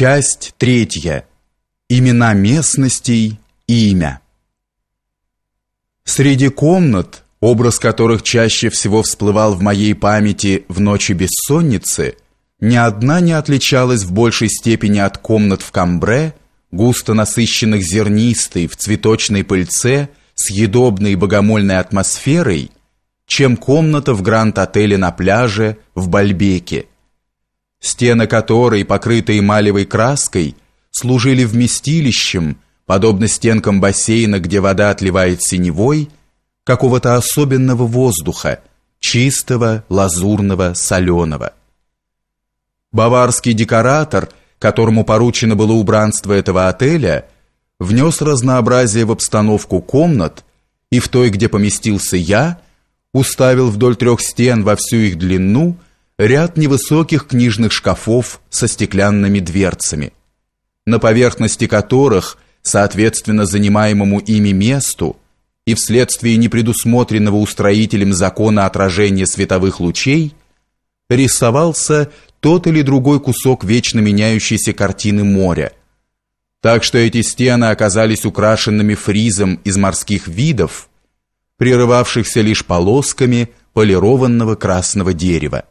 Часть третья. Имена местностей и имя. Среди комнат, образ которых чаще всего всплывал в моей памяти в ночи бессонницы, ни одна не отличалась в большей степени от комнат в камбре, густо насыщенных зернистой в цветочной пыльце, с едобной богомольной атмосферой, чем комната в гранд-отеле на пляже в Бальбеке, стены которой, покрытые малевой краской, служили вместилищем, подобно стенкам бассейна, где вода отливает синевой, какого-то особенного воздуха, чистого, лазурного, соленого. Баварский декоратор, которому поручено было убранство этого отеля, внес разнообразие в обстановку комнат, и в той, где поместился я, уставил вдоль трех стен во всю их длину – ряд невысоких книжных шкафов со стеклянными дверцами, на поверхности которых, соответственно занимаемому ими месту, и вследствие непредусмотренного устроителем закона отражения световых лучей, рисовался тот или другой кусок вечно меняющейся картины моря. Так что эти стены оказались украшенными фризом из морских видов, прерывавшихся лишь полосками полированного красного дерева.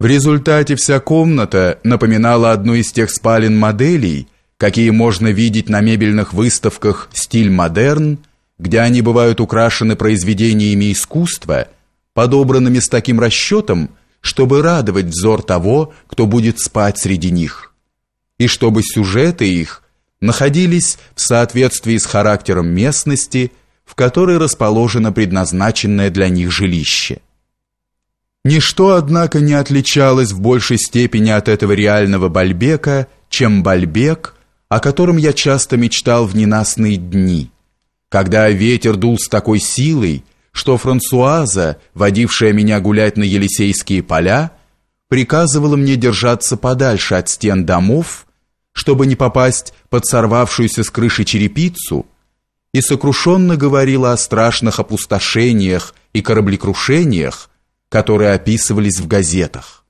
В результате вся комната напоминала одну из тех спален-моделей, какие можно видеть на мебельных выставках «Стиль модерн», где они бывают украшены произведениями искусства, подобранными с таким расчетом, чтобы радовать взор того, кто будет спать среди них, и чтобы сюжеты их находились в соответствии с характером местности, в которой расположено предназначенное для них жилище. Ничто, однако, не отличалось в большей степени от этого реального Бальбека, чем Бальбек, о котором я часто мечтал в ненастные дни, когда ветер дул с такой силой, что Франсуаза, водившая меня гулять на Елисейские поля, приказывала мне держаться подальше от стен домов, чтобы не попасть под сорвавшуюся с крыши черепицу, и сокрушенно говорила о страшных опустошениях и кораблекрушениях, которые описывались в газетах.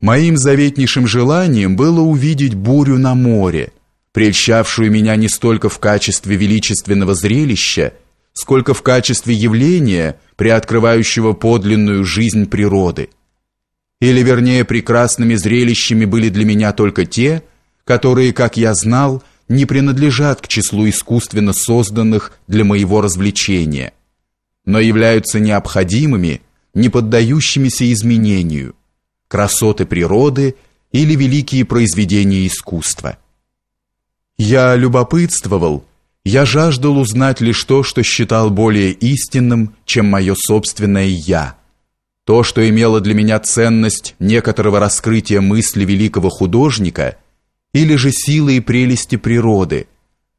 Моим заветнейшим желанием было увидеть бурю на море, прельщавшую меня не столько в качестве величественного зрелища, сколько в качестве явления, приоткрывающего подлинную жизнь природы. Или, вернее, прекрасными зрелищами были для меня только те, которые, как я знал, не принадлежат к числу искусственно созданных для моего развлечения, но являются необходимыми не поддающимися изменению, красоты природы или великие произведения искусства. Я любопытствовал, я жаждал узнать лишь то, что считал более истинным, чем мое собственное «я», то, что имело для меня ценность некоторого раскрытия мысли великого художника или же силы и прелести природы,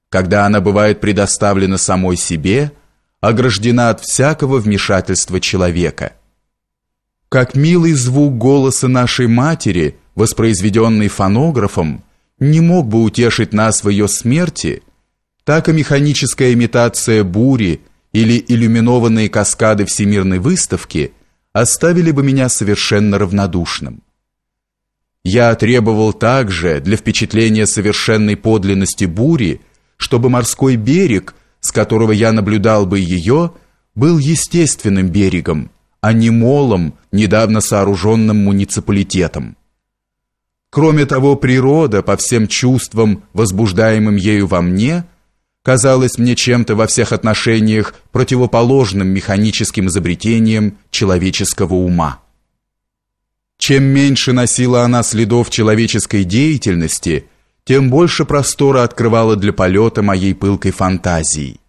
когда она бывает предоставлена самой себе, ограждена от всякого вмешательства человека – как милый звук голоса нашей матери, воспроизведенный фонографом, не мог бы утешить нас в ее смерти, так и механическая имитация бури или иллюминованные каскады всемирной выставки оставили бы меня совершенно равнодушным. Я требовал также для впечатления совершенной подлинности бури, чтобы морской берег, с которого я наблюдал бы ее, был естественным берегом, а не молом, недавно сооруженным муниципалитетом. Кроме того, природа по всем чувствам, возбуждаемым ею во мне, казалась мне чем-то во всех отношениях противоположным механическим изобретениям человеческого ума. Чем меньше носила она следов человеческой деятельности, тем больше простора открывала для полета моей пылкой фантазии.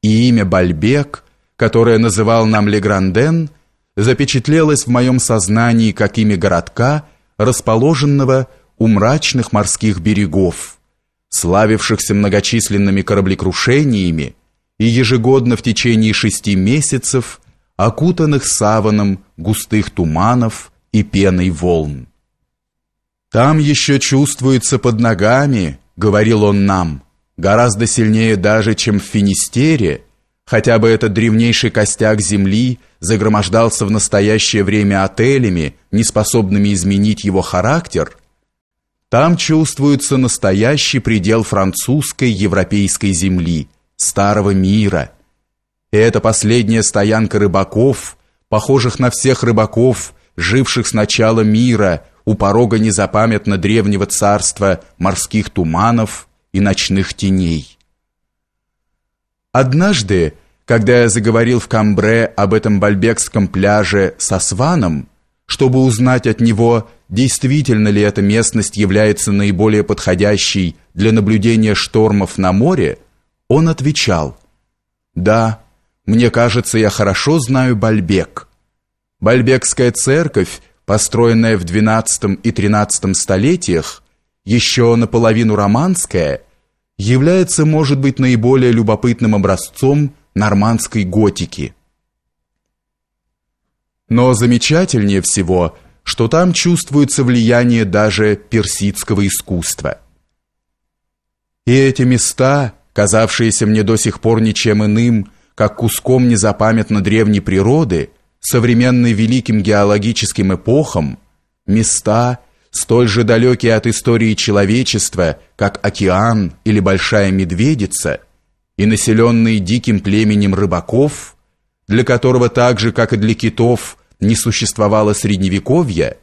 И имя Бальбек, которое называл нам Легранден – запечатлелось в моем сознании как имя городка, расположенного у мрачных морских берегов, славившихся многочисленными кораблекрушениями и ежегодно в течение шести месяцев окутанных саваном густых туманов и пеной волн. «Там еще чувствуется под ногами», — говорил он нам, — «гораздо сильнее даже, чем в Финистере, Хотя бы этот древнейший костяк земли загромождался в настоящее время отелями, неспособными изменить его характер, там чувствуется настоящий предел французской европейской земли, старого мира. И это последняя стоянка рыбаков, похожих на всех рыбаков, живших с начала мира, у порога незапамятно древнего царства морских туманов и ночных теней. Однажды, когда я заговорил в Камбре об этом бальбекском пляже со Сваном, чтобы узнать от него, действительно ли эта местность является наиболее подходящей для наблюдения штормов на море, он отвечал, «Да, мне кажется, я хорошо знаю Бальбек. Бальбекская церковь, построенная в XII и XIII столетиях, еще наполовину романская – является, может быть, наиболее любопытным образцом нормандской готики. Но замечательнее всего, что там чувствуется влияние даже персидского искусства. И эти места, казавшиеся мне до сих пор ничем иным, как куском незапамятно древней природы, современной великим геологическим эпохам, места, столь же далекие от истории человечества, как океан или большая медведица, и населенные диким племенем рыбаков, для которого так же, как и для китов, не существовало средневековья,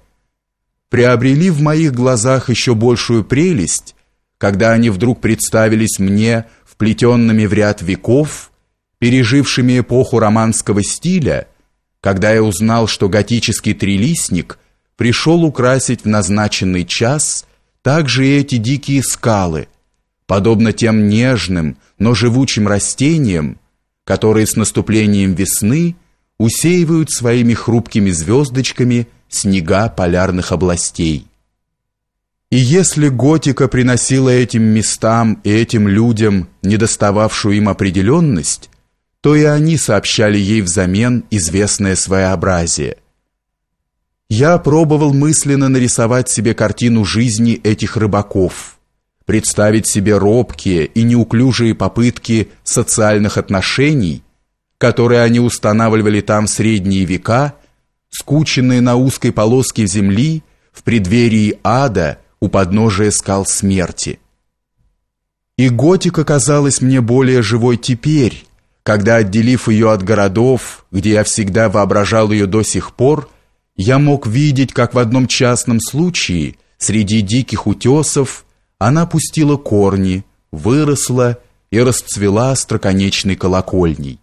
приобрели в моих глазах еще большую прелесть, когда они вдруг представились мне вплетенными в ряд веков, пережившими эпоху романского стиля, когда я узнал, что готический трилистник – пришел украсить в назначенный час также и эти дикие скалы, подобно тем нежным, но живучим растениям, которые с наступлением весны усеивают своими хрупкими звездочками снега полярных областей. И если готика приносила этим местам и этим людям недостававшую им определенность, то и они сообщали ей взамен известное своеобразие, я пробовал мысленно нарисовать себе картину жизни этих рыбаков, представить себе робкие и неуклюжие попытки социальных отношений, которые они устанавливали там в средние века, скученные на узкой полоске земли, в преддверии ада, у подножия скал смерти. И готика казалась мне более живой теперь, когда, отделив ее от городов, где я всегда воображал ее до сих пор, я мог видеть, как в одном частном случае среди диких утесов она пустила корни, выросла и расцвела строконечной колокольней.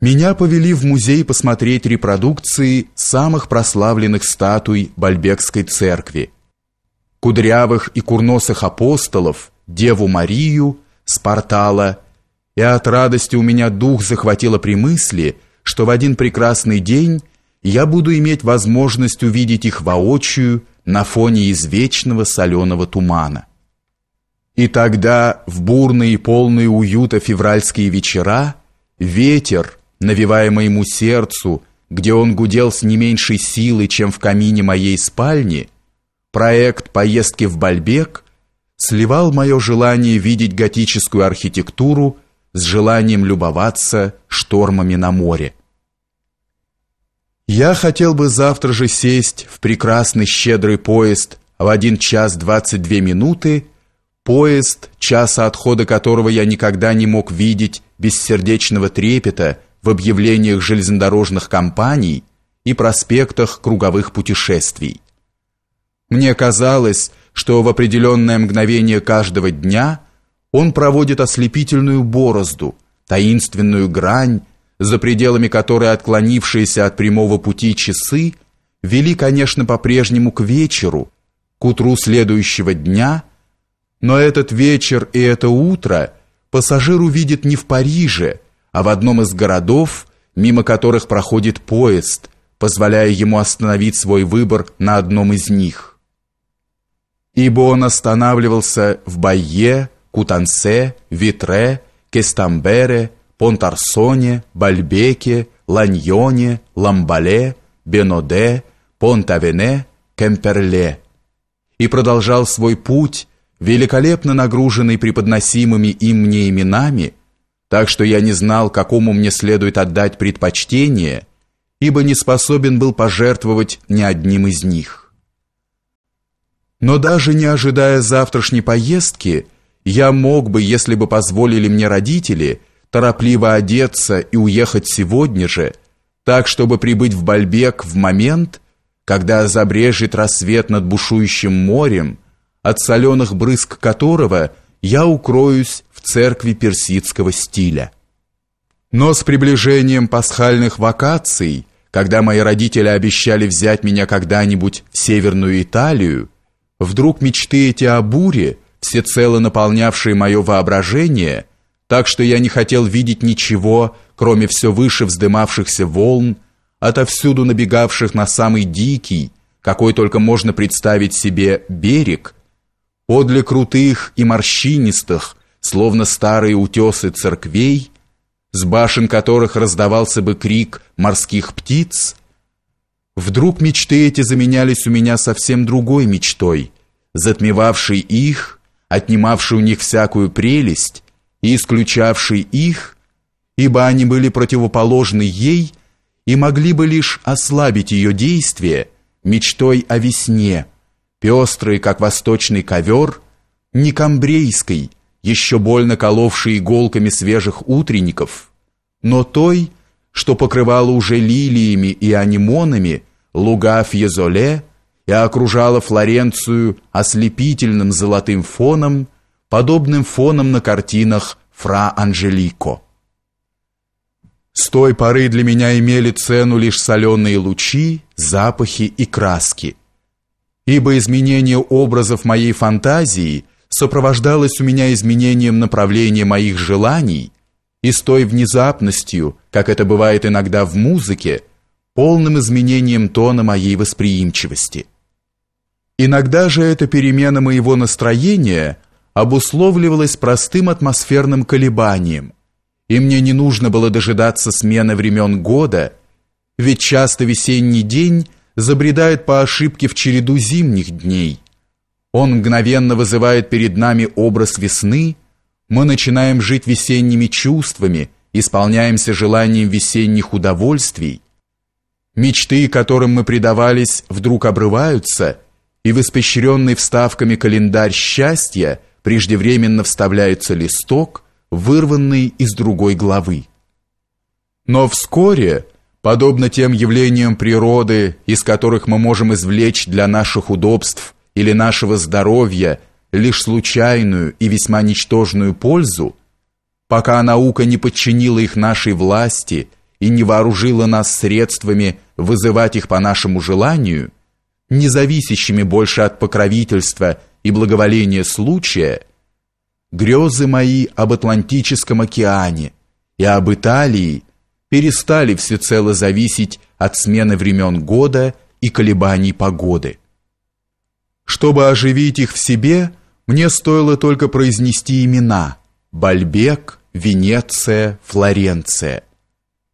Меня повели в музей посмотреть репродукции самых прославленных статуй Бальбекской церкви. Кудрявых и курносых апостолов, Деву Марию, Спартала. И от радости у меня дух захватило при мысли, что в один прекрасный день я буду иметь возможность увидеть их воочию на фоне извечного соленого тумана. И тогда в бурные и полные уюта февральские вечера ветер, навевая моему сердцу, где он гудел с не меньшей силой, чем в камине моей спальни, проект поездки в Бальбек сливал мое желание видеть готическую архитектуру с желанием любоваться штормами на море. Я хотел бы завтра же сесть в прекрасный щедрый поезд в 1 час 22 минуты, поезд, часа отхода которого я никогда не мог видеть без сердечного трепета в объявлениях железнодорожных компаний и проспектах круговых путешествий. Мне казалось, что в определенное мгновение каждого дня он проводит ослепительную борозду, таинственную грань за пределами которой отклонившиеся от прямого пути часы вели, конечно, по-прежнему к вечеру, к утру следующего дня, но этот вечер и это утро пассажир увидит не в Париже, а в одном из городов, мимо которых проходит поезд, позволяя ему остановить свой выбор на одном из них. Ибо он останавливался в Байе, Кутансе, Витре, Кестамбере, Понтарсоне, Бальбеке, Ланьоне, Ламбале, Беноде, Понтавене, Кемперле. И продолжал свой путь, великолепно нагруженный преподносимыми им мне именами, так что я не знал, какому мне следует отдать предпочтение, ибо не способен был пожертвовать ни одним из них. Но даже не ожидая завтрашней поездки, я мог бы, если бы позволили мне родители, торопливо одеться и уехать сегодня же, так, чтобы прибыть в Бальбек в момент, когда забрежет рассвет над бушующим морем, от соленых брызг которого я укроюсь в церкви персидского стиля. Но с приближением пасхальных вакаций, когда мои родители обещали взять меня когда-нибудь в Северную Италию, вдруг мечты эти о буре, всецело наполнявшие мое воображение – так что я не хотел видеть ничего, кроме все выше вздымавшихся волн, отовсюду набегавших на самый дикий, какой только можно представить себе берег, подле крутых и морщинистых, словно старые утесы церквей, с башен которых раздавался бы крик морских птиц, вдруг мечты эти заменялись у меня совсем другой мечтой, затмевавшей их, отнимавшей у них всякую прелесть исключавший их, ибо они были противоположны ей и могли бы лишь ослабить ее действие мечтой о весне, пестрой, как восточный ковер, не камбрейской, еще больно коловшей иголками свежих утренников, но той, что покрывала уже лилиями и анимонами луга Фьезоле и окружала Флоренцию ослепительным золотым фоном – подобным фоном на картинах Фра Анжелико. С той поры для меня имели цену лишь соленые лучи, запахи и краски, ибо изменение образов моей фантазии сопровождалось у меня изменением направления моих желаний и с той внезапностью, как это бывает иногда в музыке, полным изменением тона моей восприимчивости. Иногда же эта перемена моего настроения – обусловливалось простым атмосферным колебанием, и мне не нужно было дожидаться смены времен года, ведь часто весенний день забредает по ошибке в череду зимних дней. Он мгновенно вызывает перед нами образ весны, мы начинаем жить весенними чувствами, исполняемся желанием весенних удовольствий. Мечты, которым мы предавались, вдруг обрываются, и в испещренный вставками календарь счастья – преждевременно вставляется листок, вырванный из другой главы. Но вскоре, подобно тем явлениям природы, из которых мы можем извлечь для наших удобств или нашего здоровья лишь случайную и весьма ничтожную пользу, пока наука не подчинила их нашей власти и не вооружила нас средствами вызывать их по нашему желанию, независящими больше от покровительства и благоволение случая, грезы мои об Атлантическом океане и об Италии перестали всецело зависеть от смены времен года и колебаний погоды. Чтобы оживить их в себе, мне стоило только произнести имена «Бальбек», «Венеция», «Флоренция»,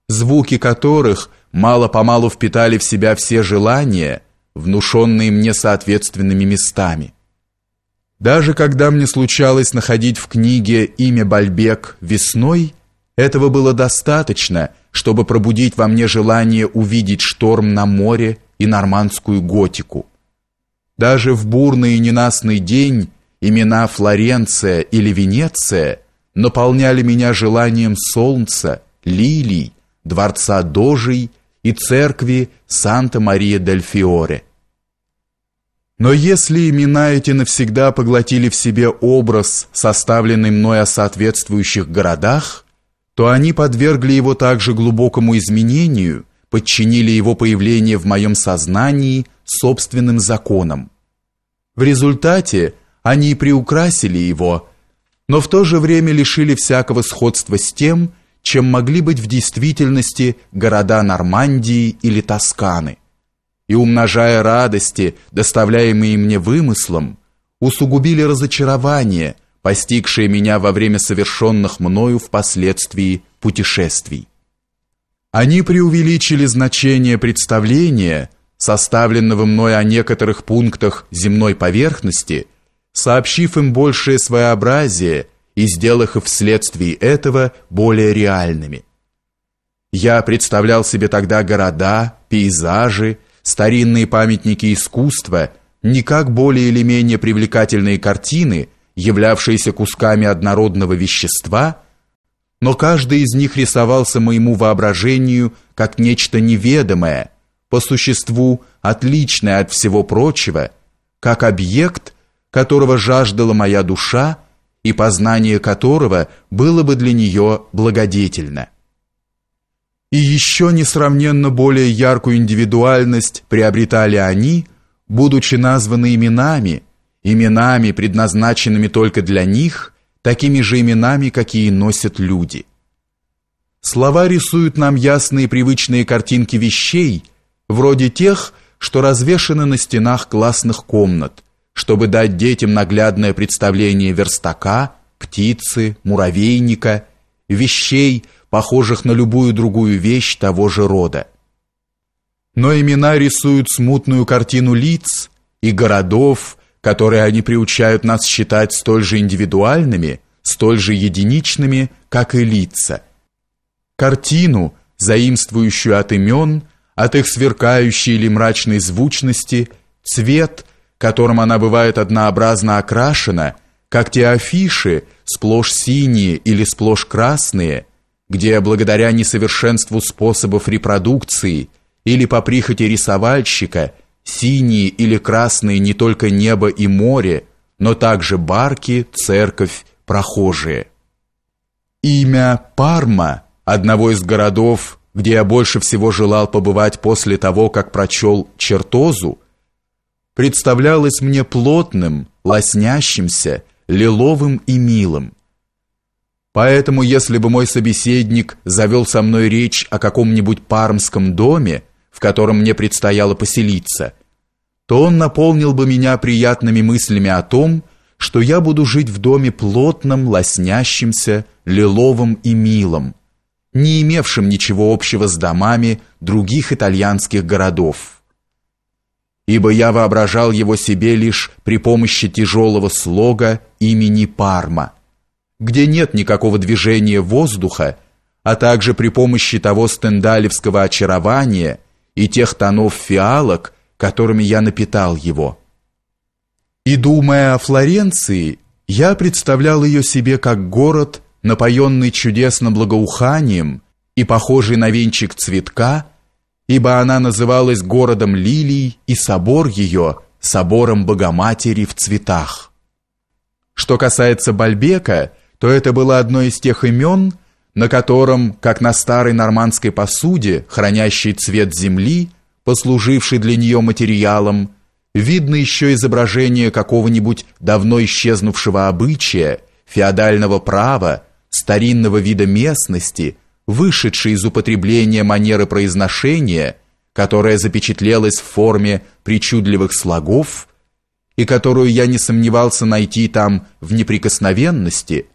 звуки которых мало-помалу впитали в себя все желания, внушенные мне соответственными местами. Даже когда мне случалось находить в книге имя Бальбек весной, этого было достаточно, чтобы пробудить во мне желание увидеть шторм на море и нормандскую готику. Даже в бурный и ненастный день имена Флоренция или Венеция наполняли меня желанием солнца, лилий, дворца Дожей и церкви Санта-Мария-дель-Фиоре. Но если имена эти навсегда поглотили в себе образ, составленный мной о соответствующих городах, то они подвергли его также глубокому изменению, подчинили его появление в моем сознании собственным законам. В результате они приукрасили его, но в то же время лишили всякого сходства с тем, чем могли быть в действительности города Нормандии или Тосканы и, умножая радости, доставляемые мне вымыслом, усугубили разочарование, постигшее меня во время совершенных мною впоследствии путешествий. Они преувеличили значение представления, составленного мной о некоторых пунктах земной поверхности, сообщив им большее своеобразие и сделав их вследствие этого более реальными. Я представлял себе тогда города, пейзажи, старинные памятники искусства, никак более или менее привлекательные картины, являвшиеся кусками однородного вещества, но каждый из них рисовался моему воображению как нечто неведомое, по существу отличное от всего прочего, как объект, которого жаждала моя душа и познание которого было бы для нее благодетельно и еще несравненно более яркую индивидуальность приобретали они, будучи названы именами, именами, предназначенными только для них, такими же именами, какие носят люди. Слова рисуют нам ясные привычные картинки вещей, вроде тех, что развешаны на стенах классных комнат, чтобы дать детям наглядное представление верстака, птицы, муравейника, вещей, похожих на любую другую вещь того же рода. Но имена рисуют смутную картину лиц и городов, которые они приучают нас считать столь же индивидуальными, столь же единичными, как и лица. Картину, заимствующую от имен, от их сверкающей или мрачной звучности, цвет, которым она бывает однообразно окрашена, как те афиши, сплошь синие или сплошь красные – где благодаря несовершенству способов репродукции или по прихоти рисовальщика синие или красные не только небо и море, но также барки, церковь, прохожие. Имя Парма, одного из городов, где я больше всего желал побывать после того, как прочел «Чертозу», представлялось мне плотным, лоснящимся, лиловым и милым. Поэтому, если бы мой собеседник завел со мной речь о каком-нибудь пармском доме, в котором мне предстояло поселиться, то он наполнил бы меня приятными мыслями о том, что я буду жить в доме плотном, лоснящемся, лиловом и милом, не имевшим ничего общего с домами других итальянских городов. Ибо я воображал его себе лишь при помощи тяжелого слога имени Парма – где нет никакого движения воздуха, а также при помощи того стендалевского очарования и тех тонов фиалок, которыми я напитал его. И думая о Флоренции, я представлял ее себе как город, напоенный чудесным благоуханием и похожий на венчик цветка, ибо она называлась городом лилий и собор ее собором Богоматери в цветах. Что касается Бальбека – то это было одно из тех имен, на котором, как на старой нормандской посуде, хранящей цвет земли, послужившей для нее материалом, видно еще изображение какого-нибудь давно исчезнувшего обычая, феодального права, старинного вида местности, вышедшей из употребления манеры произношения, которая запечатлелась в форме причудливых слогов и которую я не сомневался найти там в неприкосновенности –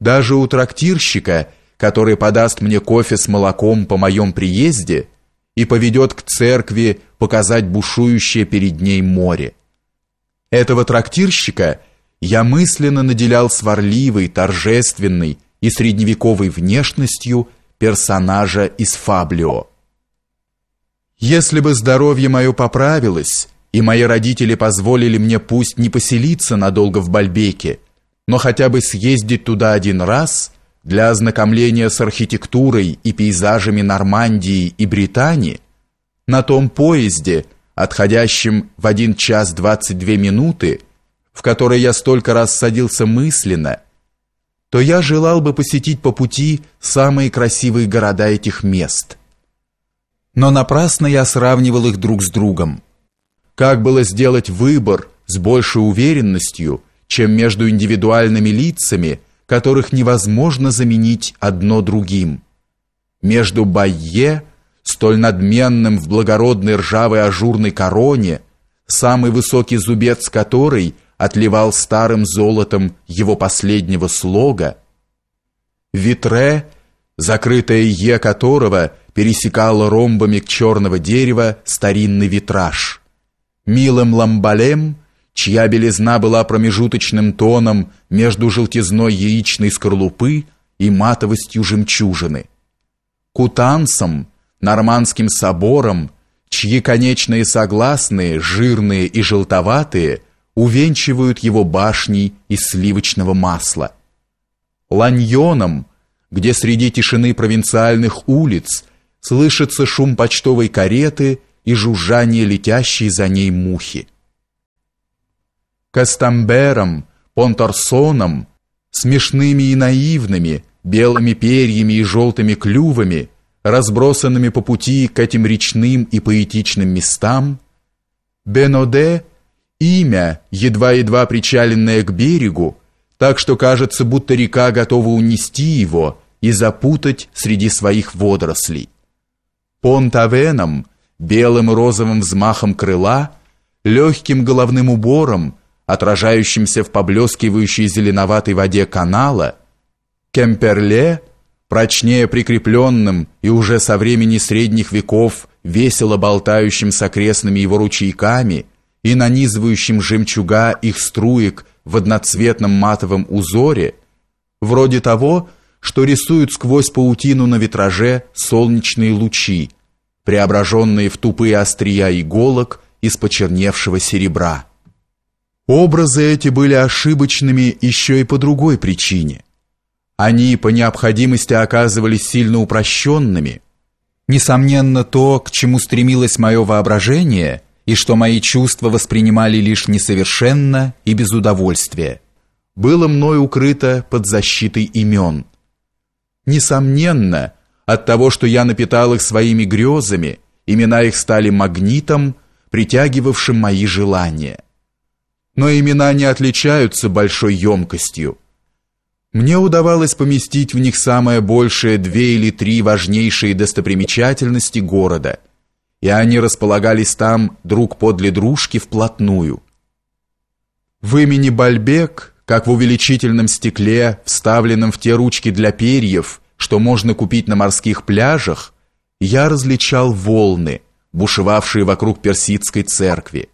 даже у трактирщика, который подаст мне кофе с молоком по моем приезде и поведет к церкви показать бушующее перед ней море. Этого трактирщика я мысленно наделял сварливой, торжественной и средневековой внешностью персонажа из Фаблио. Если бы здоровье мое поправилось, и мои родители позволили мне пусть не поселиться надолго в Бальбеке, но хотя бы съездить туда один раз для ознакомления с архитектурой и пейзажами Нормандии и Британии, на том поезде, отходящем в 1 час 22 минуты, в который я столько раз садился мысленно, то я желал бы посетить по пути самые красивые города этих мест. Но напрасно я сравнивал их друг с другом. Как было сделать выбор с большей уверенностью – чем между индивидуальными лицами, которых невозможно заменить одно другим. Между Байе, столь надменным в благородной ржавой ажурной короне, самый высокий зубец которой отливал старым золотом его последнего слога, Витре, закрытое «е» которого пересекало ромбами к черного дерева старинный витраж, милым ламбалем чья белизна была промежуточным тоном между желтизной яичной скорлупы и матовостью жемчужины. Кутансом, нормандским собором, чьи конечные согласные, жирные и желтоватые, увенчивают его башней из сливочного масла. Ланьоном, где среди тишины провинциальных улиц слышится шум почтовой кареты и жужжание летящей за ней мухи. Кастамбером, Понторсоном, смешными и наивными, белыми перьями и желтыми клювами, разбросанными по пути к этим речным и поэтичным местам, Беноде — имя, едва-едва причаленное к берегу, так что кажется, будто река готова унести его и запутать среди своих водорослей. Понтавеном, белым и розовым взмахом крыла, легким головным убором, отражающимся в поблескивающей зеленоватой воде канала, Кемперле, прочнее прикрепленным и уже со времени средних веков весело болтающим с окрестными его ручейками и нанизывающим жемчуга их струек в одноцветном матовом узоре, вроде того, что рисуют сквозь паутину на витраже солнечные лучи, преображенные в тупые острия иголок из почерневшего серебра. Образы эти были ошибочными еще и по другой причине. Они по необходимости оказывались сильно упрощенными. Несомненно, то, к чему стремилось мое воображение, и что мои чувства воспринимали лишь несовершенно и без удовольствия, было мной укрыто под защитой имен. Несомненно, от того, что я напитал их своими грезами, имена их стали магнитом, притягивавшим мои желания но имена не отличаются большой емкостью. Мне удавалось поместить в них самое большее две или три важнейшие достопримечательности города, и они располагались там друг подле дружки вплотную. В имени Бальбек, как в увеличительном стекле, вставленном в те ручки для перьев, что можно купить на морских пляжах, я различал волны, бушевавшие вокруг персидской церкви.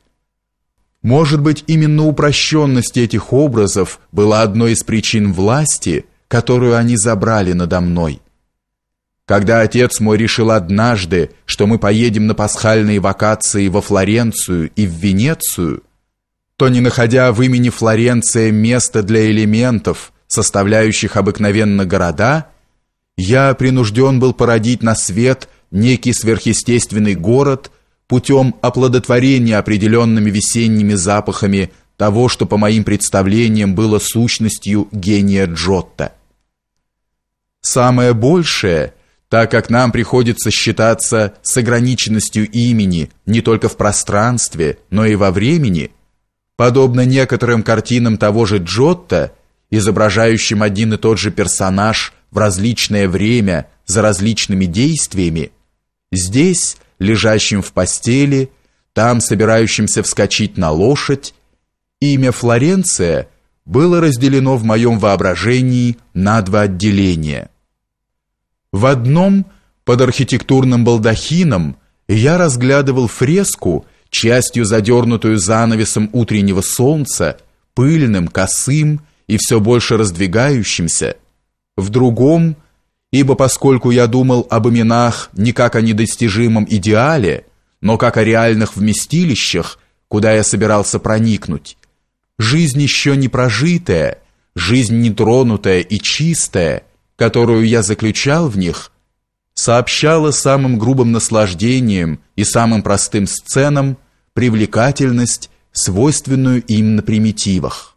Может быть, именно упрощенность этих образов была одной из причин власти, которую они забрали надо мной. Когда отец мой решил однажды, что мы поедем на пасхальные вакации во Флоренцию и в Венецию, то не находя в имени Флоренция места для элементов, составляющих обыкновенно города, я принужден был породить на свет некий сверхъестественный город – путем оплодотворения определенными весенними запахами того, что по моим представлениям было сущностью гения Джотта. Самое большее, так как нам приходится считаться с ограниченностью имени не только в пространстве, но и во времени, подобно некоторым картинам того же Джотта, изображающим один и тот же персонаж в различное время за различными действиями, Здесь, лежащим в постели, там, собирающимся вскочить на лошадь, имя Флоренция было разделено в моем воображении на два отделения. В одном, под архитектурным балдахином, я разглядывал фреску, частью задернутую занавесом утреннего солнца, пыльным, косым и все больше раздвигающимся. В другом — ибо поскольку я думал об именах не как о недостижимом идеале, но как о реальных вместилищах, куда я собирался проникнуть, жизнь еще не прожитая, жизнь нетронутая и чистая, которую я заключал в них, сообщала самым грубым наслаждением и самым простым сценам привлекательность, свойственную им на примитивах.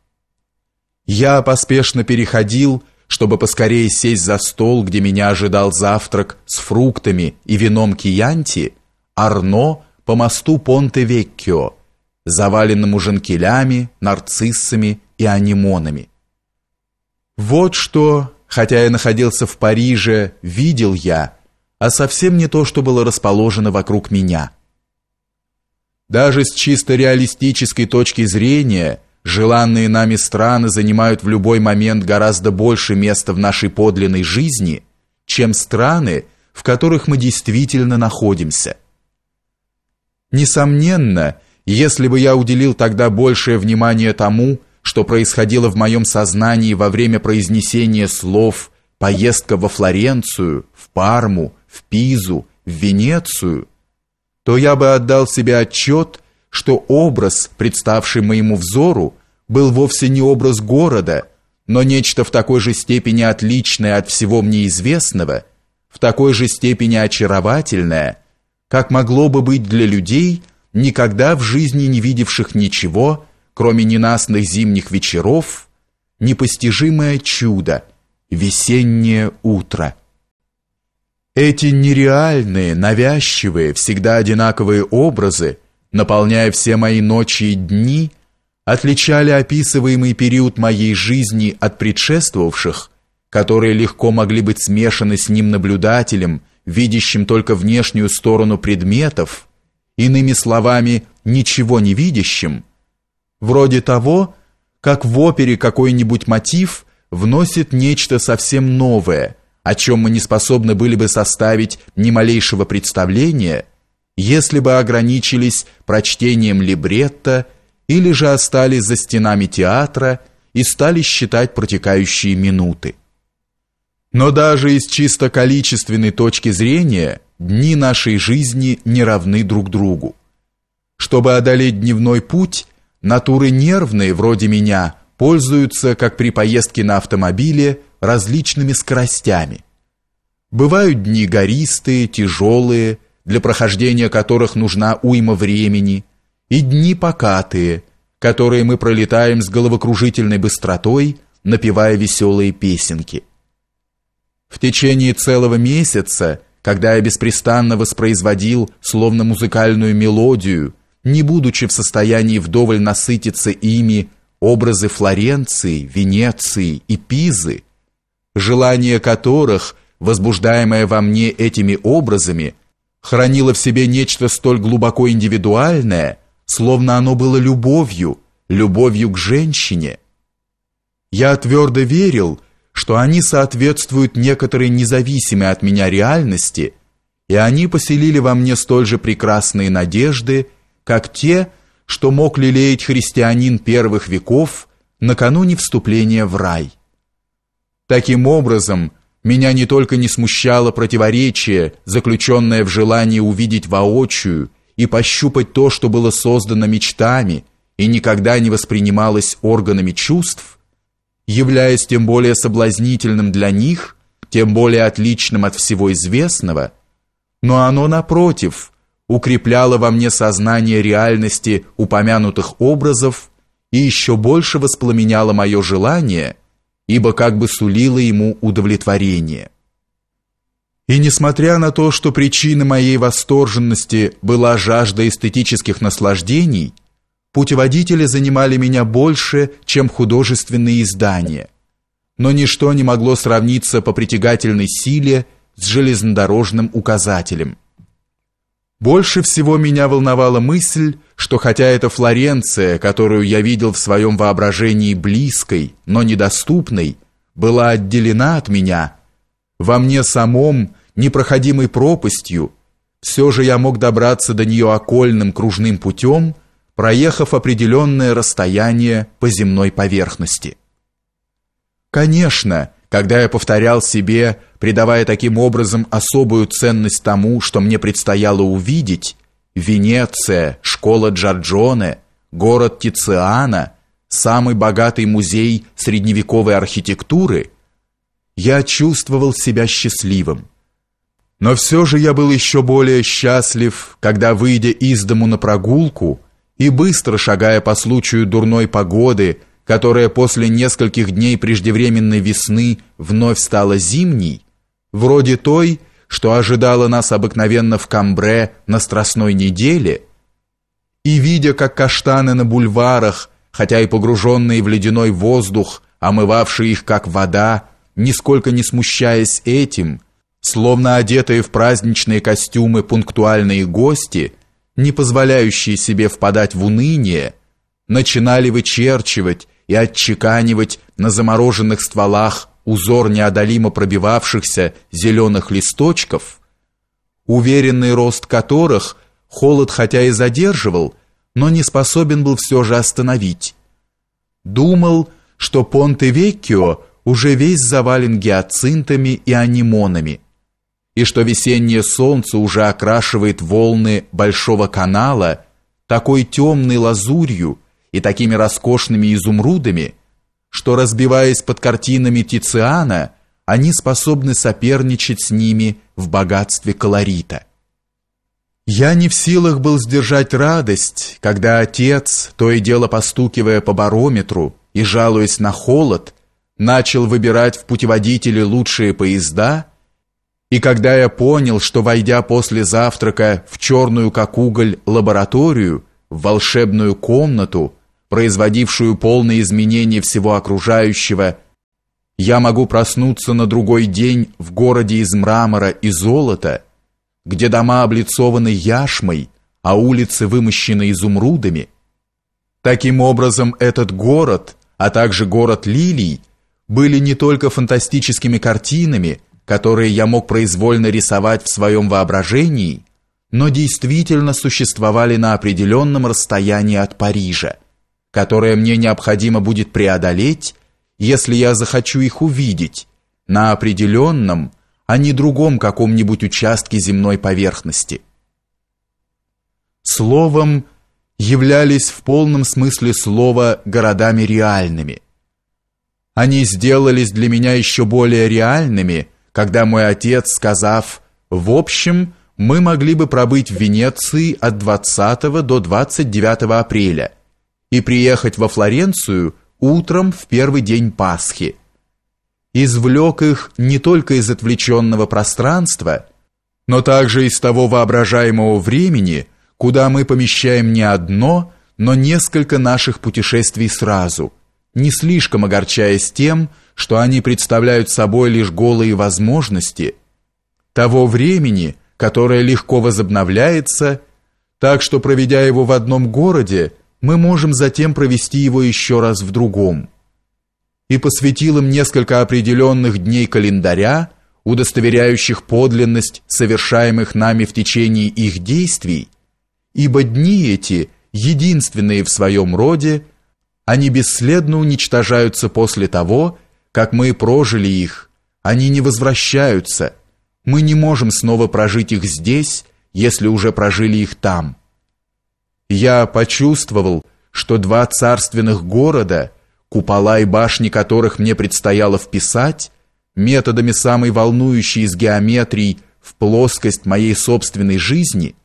Я поспешно переходил к чтобы поскорее сесть за стол, где меня ожидал завтрак с фруктами и вином Кьянти, Арно по мосту Понте-Веккио, заваленному жанкелями, нарциссами и анимонами. Вот что, хотя я находился в Париже, видел я, а совсем не то, что было расположено вокруг меня. Даже с чисто реалистической точки зрения – желанные нами страны занимают в любой момент гораздо больше места в нашей подлинной жизни, чем страны, в которых мы действительно находимся. Несомненно, если бы я уделил тогда большее внимание тому, что происходило в моем сознании во время произнесения слов «поездка во Флоренцию», «в Парму», «в Пизу», «в Венецию», то я бы отдал себе отчет – что образ, представший моему взору, был вовсе не образ города, но нечто в такой же степени отличное от всего мне известного, в такой же степени очаровательное, как могло бы быть для людей, никогда в жизни не видевших ничего, кроме ненастных зимних вечеров, непостижимое чудо, весеннее утро. Эти нереальные, навязчивые, всегда одинаковые образы – наполняя все мои ночи и дни, отличали описываемый период моей жизни от предшествовавших, которые легко могли быть смешаны с ним наблюдателем, видящим только внешнюю сторону предметов, иными словами, ничего не видящим, вроде того, как в опере какой-нибудь мотив вносит нечто совсем новое, о чем мы не способны были бы составить ни малейшего представления – если бы ограничились прочтением либретто или же остались за стенами театра и стали считать протекающие минуты. Но даже из чисто количественной точки зрения дни нашей жизни не равны друг другу. Чтобы одолеть дневной путь, натуры нервные, вроде меня, пользуются, как при поездке на автомобиле, различными скоростями. Бывают дни гористые, тяжелые, для прохождения которых нужна уйма времени, и дни покатые, которые мы пролетаем с головокружительной быстротой, напевая веселые песенки. В течение целого месяца, когда я беспрестанно воспроизводил словно музыкальную мелодию, не будучи в состоянии вдоволь насытиться ими образы Флоренции, Венеции и Пизы, желание которых, возбуждаемое во мне этими образами, хранило в себе нечто столь глубоко индивидуальное, словно оно было любовью, любовью к женщине. Я твердо верил, что они соответствуют некоторой независимой от меня реальности, и они поселили во мне столь же прекрасные надежды, как те, что мог лелеять христианин первых веков накануне вступления в рай. Таким образом, меня не только не смущало противоречие, заключенное в желании увидеть воочию и пощупать то, что было создано мечтами и никогда не воспринималось органами чувств, являясь тем более соблазнительным для них, тем более отличным от всего известного, но оно, напротив, укрепляло во мне сознание реальности упомянутых образов и еще больше воспламеняло мое желание – ибо как бы сулило ему удовлетворение. И несмотря на то, что причина моей восторженности была жажда эстетических наслаждений, путеводители занимали меня больше, чем художественные издания. Но ничто не могло сравниться по притягательной силе с железнодорожным указателем. Больше всего меня волновала мысль, что хотя это Флоренция, которую я видел в своем воображении близкой, но недоступной, была отделена от меня, во мне самом непроходимой пропастью, все же я мог добраться до нее окольным кружным путем, проехав определенное расстояние по земной поверхности. Конечно, когда я повторял себе, придавая таким образом особую ценность тому, что мне предстояло увидеть, Венеция, школа Джорджоне, город Тициана, самый богатый музей средневековой архитектуры, я чувствовал себя счастливым. Но все же я был еще более счастлив, когда, выйдя из дому на прогулку и быстро шагая по случаю дурной погоды, которая после нескольких дней преждевременной весны вновь стала зимней, вроде той, что ожидала нас обыкновенно в Камбре на Страстной неделе, и, видя, как каштаны на бульварах, хотя и погруженные в ледяной воздух, омывавшие их как вода, нисколько не смущаясь этим, словно одетые в праздничные костюмы пунктуальные гости, не позволяющие себе впадать в уныние, начинали вычерчивать и отчеканивать на замороженных стволах узор неодолимо пробивавшихся зеленых листочков, уверенный рост которых холод хотя и задерживал, но не способен был все же остановить. Думал, что Понте-Веккио уже весь завален гиацинтами и анимонами, и что весеннее солнце уже окрашивает волны Большого канала такой темной лазурью и такими роскошными изумрудами – что, разбиваясь под картинами Тициана, они способны соперничать с ними в богатстве колорита. Я не в силах был сдержать радость, когда отец, то и дело постукивая по барометру и жалуясь на холод, начал выбирать в путеводителе лучшие поезда, и когда я понял, что, войдя после завтрака в черную как уголь лабораторию, в волшебную комнату, производившую полные изменения всего окружающего. Я могу проснуться на другой день в городе из мрамора и золота, где дома облицованы яшмой, а улицы вымощены изумрудами. Таким образом, этот город, а также город лилий, были не только фантастическими картинами, которые я мог произвольно рисовать в своем воображении, но действительно существовали на определенном расстоянии от Парижа – которое мне необходимо будет преодолеть, если я захочу их увидеть на определенном, а не другом каком-нибудь участке земной поверхности. Словом, являлись в полном смысле слова городами реальными. Они сделались для меня еще более реальными, когда мой отец, сказав «в общем», мы могли бы пробыть в Венеции от 20 до 29 апреля – и приехать во Флоренцию утром в первый день Пасхи. Извлек их не только из отвлеченного пространства, но также из того воображаемого времени, куда мы помещаем не одно, но несколько наших путешествий сразу, не слишком огорчаясь тем, что они представляют собой лишь голые возможности того времени, которое легко возобновляется, так что проведя его в одном городе, мы можем затем провести его еще раз в другом. И посвятил им несколько определенных дней календаря, удостоверяющих подлинность совершаемых нами в течение их действий, ибо дни эти единственные в своем роде, они бесследно уничтожаются после того, как мы прожили их. Они не возвращаются. Мы не можем снова прожить их здесь, если уже прожили их там я почувствовал, что два царственных города, купола и башни которых мне предстояло вписать, методами самой волнующей из геометрий в плоскость моей собственной жизни,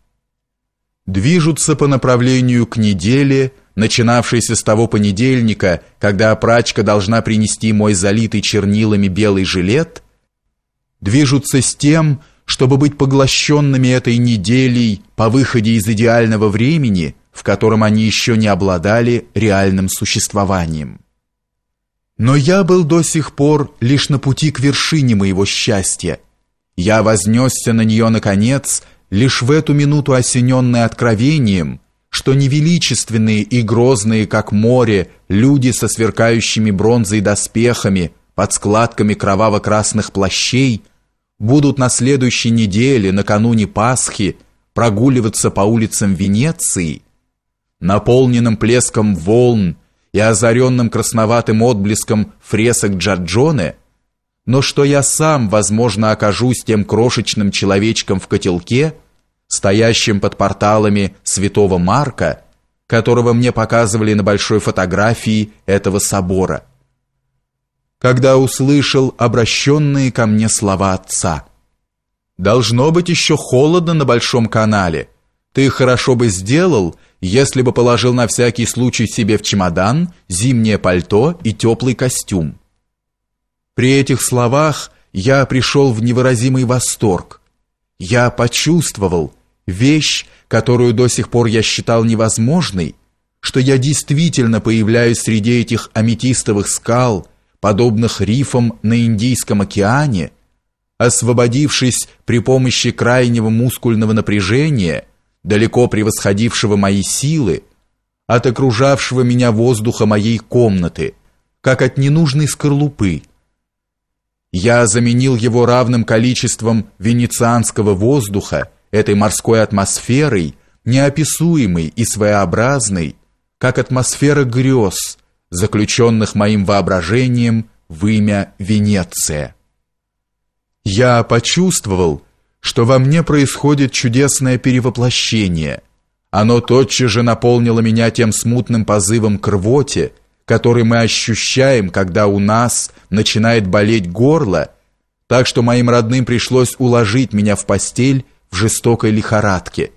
движутся по направлению к неделе, начинавшейся с того понедельника, когда опрачка должна принести мой залитый чернилами белый жилет, движутся с тем, что чтобы быть поглощенными этой неделей по выходе из идеального времени, в котором они еще не обладали реальным существованием. Но я был до сих пор лишь на пути к вершине моего счастья. Я вознесся на нее наконец, лишь в эту минуту осененный откровением, что невеличественные и грозные, как море, люди со сверкающими бронзой доспехами, под складками кроваво-красных плащей – будут на следующей неделе, накануне Пасхи, прогуливаться по улицам Венеции, наполненным плеском волн и озаренным красноватым отблеском фресок Джаджоне, но что я сам, возможно, окажусь тем крошечным человечком в котелке, стоящим под порталами святого Марка, которого мне показывали на большой фотографии этого собора когда услышал обращенные ко мне слова отца. «Должно быть еще холодно на Большом канале. Ты хорошо бы сделал, если бы положил на всякий случай себе в чемодан зимнее пальто и теплый костюм». При этих словах я пришел в невыразимый восторг. Я почувствовал вещь, которую до сих пор я считал невозможной, что я действительно появляюсь среди этих аметистовых скал – подобных рифам на Индийском океане, освободившись при помощи крайнего мускульного напряжения, далеко превосходившего мои силы, от окружавшего меня воздуха моей комнаты, как от ненужной скорлупы. Я заменил его равным количеством венецианского воздуха, этой морской атмосферой, неописуемой и своеобразной, как атмосфера грез – заключенных моим воображением в имя Венеция. Я почувствовал, что во мне происходит чудесное перевоплощение. Оно тотчас же наполнило меня тем смутным позывом к рвоте, который мы ощущаем, когда у нас начинает болеть горло, так что моим родным пришлось уложить меня в постель в жестокой лихорадке.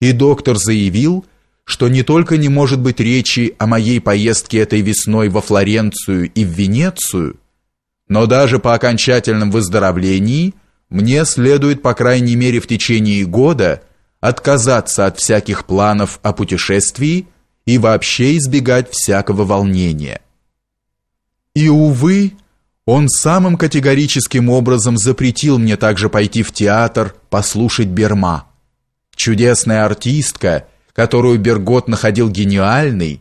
И доктор заявил, что не только не может быть речи о моей поездке этой весной во Флоренцию и в Венецию, но даже по окончательном выздоровлении мне следует, по крайней мере, в течение года отказаться от всяких планов о путешествии и вообще избегать всякого волнения. И, увы, он самым категорическим образом запретил мне также пойти в театр послушать Берма. Чудесная артистка – которую Бергот находил гениальной,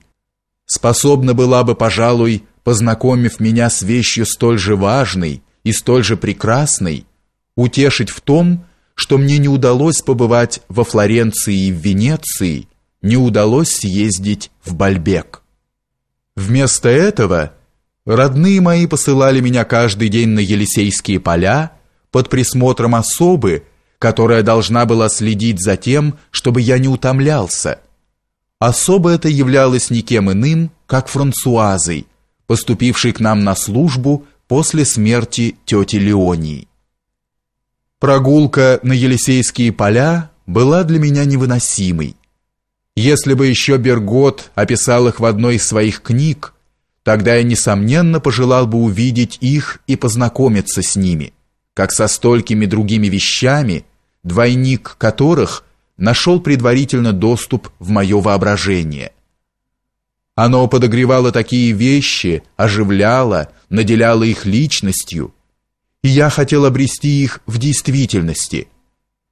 способна была бы, пожалуй, познакомив меня с вещью столь же важной и столь же прекрасной, утешить в том, что мне не удалось побывать во Флоренции и в Венеции, не удалось съездить в Бальбек. Вместо этого родные мои посылали меня каждый день на Елисейские поля под присмотром особы, которая должна была следить за тем, чтобы я не утомлялся. Особо это являлось никем иным, как Франсуазой, поступившей к нам на службу после смерти тети Леонии. Прогулка на Елисейские поля была для меня невыносимой. Если бы еще Бергот описал их в одной из своих книг, тогда я, несомненно, пожелал бы увидеть их и познакомиться с ними, как со столькими другими вещами – двойник которых нашел предварительно доступ в мое воображение. Оно подогревало такие вещи, оживляло, наделяло их личностью, и я хотел обрести их в действительности.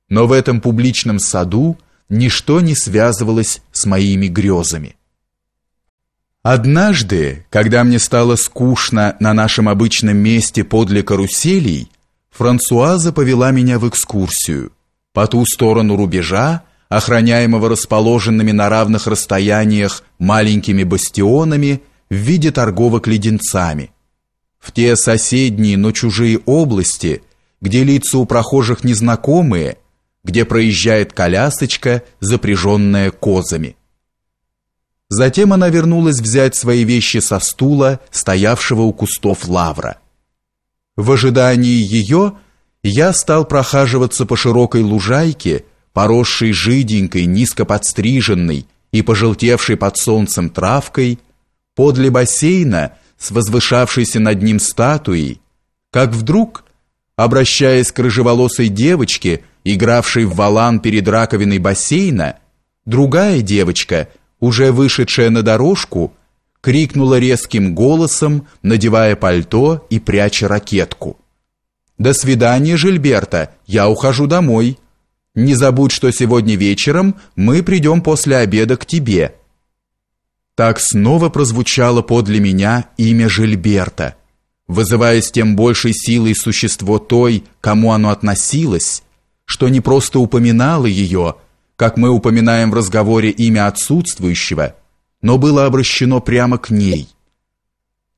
Но в этом публичном саду ничто не связывалось с моими грезами. Однажды, когда мне стало скучно на нашем обычном месте подле каруселей, Франсуаза повела меня в экскурсию – по ту сторону рубежа, охраняемого расположенными на равных расстояниях маленькими бастионами в виде торговых леденцами. В те соседние, но чужие области, где лица у прохожих незнакомые, где проезжает колясочка, запряженная козами. Затем она вернулась взять свои вещи со стула, стоявшего у кустов лавра. В ожидании ее – я стал прохаживаться по широкой лужайке, поросшей жиденькой, низко подстриженной и пожелтевшей под солнцем травкой, подле бассейна с возвышавшейся над ним статуей, как вдруг, обращаясь к рыжеволосой девочке, игравшей в валан перед раковиной бассейна, другая девочка, уже вышедшая на дорожку, крикнула резким голосом, надевая пальто и пряча ракетку. До свидания, Жильберта. Я ухожу домой. Не забудь, что сегодня вечером мы придем после обеда к тебе. Так снова прозвучало подле меня имя Жильберта, вызывая с тем большей силой существо той, кому оно относилось, что не просто упоминало ее, как мы упоминаем в разговоре имя отсутствующего, но было обращено прямо к ней.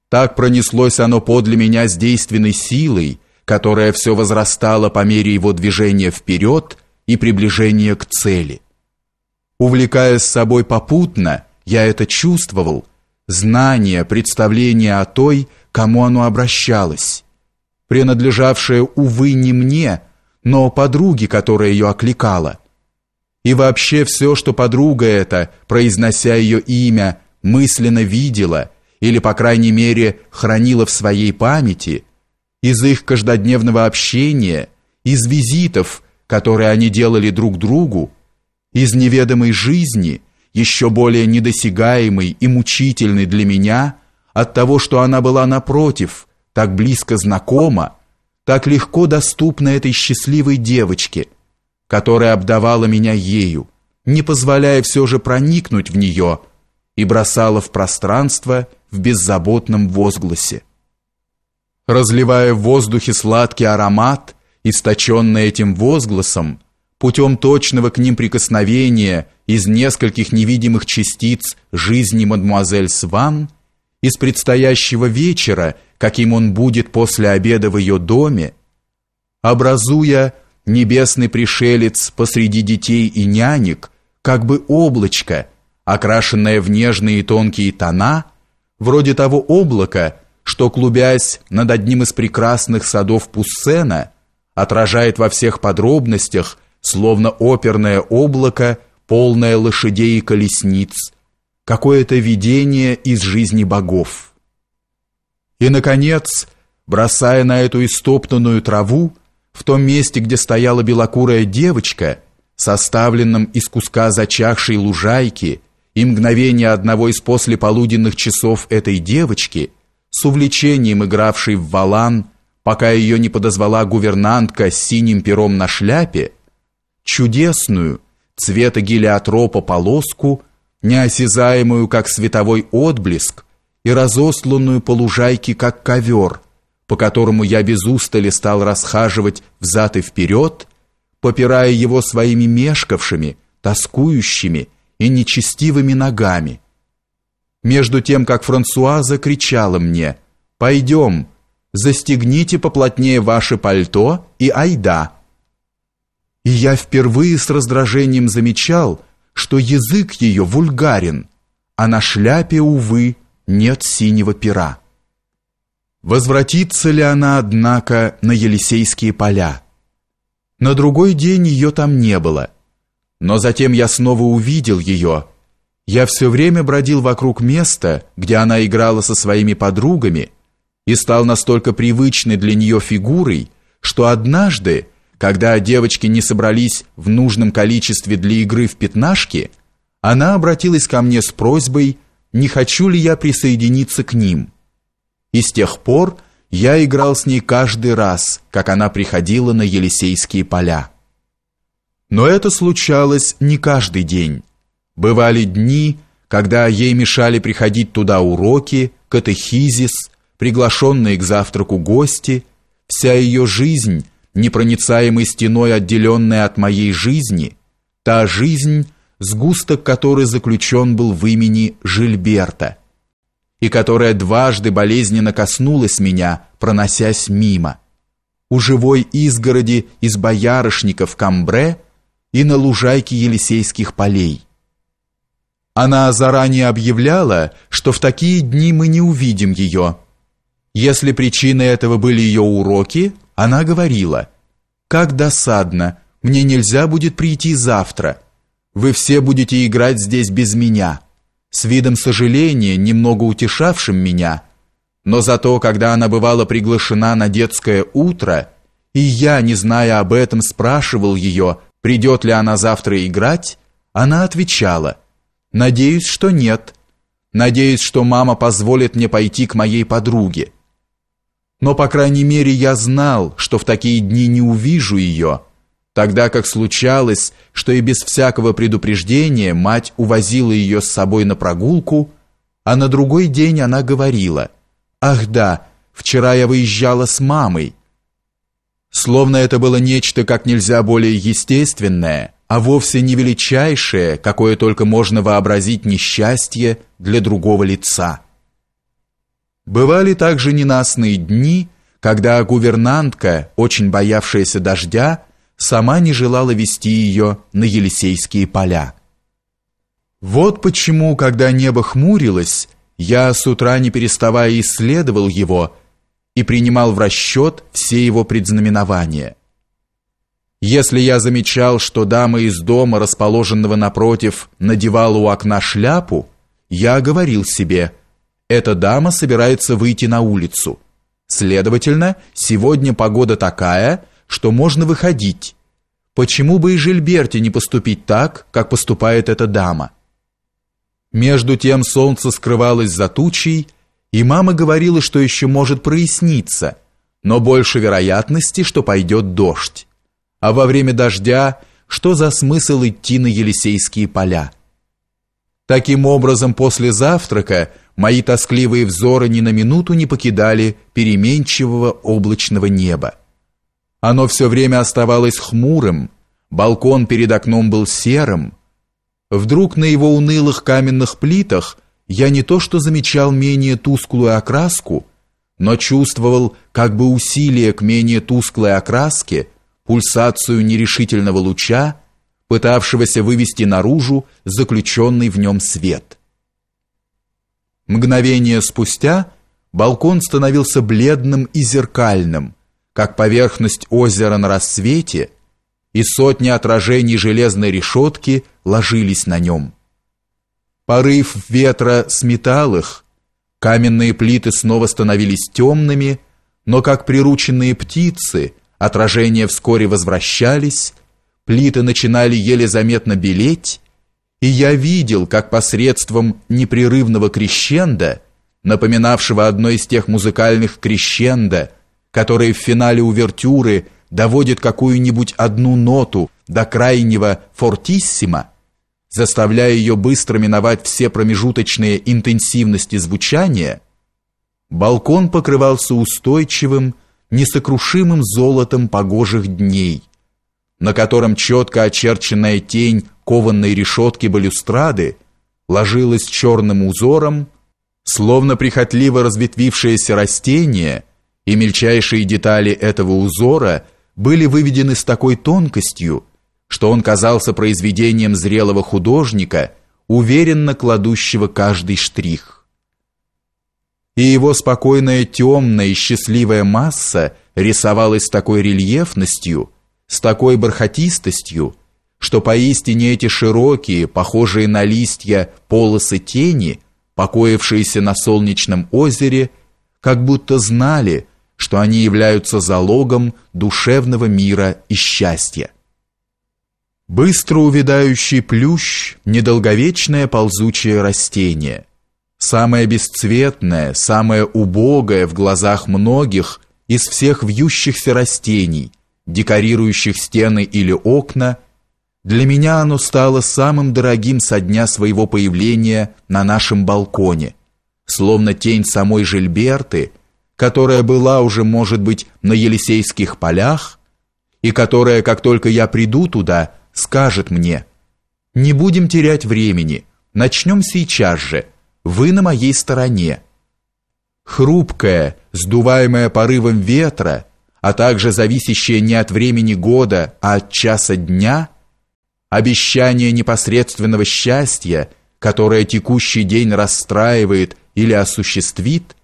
Так пронеслось оно подле меня с действенной силой, которое все возрастало по мере его движения вперед и приближения к цели. Увлекая с собой попутно, я это чувствовал, знание, представление о той, кому оно обращалось, принадлежавшее, увы, не мне, но подруге, которая ее окликала. И вообще все, что подруга эта, произнося ее имя, мысленно видела или, по крайней мере, хранила в своей памяти – из их каждодневного общения, из визитов, которые они делали друг другу, из неведомой жизни, еще более недосягаемой и мучительной для меня, от того, что она была напротив, так близко знакома, так легко доступна этой счастливой девочке, которая обдавала меня ею, не позволяя все же проникнуть в нее и бросала в пространство в беззаботном возгласе разливая в воздухе сладкий аромат, источенный этим возгласом, путем точного к ним прикосновения из нескольких невидимых частиц жизни мадмуазель Сван, из предстоящего вечера, каким он будет после обеда в ее доме, образуя небесный пришелец посреди детей и нянек, как бы облачко, окрашенное в нежные и тонкие тона, вроде того облака, что, клубясь над одним из прекрасных садов Пуссена, отражает во всех подробностях, словно оперное облако, полное лошадей и колесниц, какое-то видение из жизни богов. И, наконец, бросая на эту истоптанную траву, в том месте, где стояла белокурая девочка, составленным из куска зачахшей лужайки и мгновение одного из послеполуденных часов этой девочки – с увлечением игравшей в валан, пока ее не подозвала гувернантка с синим пером на шляпе, чудесную, цвета гелиотропа полоску, неосязаемую, как световой отблеск, и разосланную по лужайке, как ковер, по которому я без устали стал расхаживать взад и вперед, попирая его своими мешкавшими, тоскующими и нечестивыми ногами, между тем, как Франсуаза кричала мне «Пойдем, застегните поплотнее ваше пальто и айда». И я впервые с раздражением замечал, что язык ее вульгарен, а на шляпе, увы, нет синего пера. Возвратится ли она, однако, на Елисейские поля? На другой день ее там не было. Но затем я снова увидел ее – я все время бродил вокруг места, где она играла со своими подругами, и стал настолько привычной для нее фигурой, что однажды, когда девочки не собрались в нужном количестве для игры в пятнашки, она обратилась ко мне с просьбой, не хочу ли я присоединиться к ним. И с тех пор я играл с ней каждый раз, как она приходила на Елисейские поля. Но это случалось не каждый день. Бывали дни, когда ей мешали приходить туда уроки, катехизис, приглашенные к завтраку гости, вся ее жизнь, непроницаемой стеной, отделенная от моей жизни, та жизнь, сгусток которой заключен был в имени Жильберта, и которая дважды болезненно коснулась меня, проносясь мимо. У живой изгороди из боярышников Камбре и на лужайке Елисейских полей – она заранее объявляла, что в такие дни мы не увидим ее. Если причиной этого были ее уроки, она говорила: "Как досадно, мне нельзя будет прийти завтра. Вы все будете играть здесь без меня". С видом сожаления, немного утешавшим меня, но зато, когда она бывала приглашена на детское утро, и я, не зная об этом, спрашивал ее, придет ли она завтра играть, она отвечала: Надеюсь, что нет. Надеюсь, что мама позволит мне пойти к моей подруге. Но, по крайней мере, я знал, что в такие дни не увижу ее, тогда как случалось, что и без всякого предупреждения мать увозила ее с собой на прогулку, а на другой день она говорила «Ах да, вчера я выезжала с мамой». Словно это было нечто как нельзя более естественное – а вовсе не величайшее, какое только можно вообразить несчастье для другого лица. Бывали также ненастные дни, когда гувернантка, очень боявшаяся дождя, сама не желала вести ее на Елисейские поля. Вот почему, когда небо хмурилось, я с утра не переставая исследовал его и принимал в расчет все его предзнаменования – если я замечал, что дама из дома, расположенного напротив, надевала у окна шляпу, я говорил себе, эта дама собирается выйти на улицу. Следовательно, сегодня погода такая, что можно выходить. Почему бы и Жильберте не поступить так, как поступает эта дама? Между тем солнце скрывалось за тучей, и мама говорила, что еще может проясниться, но больше вероятности, что пойдет дождь. А во время дождя что за смысл идти на Елисейские поля? Таким образом, после завтрака мои тоскливые взоры ни на минуту не покидали переменчивого облачного неба. Оно все время оставалось хмурым, балкон перед окном был серым. Вдруг на его унылых каменных плитах я не то что замечал менее тусклую окраску, но чувствовал как бы усилие к менее тусклой окраске – пульсацию нерешительного луча, пытавшегося вывести наружу заключенный в нем свет. Мгновение спустя балкон становился бледным и зеркальным, как поверхность озера на рассвете, и сотни отражений железной решетки ложились на нем. Порыв ветра сметал их, каменные плиты снова становились темными, но как прирученные птицы, отражения вскоре возвращались, плиты начинали еле заметно белеть, и я видел, как посредством непрерывного крещенда, напоминавшего одно из тех музыкальных крещенда, которые в финале увертюры доводят какую-нибудь одну ноту до крайнего фортиссимо, заставляя ее быстро миновать все промежуточные интенсивности звучания, балкон покрывался устойчивым, несокрушимым золотом погожих дней, на котором четко очерченная тень кованной решетки балюстрады ложилась черным узором, словно прихотливо разветвившееся растение, и мельчайшие детали этого узора были выведены с такой тонкостью, что он казался произведением зрелого художника, уверенно кладущего каждый штрих и его спокойная темная и счастливая масса рисовалась с такой рельефностью, с такой бархатистостью, что поистине эти широкие, похожие на листья, полосы тени, покоившиеся на солнечном озере, как будто знали, что они являются залогом душевного мира и счастья. Быстро увядающий плющ, недолговечное ползучее растение – самое бесцветное, самое убогое в глазах многих из всех вьющихся растений, декорирующих стены или окна, для меня оно стало самым дорогим со дня своего появления на нашем балконе, словно тень самой Жильберты, которая была уже, может быть, на Елисейских полях, и которая, как только я приду туда, скажет мне: "Не будем терять времени, начнем сейчас же" вы на моей стороне. Хрупкая, сдуваемая порывом ветра, а также зависящая не от времени года, а от часа дня, обещание непосредственного счастья, которое текущий день расстраивает или осуществит,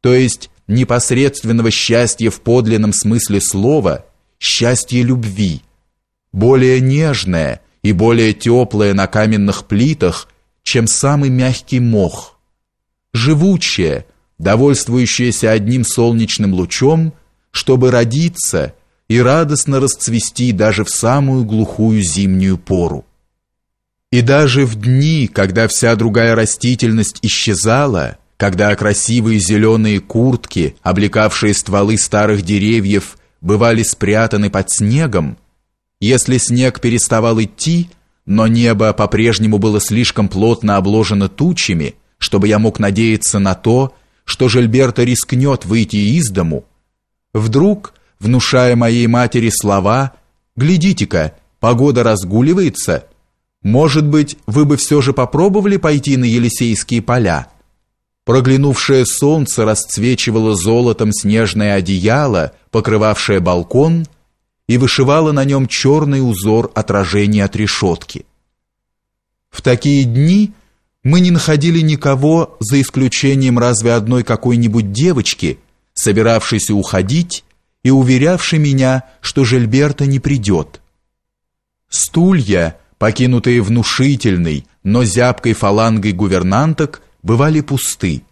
то есть непосредственного счастья в подлинном смысле слова, счастье любви, более нежное и более теплое на каменных плитах – чем самый мягкий мох. Живучее, довольствующееся одним солнечным лучом, чтобы родиться и радостно расцвести даже в самую глухую зимнюю пору. И даже в дни, когда вся другая растительность исчезала, когда красивые зеленые куртки, облекавшие стволы старых деревьев, бывали спрятаны под снегом, если снег переставал идти – но небо по-прежнему было слишком плотно обложено тучами, чтобы я мог надеяться на то, что Жильберта рискнет выйти из дому. Вдруг, внушая моей матери слова «Глядите-ка, погода разгуливается», «Может быть, вы бы все же попробовали пойти на Елисейские поля?» Проглянувшее солнце расцвечивало золотом снежное одеяло, покрывавшее балкон – и вышивала на нем черный узор отражения от решетки. В такие дни мы не находили никого, за исключением разве одной какой-нибудь девочки, собиравшейся уходить и уверявшей меня, что Жильберта не придет. Стулья, покинутые внушительной, но зябкой фалангой гувернанток, бывали пусты.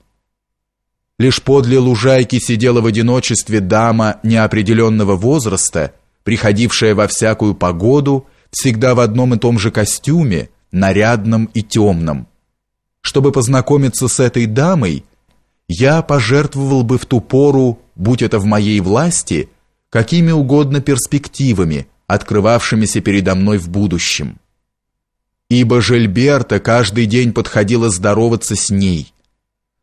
Лишь подле лужайки сидела в одиночестве дама неопределенного возраста – приходившая во всякую погоду, всегда в одном и том же костюме, нарядном и темном. Чтобы познакомиться с этой дамой, я пожертвовал бы в ту пору, будь это в моей власти, какими угодно перспективами, открывавшимися передо мной в будущем. Ибо Жильберта каждый день подходила здороваться с ней.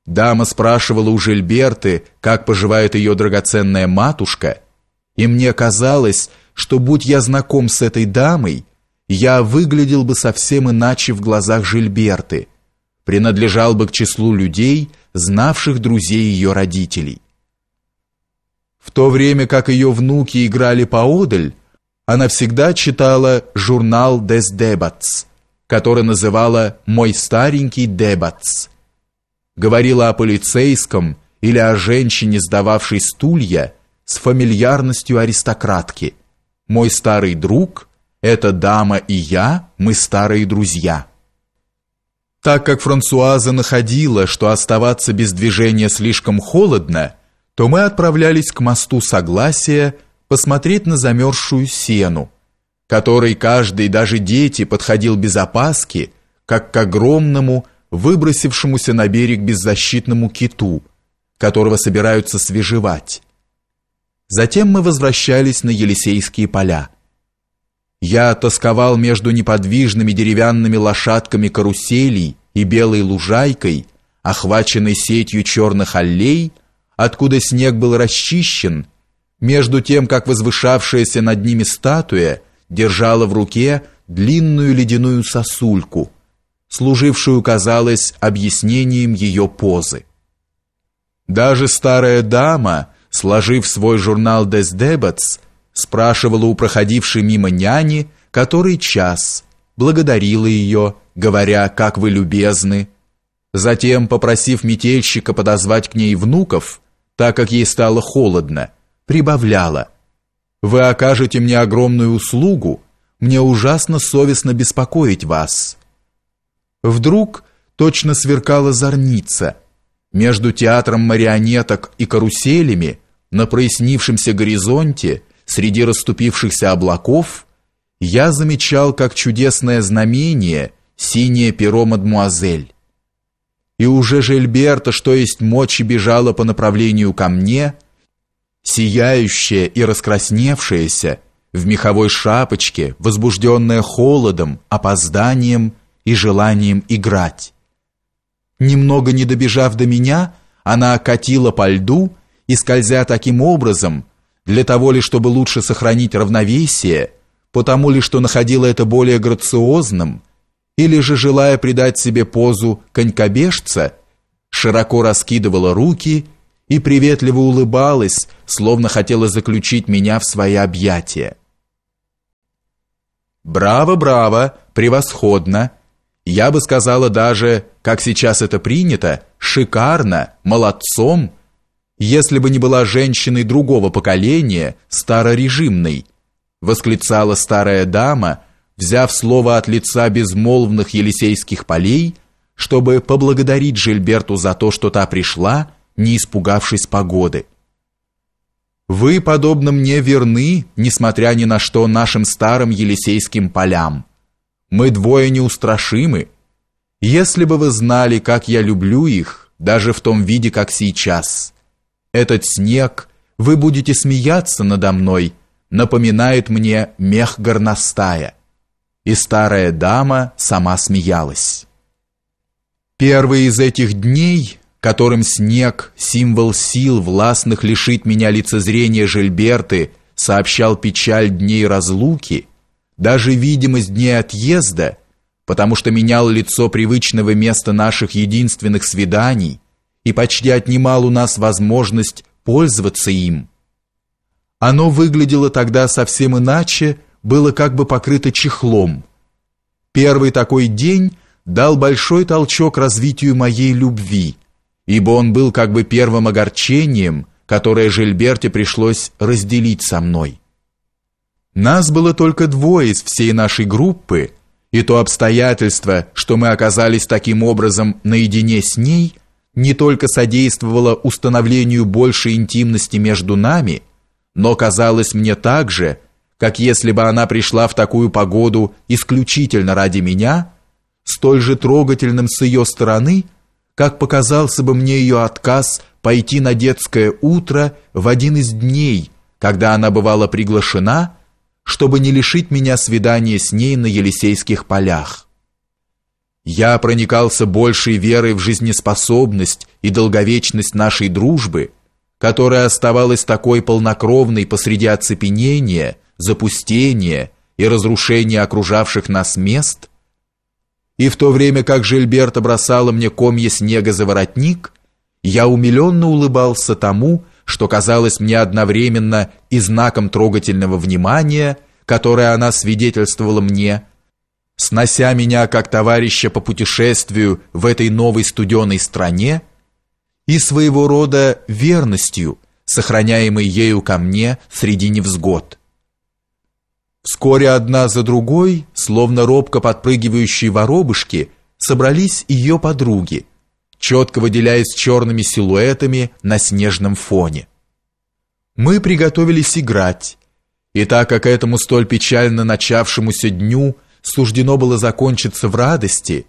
Дама спрашивала у Жильберты, как поживает ее драгоценная матушка – и мне казалось, что будь я знаком с этой дамой, я выглядел бы совсем иначе в глазах Жильберты, принадлежал бы к числу людей, знавших друзей ее родителей. В то время как ее внуки играли поодаль, она всегда читала журнал «Des Debats», который называла «Мой старенький Дебатс». Говорила о полицейском или о женщине, сдававшей стулья – с фамильярностью аристократки. Мой старый друг, эта дама и я, мы старые друзья. Так как Франсуаза находила, что оставаться без движения слишком холодно, то мы отправлялись к мосту Согласия посмотреть на замерзшую сену, которой каждый, даже дети, подходил без опаски, как к огромному, выбросившемуся на берег беззащитному киту, которого собираются свежевать. Затем мы возвращались на Елисейские поля. Я тосковал между неподвижными деревянными лошадками каруселей и белой лужайкой, охваченной сетью черных аллей, откуда снег был расчищен, между тем, как возвышавшаяся над ними статуя держала в руке длинную ледяную сосульку, служившую, казалось, объяснением ее позы. Даже старая дама — сложив свой журнал «Des Debats», спрашивала у проходившей мимо няни, который час, благодарила ее, говоря «как вы любезны», затем, попросив метельщика подозвать к ней внуков, так как ей стало холодно, прибавляла «Вы окажете мне огромную услугу, мне ужасно совестно беспокоить вас». Вдруг точно сверкала зорница. Между театром марионеток и каруселями – на прояснившемся горизонте, среди расступившихся облаков, я замечал как чудесное знамение синее перо мадмуазель. И уже Жильберта, что есть мочи, бежала по направлению ко мне, сияющая и раскрасневшаяся, в меховой шапочке, возбужденная холодом, опозданием и желанием играть. Немного не добежав до меня, она окатила по льду и скользя таким образом, для того ли, чтобы лучше сохранить равновесие, потому ли, что находила это более грациозным, или же, желая придать себе позу конькобежца, широко раскидывала руки и приветливо улыбалась, словно хотела заключить меня в свои объятия. «Браво, браво! Превосходно!» Я бы сказала даже, как сейчас это принято, «шикарно! Молодцом!» если бы не была женщиной другого поколения, старорежимной, восклицала старая дама, взяв слово от лица безмолвных Елисейских полей, чтобы поблагодарить Жильберту за то, что та пришла, не испугавшись погоды. Вы, подобно мне, верны, несмотря ни на что, нашим старым Елисейским полям. Мы двое неустрашимы. Если бы вы знали, как я люблю их, даже в том виде, как сейчас. Этот снег, вы будете смеяться надо мной, напоминает мне мех горностая. И старая дама сама смеялась. Первый из этих дней, которым снег, символ сил властных лишить меня лицезрения Жильберты, сообщал печаль дней разлуки, даже видимость дней отъезда, потому что менял лицо привычного места наших единственных свиданий, и почти отнимал у нас возможность пользоваться им. Оно выглядело тогда совсем иначе, было как бы покрыто чехлом. Первый такой день дал большой толчок развитию моей любви, ибо он был как бы первым огорчением, которое Жильберте пришлось разделить со мной. Нас было только двое из всей нашей группы, и то обстоятельство, что мы оказались таким образом наедине с ней – не только содействовала установлению большей интимности между нами, но казалось мне также, как если бы она пришла в такую погоду исключительно ради меня, столь же трогательным с ее стороны, как показался бы мне ее отказ пойти на детское утро в один из дней, когда она бывала приглашена, чтобы не лишить меня свидания с ней на Елисейских полях. Я проникался большей верой в жизнеспособность и долговечность нашей дружбы, которая оставалась такой полнокровной посреди оцепенения, запустения и разрушения окружавших нас мест. И в то время как Жильберта бросала мне комья снега за воротник, я умилённо улыбался тому, что казалось мне одновременно и знаком трогательного внимания, которое она свидетельствовала мне, снося меня как товарища по путешествию в этой новой студеной стране, и своего рода верностью, сохраняемой ею ко мне среди невзгод. Вскоре одна за другой, словно робко подпрыгивающие воробушки, собрались ее подруги, четко выделяясь черными силуэтами на снежном фоне. Мы приготовились играть, и так как этому столь печально начавшемуся дню – суждено было закончиться в радости,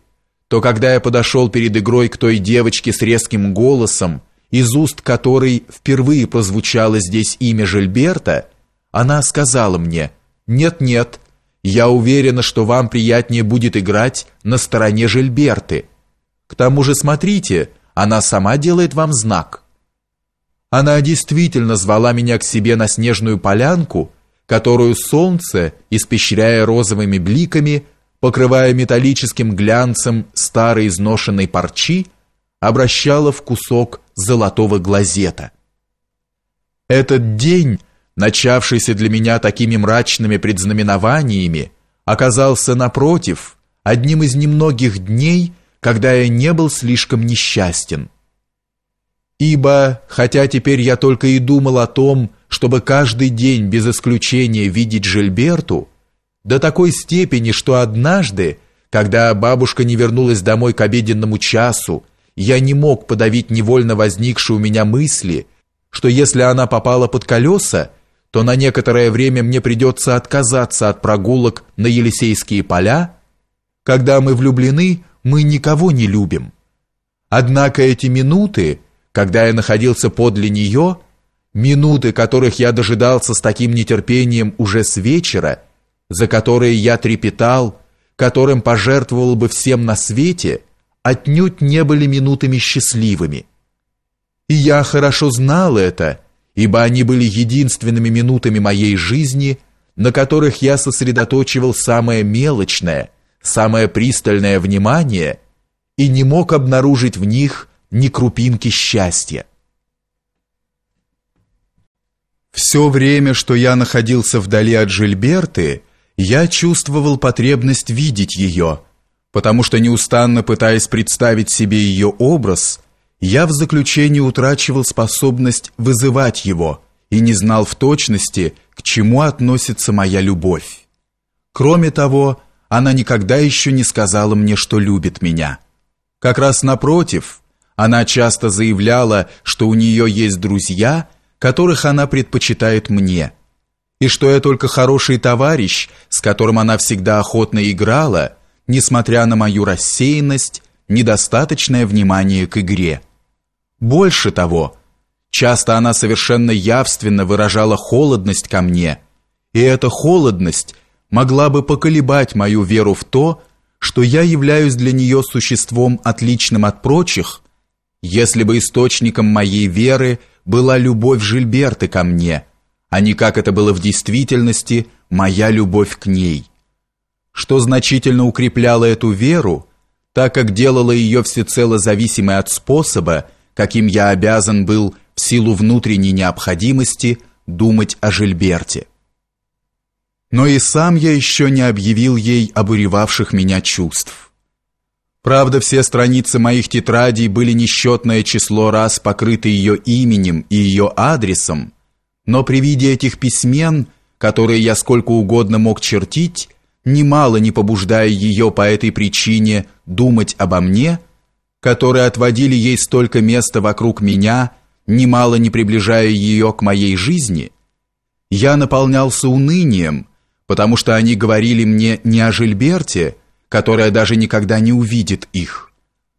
то когда я подошел перед игрой к той девочке с резким голосом, из уст которой впервые прозвучало здесь имя Жильберта, она сказала мне «Нет-нет, я уверена, что вам приятнее будет играть на стороне Жильберты. К тому же, смотрите, она сама делает вам знак». Она действительно звала меня к себе на снежную полянку, которую солнце, испещряя розовыми бликами, покрывая металлическим глянцем старой изношенной парчи, обращало в кусок золотого глазета. Этот день, начавшийся для меня такими мрачными предзнаменованиями, оказался напротив одним из немногих дней, когда я не был слишком несчастен. Ибо, хотя теперь я только и думал о том, чтобы каждый день без исключения видеть Жильберту, до такой степени, что однажды, когда бабушка не вернулась домой к обеденному часу, я не мог подавить невольно возникшие у меня мысли, что если она попала под колеса, то на некоторое время мне придется отказаться от прогулок на Елисейские поля. Когда мы влюблены, мы никого не любим. Однако эти минуты, когда я находился подле нее, минуты, которых я дожидался с таким нетерпением уже с вечера, за которые я трепетал, которым пожертвовал бы всем на свете, отнюдь не были минутами счастливыми. И я хорошо знал это, ибо они были единственными минутами моей жизни, на которых я сосредоточивал самое мелочное, самое пристальное внимание и не мог обнаружить в них ни крупинки счастья. Все время, что я находился вдали от Жильберты, я чувствовал потребность видеть ее, потому что неустанно пытаясь представить себе ее образ, я в заключении утрачивал способность вызывать его и не знал в точности, к чему относится моя любовь. Кроме того, она никогда еще не сказала мне, что любит меня. Как раз напротив, она часто заявляла, что у нее есть друзья – которых она предпочитает мне, и что я только хороший товарищ, с которым она всегда охотно играла, несмотря на мою рассеянность, недостаточное внимание к игре. Больше того, часто она совершенно явственно выражала холодность ко мне, и эта холодность могла бы поколебать мою веру в то, что я являюсь для нее существом отличным от прочих, если бы источником моей веры – была любовь Жильберты ко мне, а не как это было в действительности, моя любовь к ней. Что значительно укрепляло эту веру, так как делало ее всецело зависимой от способа, каким я обязан был в силу внутренней необходимости думать о Жильберте. Но и сам я еще не объявил ей обуревавших меня чувств. Правда, все страницы моих тетрадей были несчетное число раз покрыты ее именем и ее адресом, но при виде этих письмен, которые я сколько угодно мог чертить, немало не побуждая ее по этой причине думать обо мне, которые отводили ей столько места вокруг меня, немало не приближая ее к моей жизни, я наполнялся унынием, потому что они говорили мне не о Жильберте, которая даже никогда не увидит их,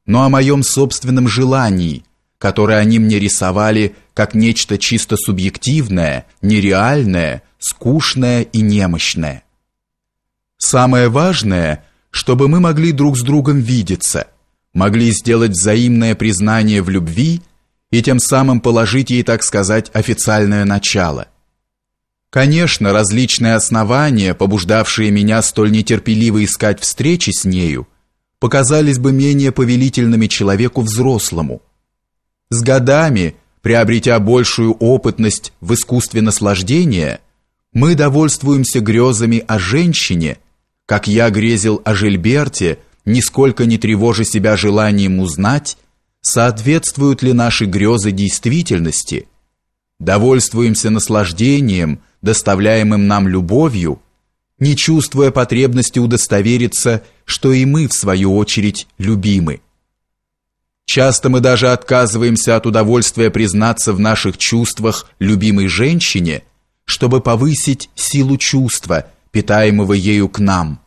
но о моем собственном желании, которое они мне рисовали как нечто чисто субъективное, нереальное, скучное и немощное. Самое важное, чтобы мы могли друг с другом видеться, могли сделать взаимное признание в любви и тем самым положить ей, так сказать, официальное начало – Конечно, различные основания, побуждавшие меня столь нетерпеливо искать встречи с нею, показались бы менее повелительными человеку взрослому. С годами, приобретя большую опытность в искусстве наслаждения, мы довольствуемся грезами о женщине, как я грезил о Жильберте, нисколько не тревожа себя желанием узнать, соответствуют ли наши грезы действительности. Довольствуемся наслаждением – доставляемым нам любовью, не чувствуя потребности удостовериться, что и мы, в свою очередь, любимы. Часто мы даже отказываемся от удовольствия признаться в наших чувствах любимой женщине, чтобы повысить силу чувства, питаемого ею к нам.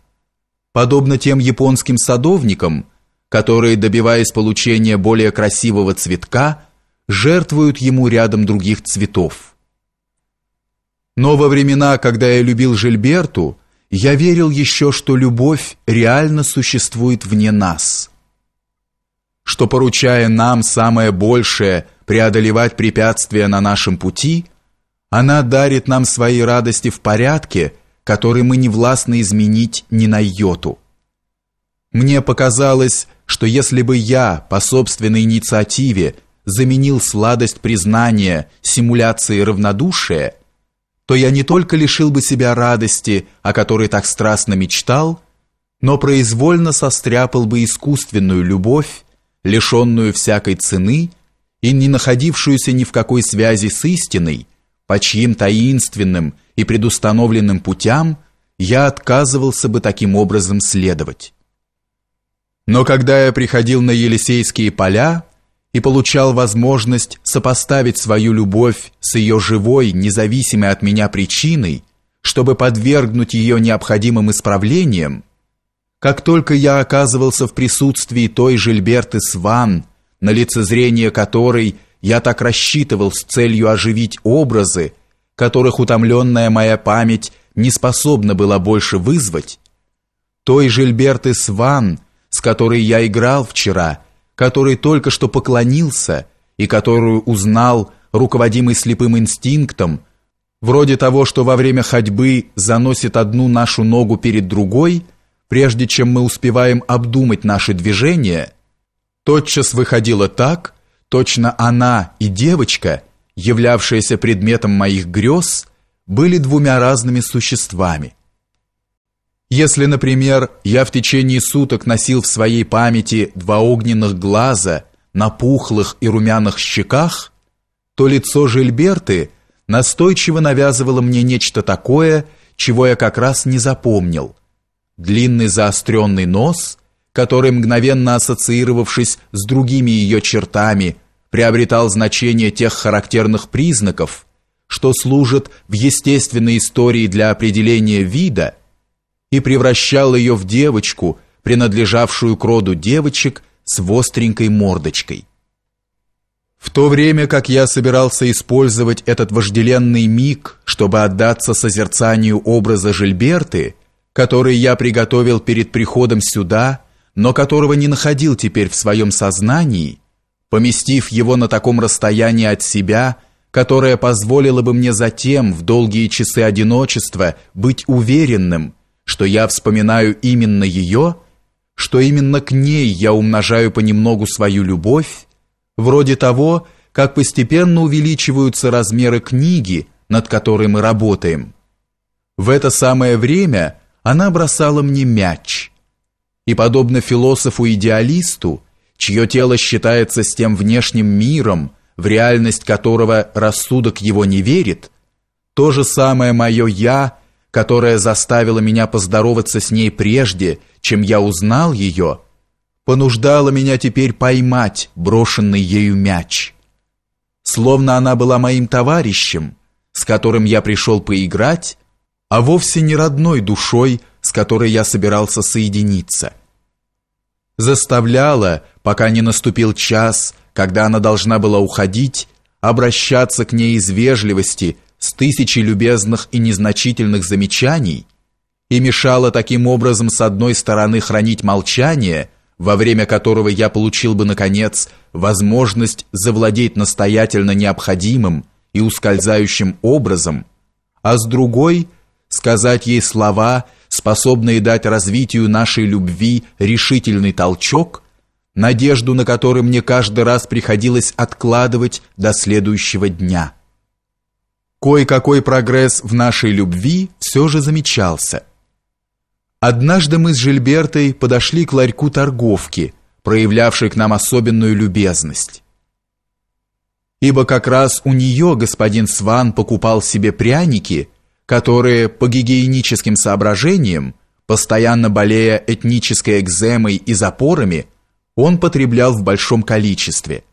Подобно тем японским садовникам, которые, добиваясь получения более красивого цветка, жертвуют ему рядом других цветов. Но во времена, когда я любил Жильберту, я верил еще, что любовь реально существует вне нас. Что поручая нам самое большее преодолевать препятствия на нашем пути, она дарит нам свои радости в порядке, который мы не властны изменить ни на йоту. Мне показалось, что если бы я по собственной инициативе заменил сладость признания симуляцией равнодушия – то я не только лишил бы себя радости, о которой так страстно мечтал, но произвольно состряпал бы искусственную любовь, лишенную всякой цены и не находившуюся ни в какой связи с истиной, по чьим таинственным и предустановленным путям я отказывался бы таким образом следовать. Но когда я приходил на Елисейские поля, и получал возможность сопоставить свою любовь с ее живой, независимой от меня причиной, чтобы подвергнуть ее необходимым исправлениям, как только я оказывался в присутствии той Жильберты Сван, на лицезрение которой я так рассчитывал с целью оживить образы, которых утомленная моя память не способна была больше вызвать, той Жильберты Сван, с которой я играл вчера – который только что поклонился и которую узнал, руководимый слепым инстинктом, вроде того, что во время ходьбы заносит одну нашу ногу перед другой, прежде чем мы успеваем обдумать наши движения, тотчас выходило так, точно она и девочка, являвшаяся предметом моих грез, были двумя разными существами – если, например, я в течение суток носил в своей памяти два огненных глаза на пухлых и румяных щеках, то лицо Жильберты настойчиво навязывало мне нечто такое, чего я как раз не запомнил. Длинный заостренный нос, который, мгновенно ассоциировавшись с другими ее чертами, приобретал значение тех характерных признаков, что служат в естественной истории для определения вида – и превращал ее в девочку, принадлежавшую к роду девочек с востренькой мордочкой. В то время, как я собирался использовать этот вожделенный миг, чтобы отдаться созерцанию образа Жильберты, который я приготовил перед приходом сюда, но которого не находил теперь в своем сознании, поместив его на таком расстоянии от себя, которое позволило бы мне затем в долгие часы одиночества быть уверенным – что я вспоминаю именно ее, что именно к ней я умножаю понемногу свою любовь, вроде того, как постепенно увеличиваются размеры книги, над которой мы работаем. В это самое время она бросала мне мяч. И подобно философу-идеалисту, чье тело считается с тем внешним миром, в реальность которого рассудок его не верит, то же самое мое «я» которая заставила меня поздороваться с ней прежде, чем я узнал ее, понуждала меня теперь поймать брошенный ею мяч. Словно она была моим товарищем, с которым я пришел поиграть, а вовсе не родной душой, с которой я собирался соединиться. Заставляла, пока не наступил час, когда она должна была уходить, обращаться к ней из вежливости – с тысячей любезных и незначительных замечаний и мешала таким образом с одной стороны хранить молчание, во время которого я получил бы, наконец, возможность завладеть настоятельно необходимым и ускользающим образом, а с другой — сказать ей слова, способные дать развитию нашей любви решительный толчок, надежду на который мне каждый раз приходилось откладывать до следующего дня». Кое-какой прогресс в нашей любви все же замечался. Однажды мы с Жильбертой подошли к ларьку торговки, проявлявшей к нам особенную любезность. Ибо как раз у нее господин Сван покупал себе пряники, которые по гигиеническим соображениям, постоянно болея этнической экземой и запорами, он потреблял в большом количестве –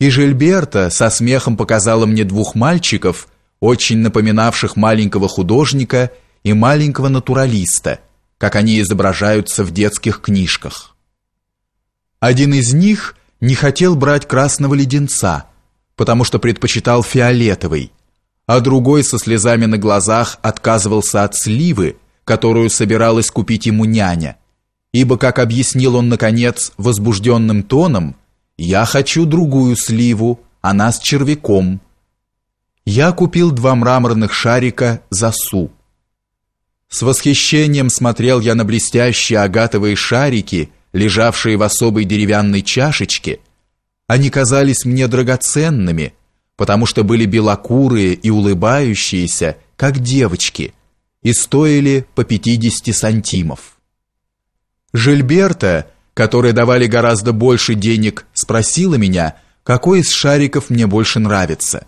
и Жильберта со смехом показала мне двух мальчиков, очень напоминавших маленького художника и маленького натуралиста, как они изображаются в детских книжках. Один из них не хотел брать красного леденца, потому что предпочитал фиолетовый, а другой со слезами на глазах отказывался от сливы, которую собиралась купить ему няня, ибо, как объяснил он, наконец, возбужденным тоном – я хочу другую сливу, она с червяком. Я купил два мраморных шарика за су. С восхищением смотрел я на блестящие агатовые шарики, лежавшие в особой деревянной чашечке. Они казались мне драгоценными, потому что были белокурые и улыбающиеся, как девочки, и стоили по 50 сантимов. Жильберта, которой давали гораздо больше денег, спросила меня, какой из шариков мне больше нравится.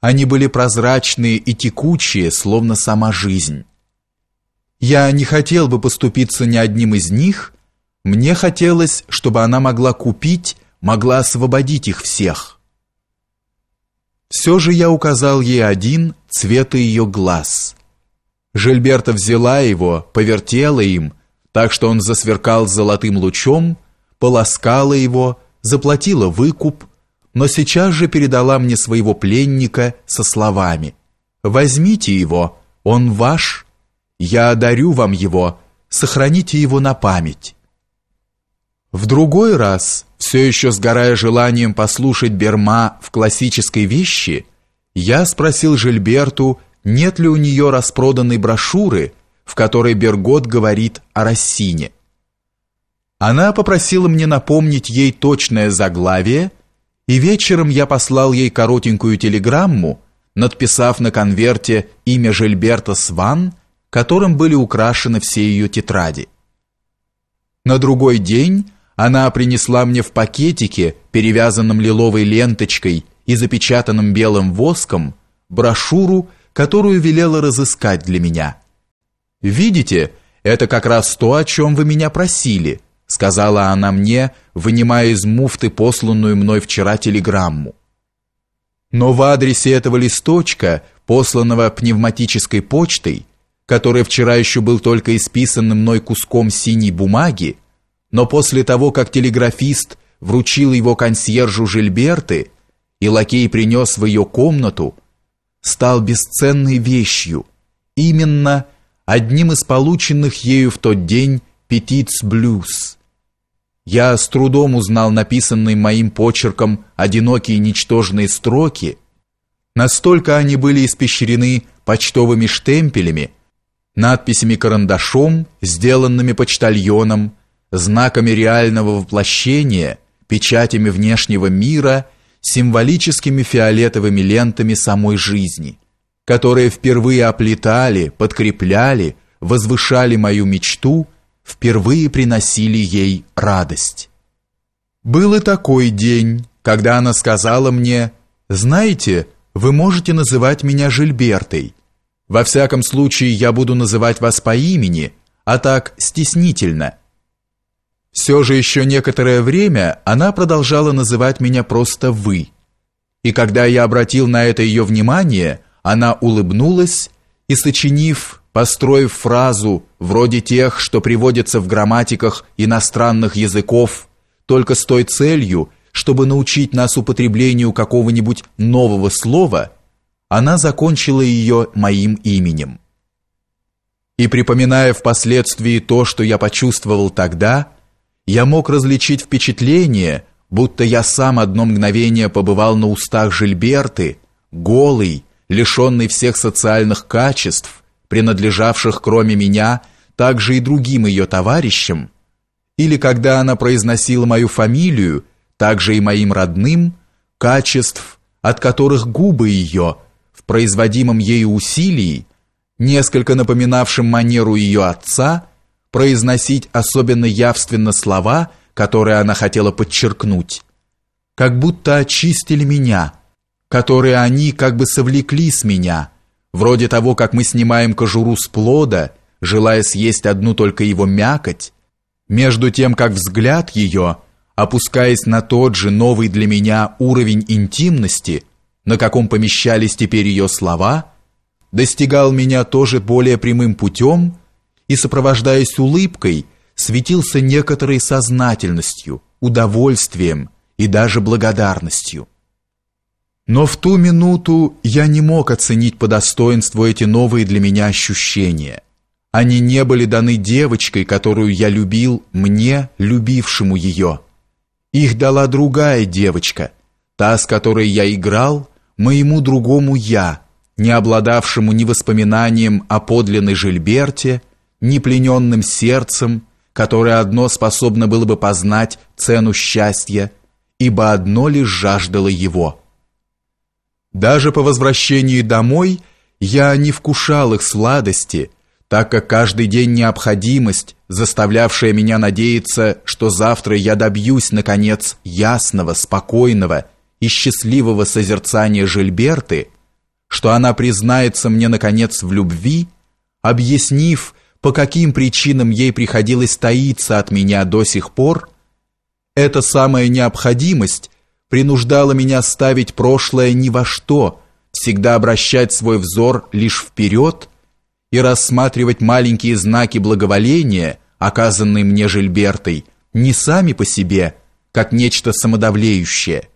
Они были прозрачные и текучие, словно сама жизнь. Я не хотел бы поступиться ни одним из них, мне хотелось, чтобы она могла купить, могла освободить их всех. Все же я указал ей один цвет ее глаз. Жильберта взяла его, повертела им, так что он засверкал золотым лучом, полоскала его, заплатила выкуп, но сейчас же передала мне своего пленника со словами «Возьмите его, он ваш, я дарю вам его, сохраните его на память». В другой раз, все еще сгорая желанием послушать Берма в классической вещи, я спросил Жильберту, нет ли у нее распроданной брошюры, в которой Бергот говорит о Рассине. Она попросила мне напомнить ей точное заглавие, и вечером я послал ей коротенькую телеграмму, надписав на конверте имя Жильберта Сван, которым были украшены все ее тетради. На другой день она принесла мне в пакетике, перевязанном лиловой ленточкой и запечатанном белым воском, брошюру, которую велела разыскать для меня. «Видите, это как раз то, о чем вы меня просили», сказала она мне, вынимая из муфты посланную мной вчера телеграмму. Но в адресе этого листочка, посланного пневматической почтой, который вчера еще был только исписан мной куском синей бумаги, но после того, как телеграфист вручил его консьержу Жильберты, и лакей принес в ее комнату, стал бесценной вещью, именно одним из полученных ею в тот день «Петиц Блюз», я с трудом узнал написанные моим почерком одинокие ничтожные строки. Настолько они были испещрены почтовыми штемпелями, надписями карандашом, сделанными почтальоном, знаками реального воплощения, печатями внешнего мира, символическими фиолетовыми лентами самой жизни, которые впервые оплетали, подкрепляли, возвышали мою мечту – впервые приносили ей радость. Был и такой день, когда она сказала мне, «Знаете, вы можете называть меня Жильбертой. Во всяком случае, я буду называть вас по имени, а так стеснительно». Все же еще некоторое время она продолжала называть меня просто «вы». И когда я обратил на это ее внимание, она улыбнулась и, сочинив построив фразу вроде тех, что приводятся в грамматиках иностранных языков, только с той целью, чтобы научить нас употреблению какого-нибудь нового слова, она закончила ее моим именем. И припоминая впоследствии то, что я почувствовал тогда, я мог различить впечатление, будто я сам одно мгновение побывал на устах Жильберты, голый, лишенный всех социальных качеств, принадлежавших кроме меня также и другим ее товарищам, или когда она произносила мою фамилию, также и моим родным, качеств, от которых губы ее в производимом ею усилии, несколько напоминавшим манеру ее отца, произносить особенно явственно слова, которые она хотела подчеркнуть, как будто очистили меня, которые они как бы совлекли с меня, вроде того, как мы снимаем кожуру с плода, желая съесть одну только его мякоть, между тем, как взгляд ее, опускаясь на тот же новый для меня уровень интимности, на каком помещались теперь ее слова, достигал меня тоже более прямым путем и, сопровождаясь улыбкой, светился некоторой сознательностью, удовольствием и даже благодарностью. Но в ту минуту я не мог оценить по достоинству эти новые для меня ощущения. Они не были даны девочкой, которую я любил, мне, любившему ее. Их дала другая девочка, та, с которой я играл, моему другому я, не обладавшему ни воспоминанием о подлинной Жильберте, ни плененным сердцем, которое одно способно было бы познать цену счастья, ибо одно лишь жаждало его – даже по возвращении домой я не вкушал их сладости, так как каждый день необходимость, заставлявшая меня надеяться, что завтра я добьюсь, наконец, ясного, спокойного и счастливого созерцания Жильберты, что она признается мне, наконец, в любви, объяснив, по каким причинам ей приходилось таиться от меня до сих пор, эта самая необходимость принуждало меня ставить прошлое ни во что, всегда обращать свой взор лишь вперед и рассматривать маленькие знаки благоволения, оказанные мне Жильбертой, не сами по себе, как нечто самодавлеющее,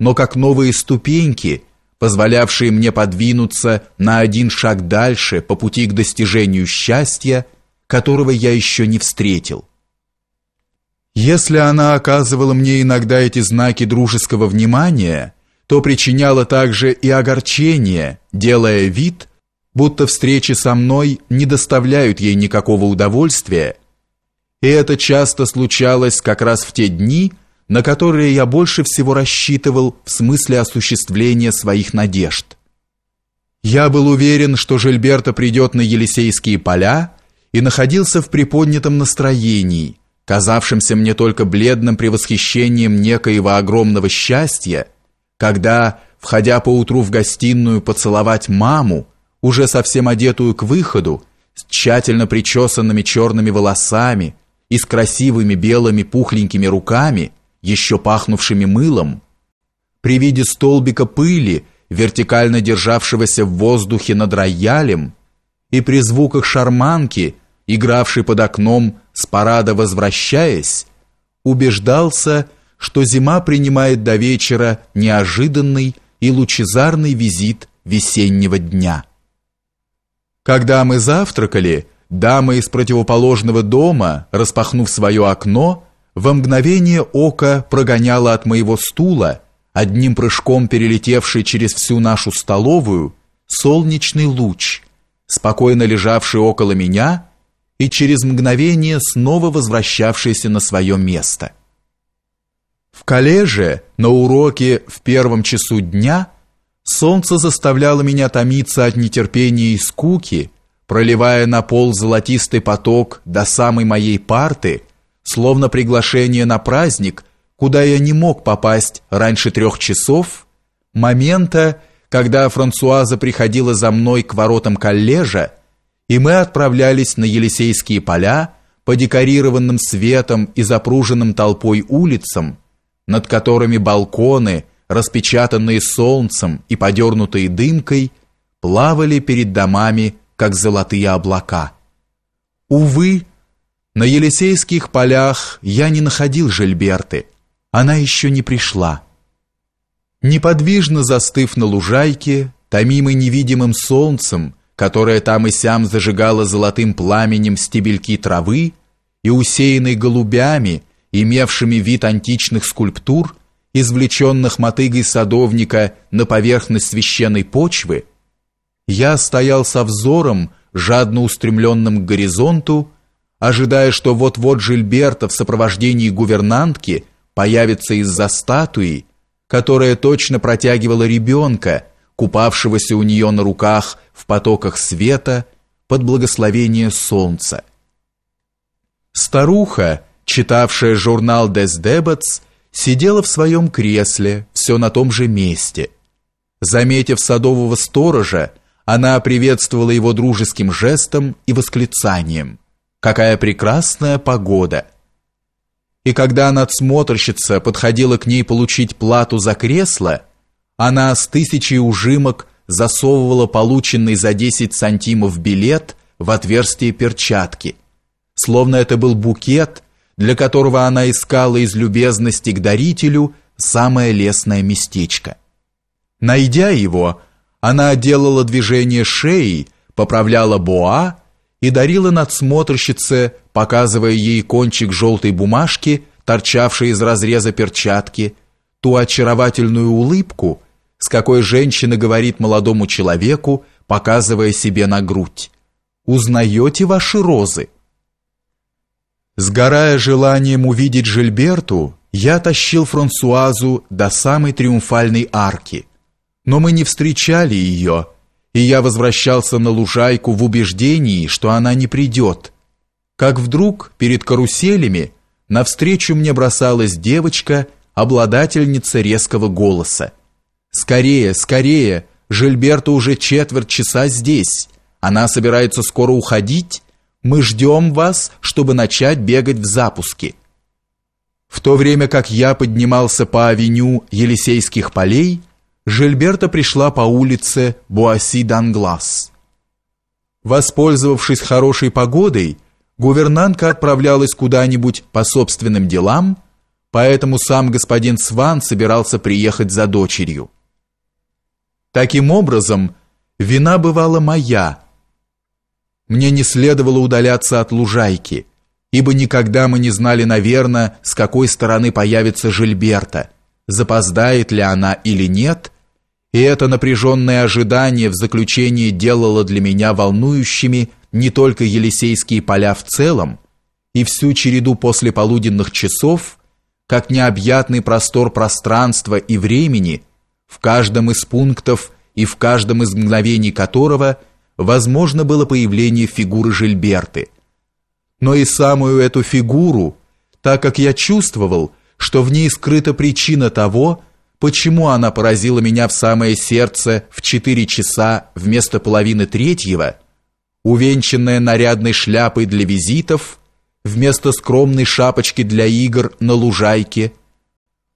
но как новые ступеньки, позволявшие мне подвинуться на один шаг дальше по пути к достижению счастья, которого я еще не встретил. Если она оказывала мне иногда эти знаки дружеского внимания, то причиняла также и огорчение, делая вид, будто встречи со мной не доставляют ей никакого удовольствия. И это часто случалось как раз в те дни, на которые я больше всего рассчитывал в смысле осуществления своих надежд. Я был уверен, что Жильберта придет на Елисейские поля и находился в приподнятом настроении – казавшимся мне только бледным превосхищением некоего огромного счастья, когда, входя поутру в гостиную поцеловать маму, уже совсем одетую к выходу, с тщательно причесанными черными волосами и с красивыми белыми пухленькими руками, еще пахнувшими мылом, при виде столбика пыли, вертикально державшегося в воздухе над роялем, и при звуках шарманки, игравшей под окном с парада возвращаясь, убеждался, что зима принимает до вечера неожиданный и лучезарный визит весеннего дня. Когда мы завтракали, дама из противоположного дома, распахнув свое окно, в мгновение ока прогоняла от моего стула, одним прыжком перелетевший через всю нашу столовую, солнечный луч, спокойно лежавший около меня — и через мгновение снова возвращавшийся на свое место. В коллеже на уроке в первом часу дня солнце заставляло меня томиться от нетерпения и скуки, проливая на пол золотистый поток до самой моей парты, словно приглашение на праздник, куда я не мог попасть раньше трех часов, момента, когда Франсуаза приходила за мной к воротам коллежа и мы отправлялись на Елисейские поля по декорированным светом и запруженным толпой улицам, над которыми балконы, распечатанные солнцем и подернутые дымкой, плавали перед домами, как золотые облака. Увы, на Елисейских полях я не находил Жильберты. Она еще не пришла. Неподвижно застыв на лужайке, томимый невидимым солнцем, которая там и сям зажигала золотым пламенем стебельки травы, и усеянный голубями, имевшими вид античных скульптур, извлеченных мотыгой садовника на поверхность священной почвы, я стоял со взором, жадно устремленным к горизонту, ожидая, что вот-вот Жильберта в сопровождении гувернантки появится из-за статуи, которая точно протягивала ребенка, купавшегося у нее на руках в потоках света под благословение солнца. Старуха, читавшая журнал «Дес Дебатс», сидела в своем кресле, все на том же месте. Заметив садового сторожа, она приветствовала его дружеским жестом и восклицанием. «Какая прекрасная погода!» И когда надсмотрщица подходила к ней получить плату за кресло – она с тысячей ужимок засовывала полученный за 10 сантимов билет в отверстие перчатки, словно это был букет, для которого она искала из любезности к дарителю самое лесное местечко. Найдя его, она делала движение шеи, поправляла боа и дарила надсмотрщице, показывая ей кончик желтой бумажки, торчавшей из разреза перчатки, ту очаровательную улыбку, с какой женщина говорит молодому человеку, показывая себе на грудь. «Узнаете ваши розы?» Сгорая желанием увидеть Жильберту, я тащил Франсуазу до самой триумфальной арки. Но мы не встречали ее, и я возвращался на лужайку в убеждении, что она не придет. Как вдруг, перед каруселями, навстречу мне бросалась девочка, обладательница резкого голоса. «Скорее, скорее! Жильберта уже четверть часа здесь. Она собирается скоро уходить. Мы ждем вас, чтобы начать бегать в запуске». В то время как я поднимался по авеню Елисейских полей, Жильберта пришла по улице Буаси-Данглас. Воспользовавшись хорошей погодой, гувернантка отправлялась куда-нибудь по собственным делам, поэтому сам господин Сван собирался приехать за дочерью. Таким образом, вина бывала моя. Мне не следовало удаляться от лужайки, ибо никогда мы не знали, наверное, с какой стороны появится Жильберта, запоздает ли она или нет, и это напряженное ожидание в заключении делало для меня волнующими не только Елисейские поля в целом, и всю череду послеполуденных часов, как необъятный простор пространства и времени – в каждом из пунктов и в каждом из мгновений которого возможно было появление фигуры Жильберты. Но и самую эту фигуру, так как я чувствовал, что в ней скрыта причина того, почему она поразила меня в самое сердце в 4 часа вместо половины третьего, увенчанная нарядной шляпой для визитов, вместо скромной шапочки для игр на лужайке –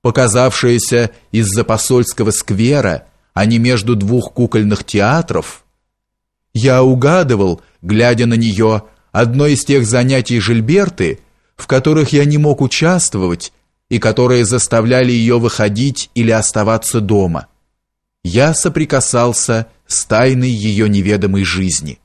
показавшаяся из-за посольского сквера, а не между двух кукольных театров. Я угадывал, глядя на нее, одно из тех занятий Жильберты, в которых я не мог участвовать и которые заставляли ее выходить или оставаться дома. Я соприкасался с тайной ее неведомой жизни.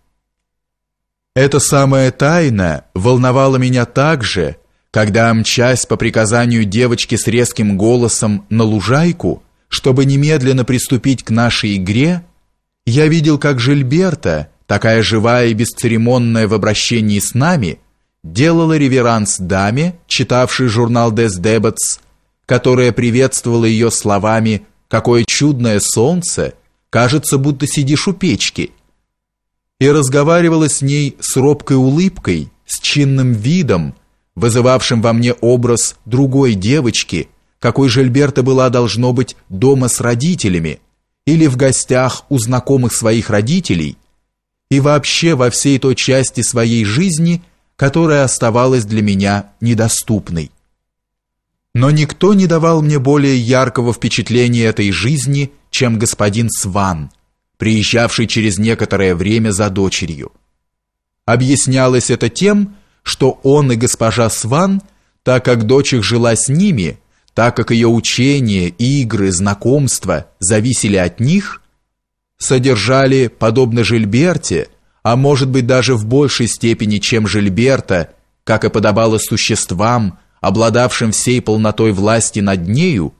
Эта самая тайна волновала меня так же, когда, мчась по приказанию девочки с резким голосом на лужайку, чтобы немедленно приступить к нашей игре, я видел, как Жильберта, такая живая и бесцеремонная в обращении с нами, делала реверанс даме, читавшей журнал «Дес Дебетс», которая приветствовала ее словами «Какое чудное солнце! Кажется, будто сидишь у печки!» и разговаривала с ней с робкой улыбкой, с чинным видом, вызывавшим во мне образ другой девочки, какой Жильберта была должно быть дома с родителями или в гостях у знакомых своих родителей и вообще во всей той части своей жизни, которая оставалась для меня недоступной. Но никто не давал мне более яркого впечатления этой жизни, чем господин Сван, приезжавший через некоторое время за дочерью. Объяснялось это тем, что он и госпожа Сван, так как дочь их жила с ними, так как ее учения, игры, знакомства зависели от них, содержали, подобно Жильберте, а может быть даже в большей степени, чем Жильберта, как и подобало существам, обладавшим всей полнотой власти над нею,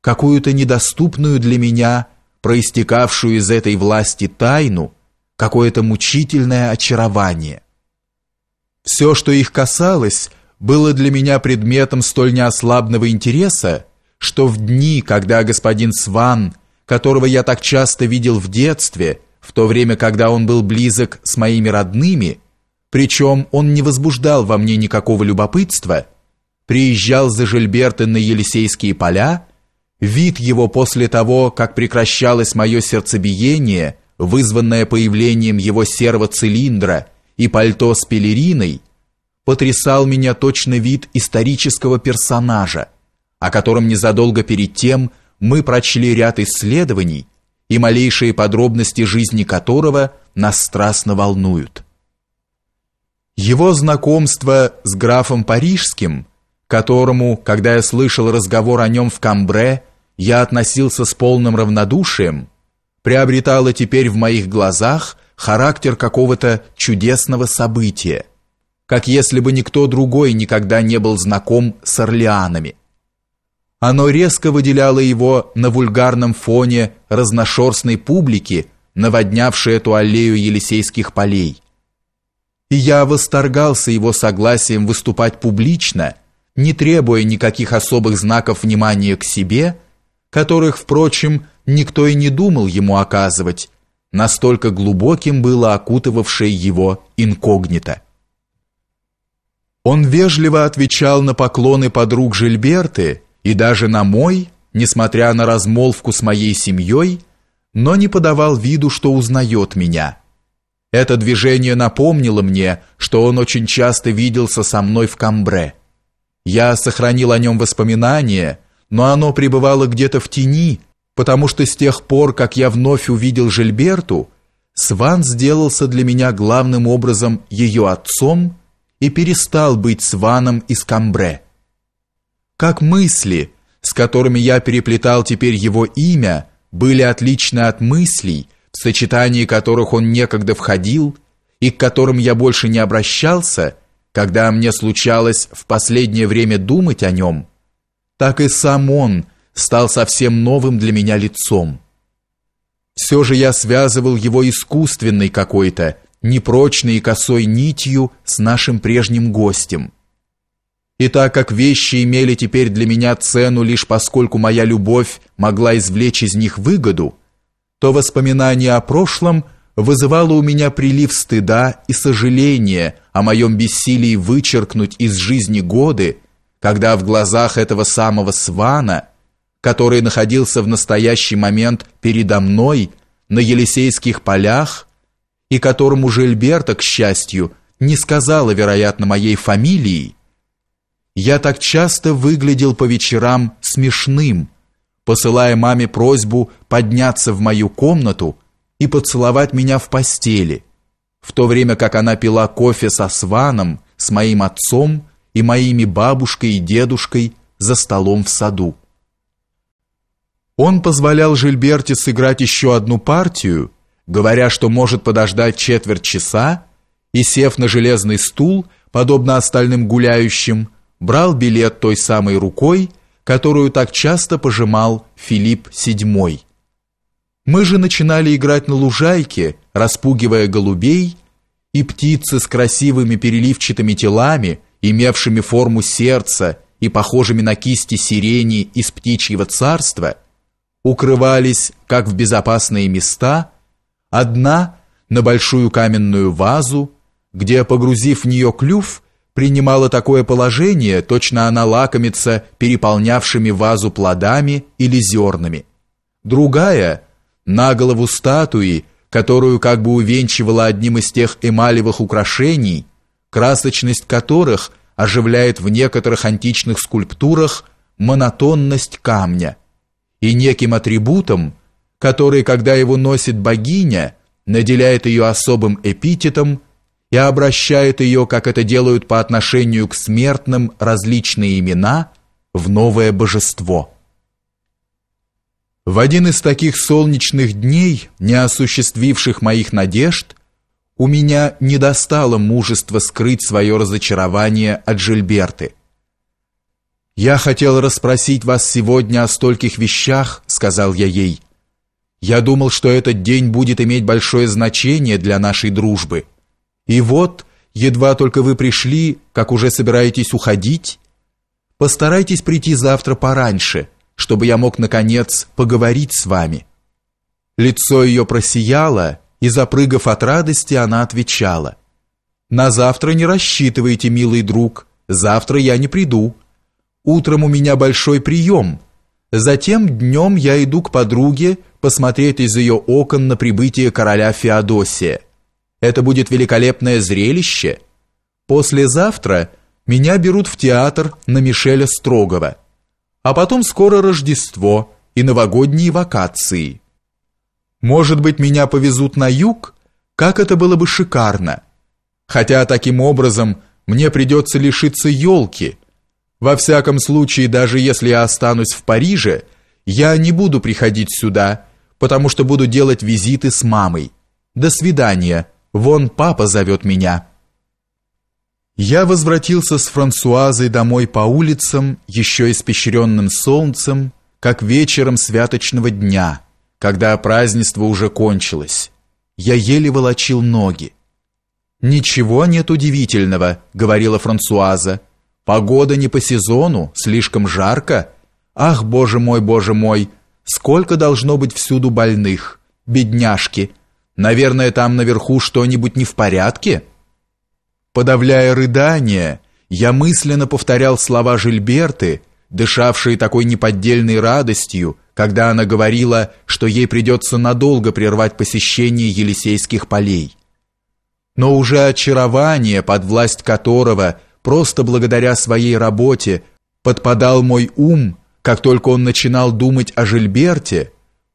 какую-то недоступную для меня, проистекавшую из этой власти тайну, какое-то мучительное очарование. Все, что их касалось, было для меня предметом столь неослабного интереса, что в дни, когда господин Сван, которого я так часто видел в детстве, в то время, когда он был близок с моими родными, причем он не возбуждал во мне никакого любопытства, приезжал за Жильберта на Елисейские поля, вид его после того, как прекращалось мое сердцебиение, вызванное появлением его серого цилиндра – и пальто с пелериной, потрясал меня точно вид исторического персонажа, о котором незадолго перед тем мы прочли ряд исследований, и малейшие подробности жизни которого нас страстно волнуют. Его знакомство с графом Парижским, которому, когда я слышал разговор о нем в Камбре, я относился с полным равнодушием, приобретало теперь в моих глазах характер какого-то чудесного события, как если бы никто другой никогда не был знаком с Орлеанами. Оно резко выделяло его на вульгарном фоне разношерстной публики, наводнявшей эту аллею Елисейских полей. И я восторгался его согласием выступать публично, не требуя никаких особых знаков внимания к себе, которых, впрочем, никто и не думал ему оказывать, настолько глубоким было окутывавшее его инкогнито. Он вежливо отвечал на поклоны подруг Жильберты и даже на мой, несмотря на размолвку с моей семьей, но не подавал виду, что узнает меня. Это движение напомнило мне, что он очень часто виделся со мной в Камбре. Я сохранил о нем воспоминания, но оно пребывало где-то в тени, потому что с тех пор, как я вновь увидел Жильберту, Сван сделался для меня главным образом ее отцом и перестал быть Сваном из Камбре. Как мысли, с которыми я переплетал теперь его имя, были отличны от мыслей, в сочетании которых он некогда входил и к которым я больше не обращался, когда мне случалось в последнее время думать о нем, так и сам он – стал совсем новым для меня лицом. Все же я связывал его искусственной какой-то, непрочной и косой нитью с нашим прежним гостем. И так как вещи имели теперь для меня цену лишь поскольку моя любовь могла извлечь из них выгоду, то воспоминание о прошлом вызывало у меня прилив стыда и сожаления о моем бессилии вычеркнуть из жизни годы, когда в глазах этого самого Свана – который находился в настоящий момент передо мной на Елисейских полях и которому Жильберта, к счастью, не сказала, вероятно, моей фамилии, я так часто выглядел по вечерам смешным, посылая маме просьбу подняться в мою комнату и поцеловать меня в постели, в то время как она пила кофе со сваном, с моим отцом и моими бабушкой и дедушкой за столом в саду. Он позволял Жильберте сыграть еще одну партию, говоря, что может подождать четверть часа, и, сев на железный стул, подобно остальным гуляющим, брал билет той самой рукой, которую так часто пожимал Филипп VII. Мы же начинали играть на лужайке, распугивая голубей, и птицы с красивыми переливчатыми телами, имевшими форму сердца и похожими на кисти сирени из птичьего царства – укрывались как в безопасные места, одна на большую каменную вазу, где, погрузив в нее клюв, принимала такое положение, точно она лакомится переполнявшими вазу плодами или зернами. Другая — на голову статуи, которую как бы увенчивала одним из тех эмалевых украшений, красочность которых оживляет в некоторых античных скульптурах монотонность камня — и неким атрибутом, который, когда его носит богиня, наделяет ее особым эпитетом и обращает ее, как это делают по отношению к смертным различные имена, в новое божество. В один из таких солнечных дней, не осуществивших моих надежд, у меня не достало мужества скрыть свое разочарование от Жильберты, «Я хотел расспросить вас сегодня о стольких вещах», — сказал я ей. «Я думал, что этот день будет иметь большое значение для нашей дружбы. И вот, едва только вы пришли, как уже собираетесь уходить, постарайтесь прийти завтра пораньше, чтобы я мог, наконец, поговорить с вами». Лицо ее просияло, и, запрыгав от радости, она отвечала. «На завтра не рассчитывайте, милый друг, завтра я не приду». Утром у меня большой прием. Затем днем я иду к подруге посмотреть из ее окон на прибытие короля Феодосия. Это будет великолепное зрелище. Послезавтра меня берут в театр на Мишеля Строгова. А потом скоро Рождество и новогодние вакации. Может быть, меня повезут на юг? Как это было бы шикарно! Хотя таким образом мне придется лишиться елки – во всяком случае, даже если я останусь в Париже, я не буду приходить сюда, потому что буду делать визиты с мамой. До свидания. Вон папа зовет меня. Я возвратился с Франсуазой домой по улицам, еще испещренным солнцем, как вечером святочного дня, когда празднество уже кончилось. Я еле волочил ноги. «Ничего нет удивительного», — говорила Франсуаза, — Погода не по сезону, слишком жарко. Ах, боже мой, боже мой, сколько должно быть всюду больных, бедняжки. Наверное, там наверху что-нибудь не в порядке. Подавляя рыдания, я мысленно повторял слова Жильберты, дышавшей такой неподдельной радостью, когда она говорила, что ей придется надолго прервать посещение Елисейских полей. Но уже очарование, под власть которого просто благодаря своей работе подпадал мой ум, как только он начинал думать о Жильберте,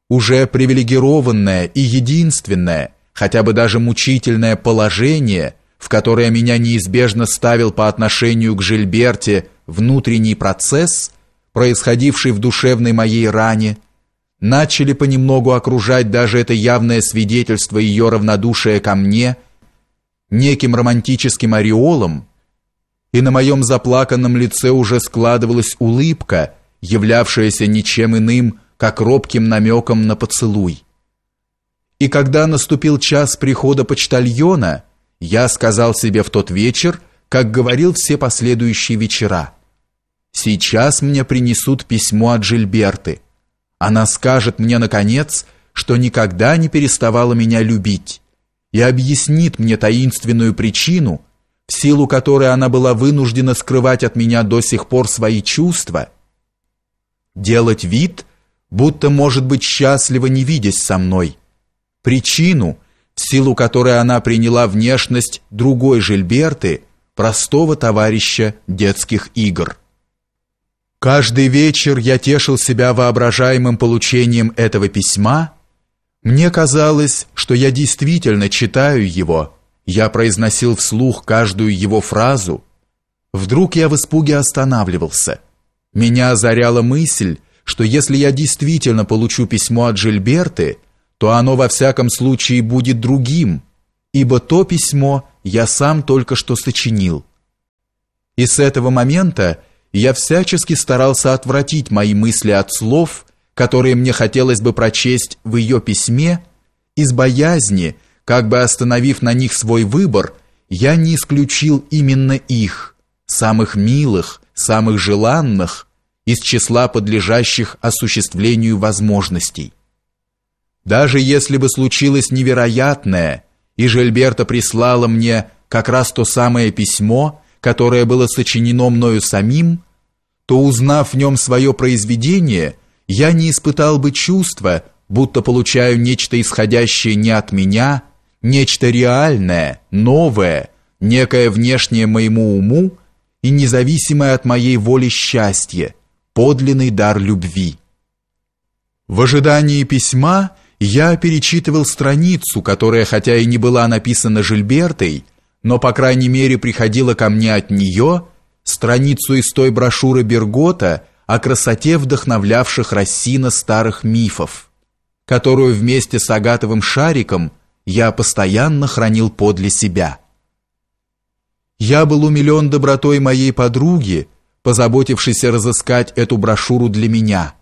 уже привилегированное и единственное, хотя бы даже мучительное положение, в которое меня неизбежно ставил по отношению к Жильберте внутренний процесс, происходивший в душевной моей ране, начали понемногу окружать даже это явное свидетельство ее равнодушия ко мне неким романтическим ореолом, и на моем заплаканном лице уже складывалась улыбка, являвшаяся ничем иным, как робким намеком на поцелуй. И когда наступил час прихода почтальона, я сказал себе в тот вечер, как говорил все последующие вечера, «Сейчас мне принесут письмо от Жильберты. Она скажет мне, наконец, что никогда не переставала меня любить и объяснит мне таинственную причину – силу которой она была вынуждена скрывать от меня до сих пор свои чувства, делать вид, будто может быть счастлива, не видясь со мной, причину, в силу которой она приняла внешность другой Жильберты, простого товарища детских игр. Каждый вечер я тешил себя воображаемым получением этого письма. Мне казалось, что я действительно читаю его я произносил вслух каждую его фразу. Вдруг я в испуге останавливался. Меня озаряла мысль, что если я действительно получу письмо от Жильберты, то оно во всяком случае будет другим, ибо то письмо я сам только что сочинил. И с этого момента я всячески старался отвратить мои мысли от слов, которые мне хотелось бы прочесть в ее письме, из боязни, как бы остановив на них свой выбор, я не исключил именно их, самых милых, самых желанных, из числа подлежащих осуществлению возможностей. Даже если бы случилось невероятное, и Жельберта прислала мне как раз то самое письмо, которое было сочинено мною самим, то, узнав в нем свое произведение, я не испытал бы чувства, будто получаю нечто исходящее не от меня, нечто реальное, новое, некое внешнее моему уму и независимое от моей воли счастье, подлинный дар любви. В ожидании письма я перечитывал страницу, которая хотя и не была написана Жильбертой, но, по крайней мере, приходила ко мне от нее, страницу из той брошюры Бергота о красоте вдохновлявших Рассина старых мифов, которую вместе с Агатовым Шариком – я постоянно хранил подле себя. Я был умилен добротой моей подруги, позаботившейся разыскать эту брошюру для меня.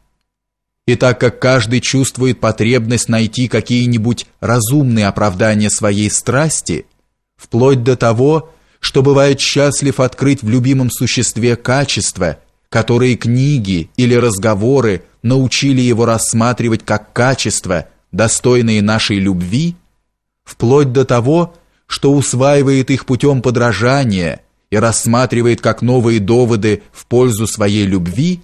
И так как каждый чувствует потребность найти какие-нибудь разумные оправдания своей страсти, вплоть до того, что бывает счастлив открыть в любимом существе качества, которые книги или разговоры научили его рассматривать как качества, достойные нашей любви – вплоть до того, что усваивает их путем подражания и рассматривает как новые доводы в пользу своей любви,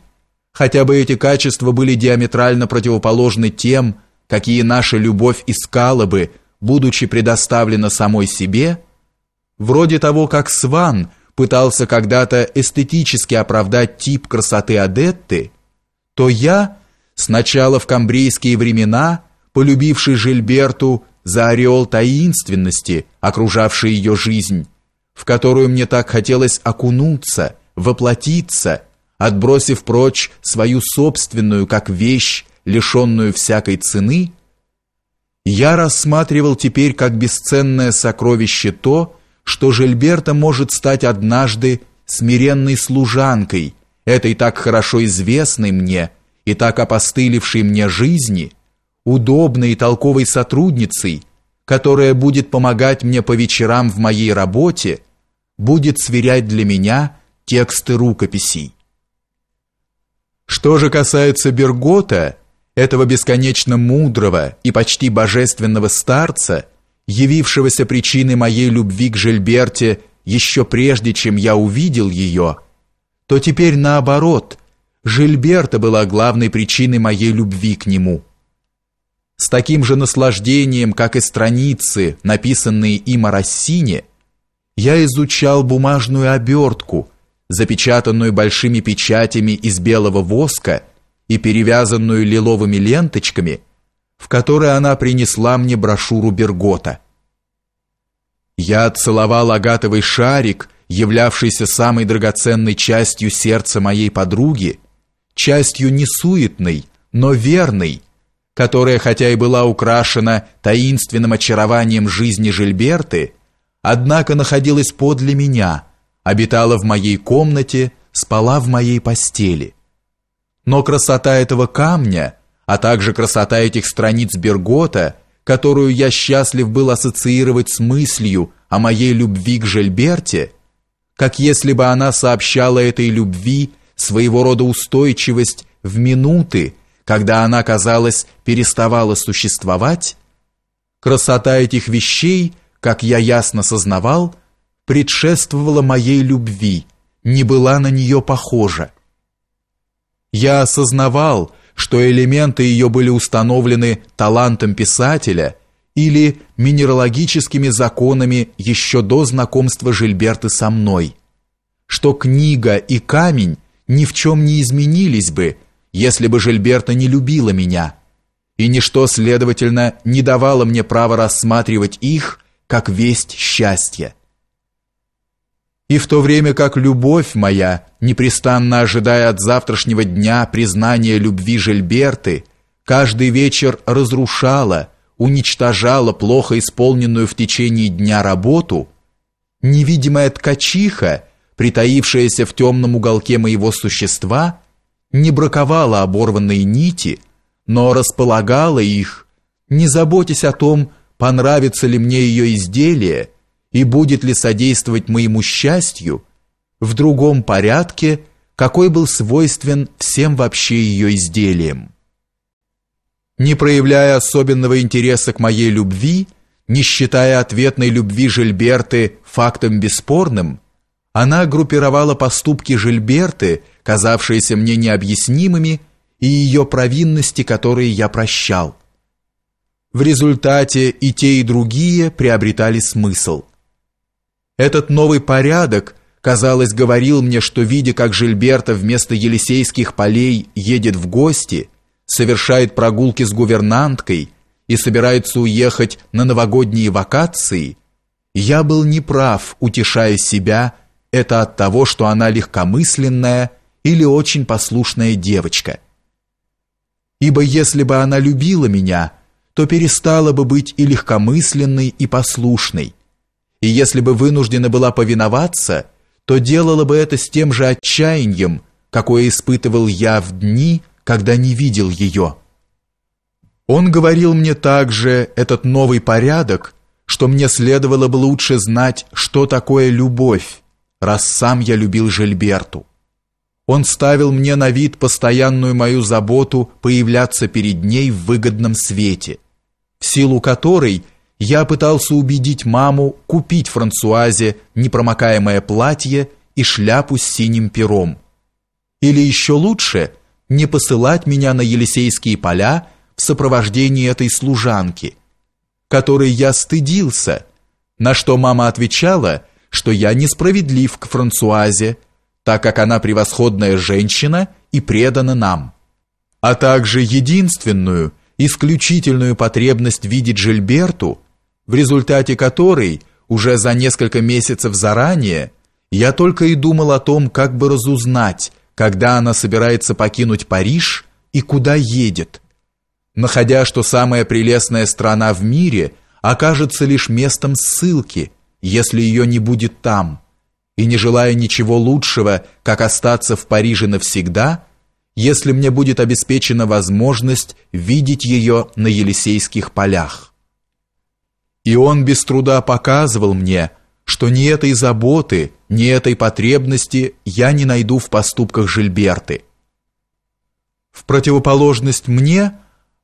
хотя бы эти качества были диаметрально противоположны тем, какие наша любовь искала бы, будучи предоставлена самой себе, вроде того, как Сван пытался когда-то эстетически оправдать тип красоты Адетты, то я, сначала в камбрийские времена, полюбивший Жильберту, за ореол таинственности, окружавший ее жизнь, в которую мне так хотелось окунуться, воплотиться, отбросив прочь свою собственную как вещь, лишенную всякой цены, я рассматривал теперь как бесценное сокровище то, что Жильберта может стать однажды смиренной служанкой этой так хорошо известной мне и так опостылевшей мне жизни, удобной и толковой сотрудницей, которая будет помогать мне по вечерам в моей работе, будет сверять для меня тексты рукописей. Что же касается Бергота, этого бесконечно мудрого и почти божественного старца, явившегося причиной моей любви к Жильберте еще прежде, чем я увидел ее, то теперь наоборот, Жильберта была главной причиной моей любви к нему с таким же наслаждением, как и страницы, написанные им о Рассине, я изучал бумажную обертку, запечатанную большими печатями из белого воска и перевязанную лиловыми ленточками, в которой она принесла мне брошюру Бергота. Я целовал агатовый шарик, являвшийся самой драгоценной частью сердца моей подруги, частью несуетной, но верной, которая хотя и была украшена таинственным очарованием жизни Жильберты, однако находилась подле меня, обитала в моей комнате, спала в моей постели. Но красота этого камня, а также красота этих страниц Бергота, которую я счастлив был ассоциировать с мыслью о моей любви к Жильберте, как если бы она сообщала этой любви своего рода устойчивость в минуты, когда она, казалось, переставала существовать, красота этих вещей, как я ясно сознавал, предшествовала моей любви, не была на нее похожа. Я осознавал, что элементы ее были установлены талантом писателя или минералогическими законами еще до знакомства Жильберты со мной, что книга и камень ни в чем не изменились бы, если бы Жильберта не любила меня, и ничто, следовательно, не давало мне права рассматривать их как весть счастья. И в то время как любовь моя, непрестанно ожидая от завтрашнего дня признания любви Жильберты, каждый вечер разрушала, уничтожала плохо исполненную в течение дня работу, невидимая ткачиха, притаившаяся в темном уголке моего существа – не браковала оборванные нити, но располагала их, не заботясь о том, понравится ли мне ее изделие и будет ли содействовать моему счастью, в другом порядке, какой был свойствен всем вообще ее изделиям. Не проявляя особенного интереса к моей любви, не считая ответной любви Жильберты фактом бесспорным, она группировала поступки Жильберты, казавшиеся мне необъяснимыми, и ее провинности, которые я прощал. В результате и те, и другие приобретали смысл. Этот новый порядок, казалось, говорил мне, что, видя, как Жильберта вместо Елисейских полей едет в гости, совершает прогулки с гувернанткой и собирается уехать на новогодние вакации, я был неправ, утешая себя, это от того, что она легкомысленная или очень послушная девочка. Ибо если бы она любила меня, то перестала бы быть и легкомысленной, и послушной. И если бы вынуждена была повиноваться, то делала бы это с тем же отчаянием, какое испытывал я в дни, когда не видел ее. Он говорил мне также этот новый порядок, что мне следовало бы лучше знать, что такое любовь, раз сам я любил Жильберту. Он ставил мне на вид постоянную мою заботу появляться перед ней в выгодном свете, в силу которой я пытался убедить маму купить Франсуазе непромокаемое платье и шляпу с синим пером. Или еще лучше, не посылать меня на Елисейские поля в сопровождении этой служанки, которой я стыдился, на что мама отвечала – что я несправедлив к Франсуазе, так как она превосходная женщина и предана нам, а также единственную, исключительную потребность видеть Жильберту, в результате которой уже за несколько месяцев заранее я только и думал о том, как бы разузнать, когда она собирается покинуть Париж и куда едет, находя, что самая прелестная страна в мире окажется лишь местом ссылки – если ее не будет там, и не желая ничего лучшего, как остаться в Париже навсегда, если мне будет обеспечена возможность видеть ее на Елисейских полях. И он без труда показывал мне, что ни этой заботы, ни этой потребности я не найду в поступках Жильберты. В противоположность мне,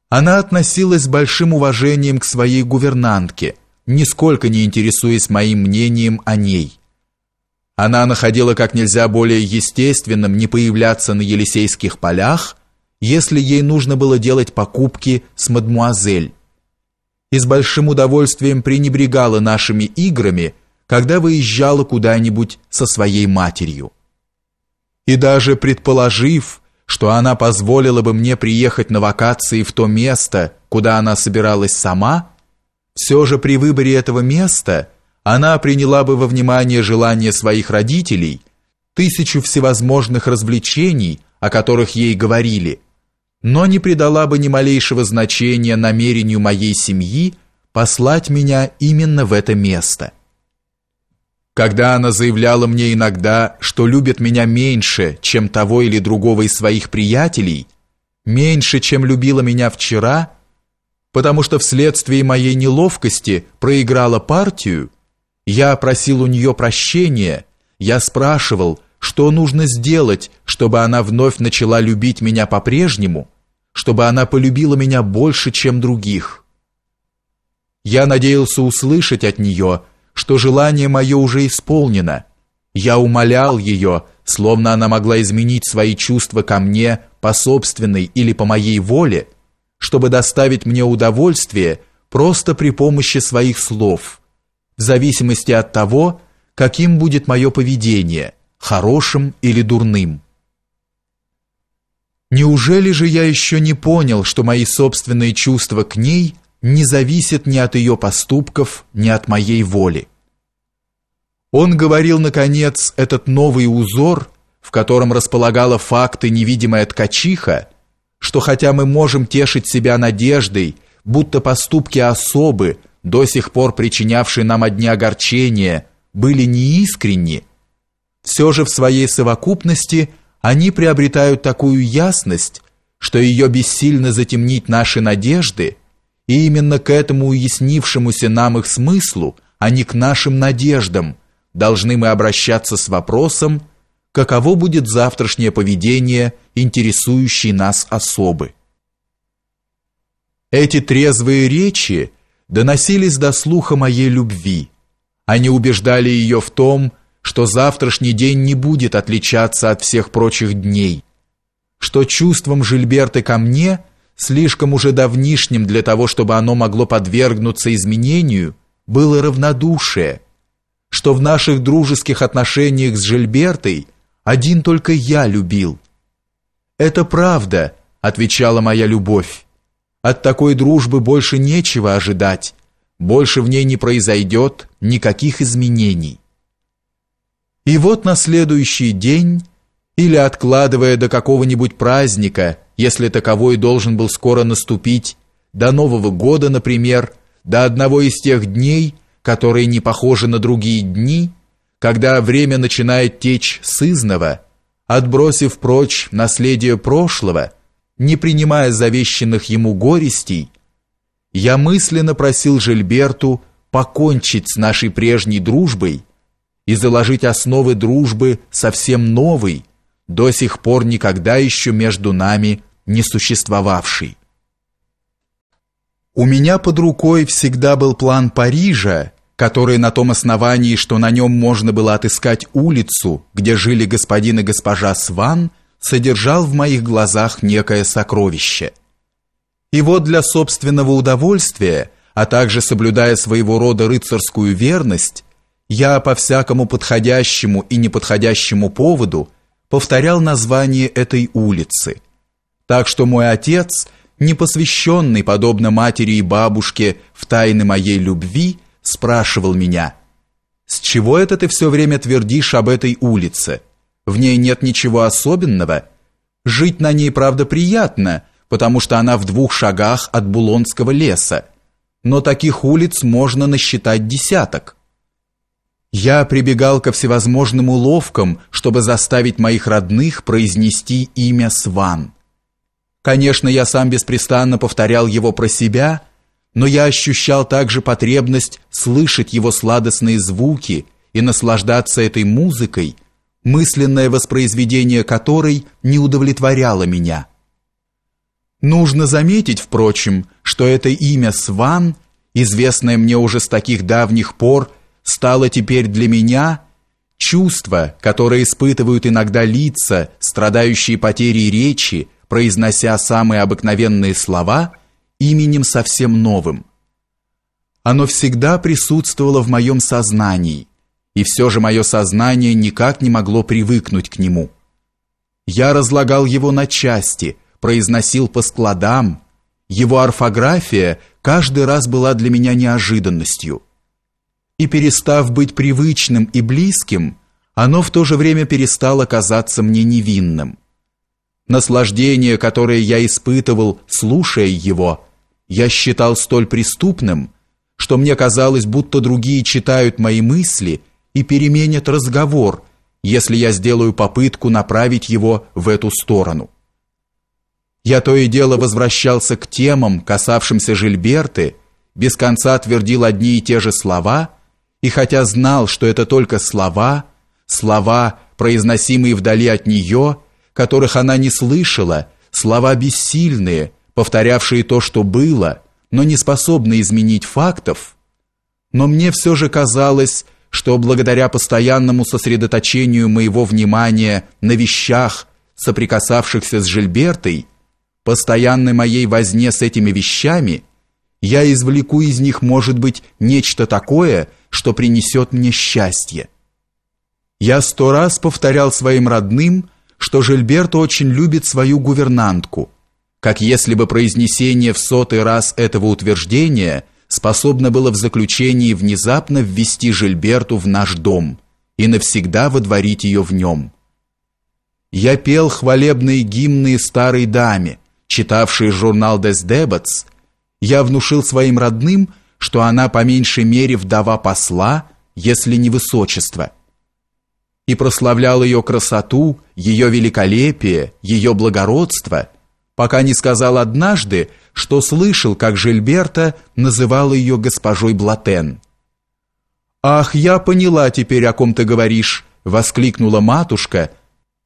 она относилась с большим уважением к своей гувернантке – нисколько не интересуясь моим мнением о ней. Она находила как нельзя более естественным не появляться на Елисейских полях, если ей нужно было делать покупки с мадмуазель. И с большим удовольствием пренебрегала нашими играми, когда выезжала куда-нибудь со своей матерью. И даже предположив, что она позволила бы мне приехать на вакации в то место, куда она собиралась сама, все же при выборе этого места она приняла бы во внимание желания своих родителей, тысячу всевозможных развлечений, о которых ей говорили, но не придала бы ни малейшего значения намерению моей семьи послать меня именно в это место. Когда она заявляла мне иногда, что любит меня меньше, чем того или другого из своих приятелей, меньше, чем любила меня вчера – потому что вследствие моей неловкости проиграла партию. Я просил у нее прощения, я спрашивал, что нужно сделать, чтобы она вновь начала любить меня по-прежнему, чтобы она полюбила меня больше, чем других. Я надеялся услышать от нее, что желание мое уже исполнено. Я умолял ее, словно она могла изменить свои чувства ко мне по собственной или по моей воле, чтобы доставить мне удовольствие просто при помощи своих слов, в зависимости от того, каким будет мое поведение, хорошим или дурным. Неужели же я еще не понял, что мои собственные чувства к ней не зависят ни от ее поступков, ни от моей воли? Он говорил, наконец, этот новый узор, в котором располагала факты невидимая ткачиха, что хотя мы можем тешить себя надеждой, будто поступки особы, до сих пор причинявшие нам одни огорчения, были неискренни, все же в своей совокупности они приобретают такую ясность, что ее бессильно затемнить наши надежды, и именно к этому уяснившемуся нам их смыслу, а не к нашим надеждам, должны мы обращаться с вопросом каково будет завтрашнее поведение интересующей нас особы. Эти трезвые речи доносились до слуха моей любви. Они убеждали ее в том, что завтрашний день не будет отличаться от всех прочих дней, что чувством Жильберты ко мне, слишком уже давнишним для того, чтобы оно могло подвергнуться изменению, было равнодушие, что в наших дружеских отношениях с Жильбертой – один только я любил. Это правда, отвечала моя любовь. От такой дружбы больше нечего ожидать. Больше в ней не произойдет никаких изменений. И вот на следующий день, или откладывая до какого-нибудь праздника, если таковой должен был скоро наступить, до Нового года, например, до одного из тех дней, которые не похожи на другие дни, когда время начинает течь сызново, отбросив прочь наследие прошлого, не принимая завещанных ему горестей, я мысленно просил Жильберту покончить с нашей прежней дружбой и заложить основы дружбы совсем новой, до сих пор никогда еще между нами не существовавшей. У меня под рукой всегда был план Парижа, которые на том основании, что на нем можно было отыскать улицу, где жили господин и госпожа Сван, содержал в моих глазах некое сокровище. И вот для собственного удовольствия, а также соблюдая своего рода рыцарскую верность, я по всякому подходящему и неподходящему поводу повторял название этой улицы. Так что мой отец, не посвященный, подобно матери и бабушке, в тайны моей любви – спрашивал меня, «С чего это ты все время твердишь об этой улице? В ней нет ничего особенного. Жить на ней, правда, приятно, потому что она в двух шагах от Булонского леса. Но таких улиц можно насчитать десяток». Я прибегал ко всевозможным уловкам, чтобы заставить моих родных произнести имя Сван. Конечно, я сам беспрестанно повторял его про себя – но я ощущал также потребность слышать его сладостные звуки и наслаждаться этой музыкой, мысленное воспроизведение которой не удовлетворяло меня. Нужно заметить, впрочем, что это имя Сван, известное мне уже с таких давних пор, стало теперь для меня чувство, которое испытывают иногда лица, страдающие потерей речи, произнося самые обыкновенные слова – именем совсем новым. Оно всегда присутствовало в моем сознании, и все же мое сознание никак не могло привыкнуть к нему. Я разлагал его на части, произносил по складам. Его орфография каждый раз была для меня неожиданностью. И перестав быть привычным и близким, оно в то же время перестало казаться мне невинным. Наслаждение, которое я испытывал, слушая его, я считал столь преступным, что мне казалось, будто другие читают мои мысли и переменят разговор, если я сделаю попытку направить его в эту сторону. Я то и дело возвращался к темам, касавшимся Жильберты, без конца твердил одни и те же слова, и хотя знал, что это только слова, слова, произносимые вдали от нее, которых она не слышала, слова бессильные – повторявшие то, что было, но не способные изменить фактов, но мне все же казалось, что благодаря постоянному сосредоточению моего внимания на вещах, соприкасавшихся с Жильбертой, постоянной моей возне с этими вещами, я извлеку из них, может быть, нечто такое, что принесет мне счастье. Я сто раз повторял своим родным, что Жильберта очень любит свою гувернантку – как если бы произнесение в сотый раз этого утверждения способно было в заключении внезапно ввести Жильберту в наш дом и навсегда водворить ее в нем. Я пел хвалебные гимны старой даме, читавшей журнал «Des Debats», я внушил своим родным, что она по меньшей мере вдова посла, если не высочество, и прославлял ее красоту, ее великолепие, ее благородство – пока не сказал однажды, что слышал, как Жильберта называла ее госпожой Блатен. «Ах, я поняла теперь, о ком ты говоришь!» — воскликнула матушка,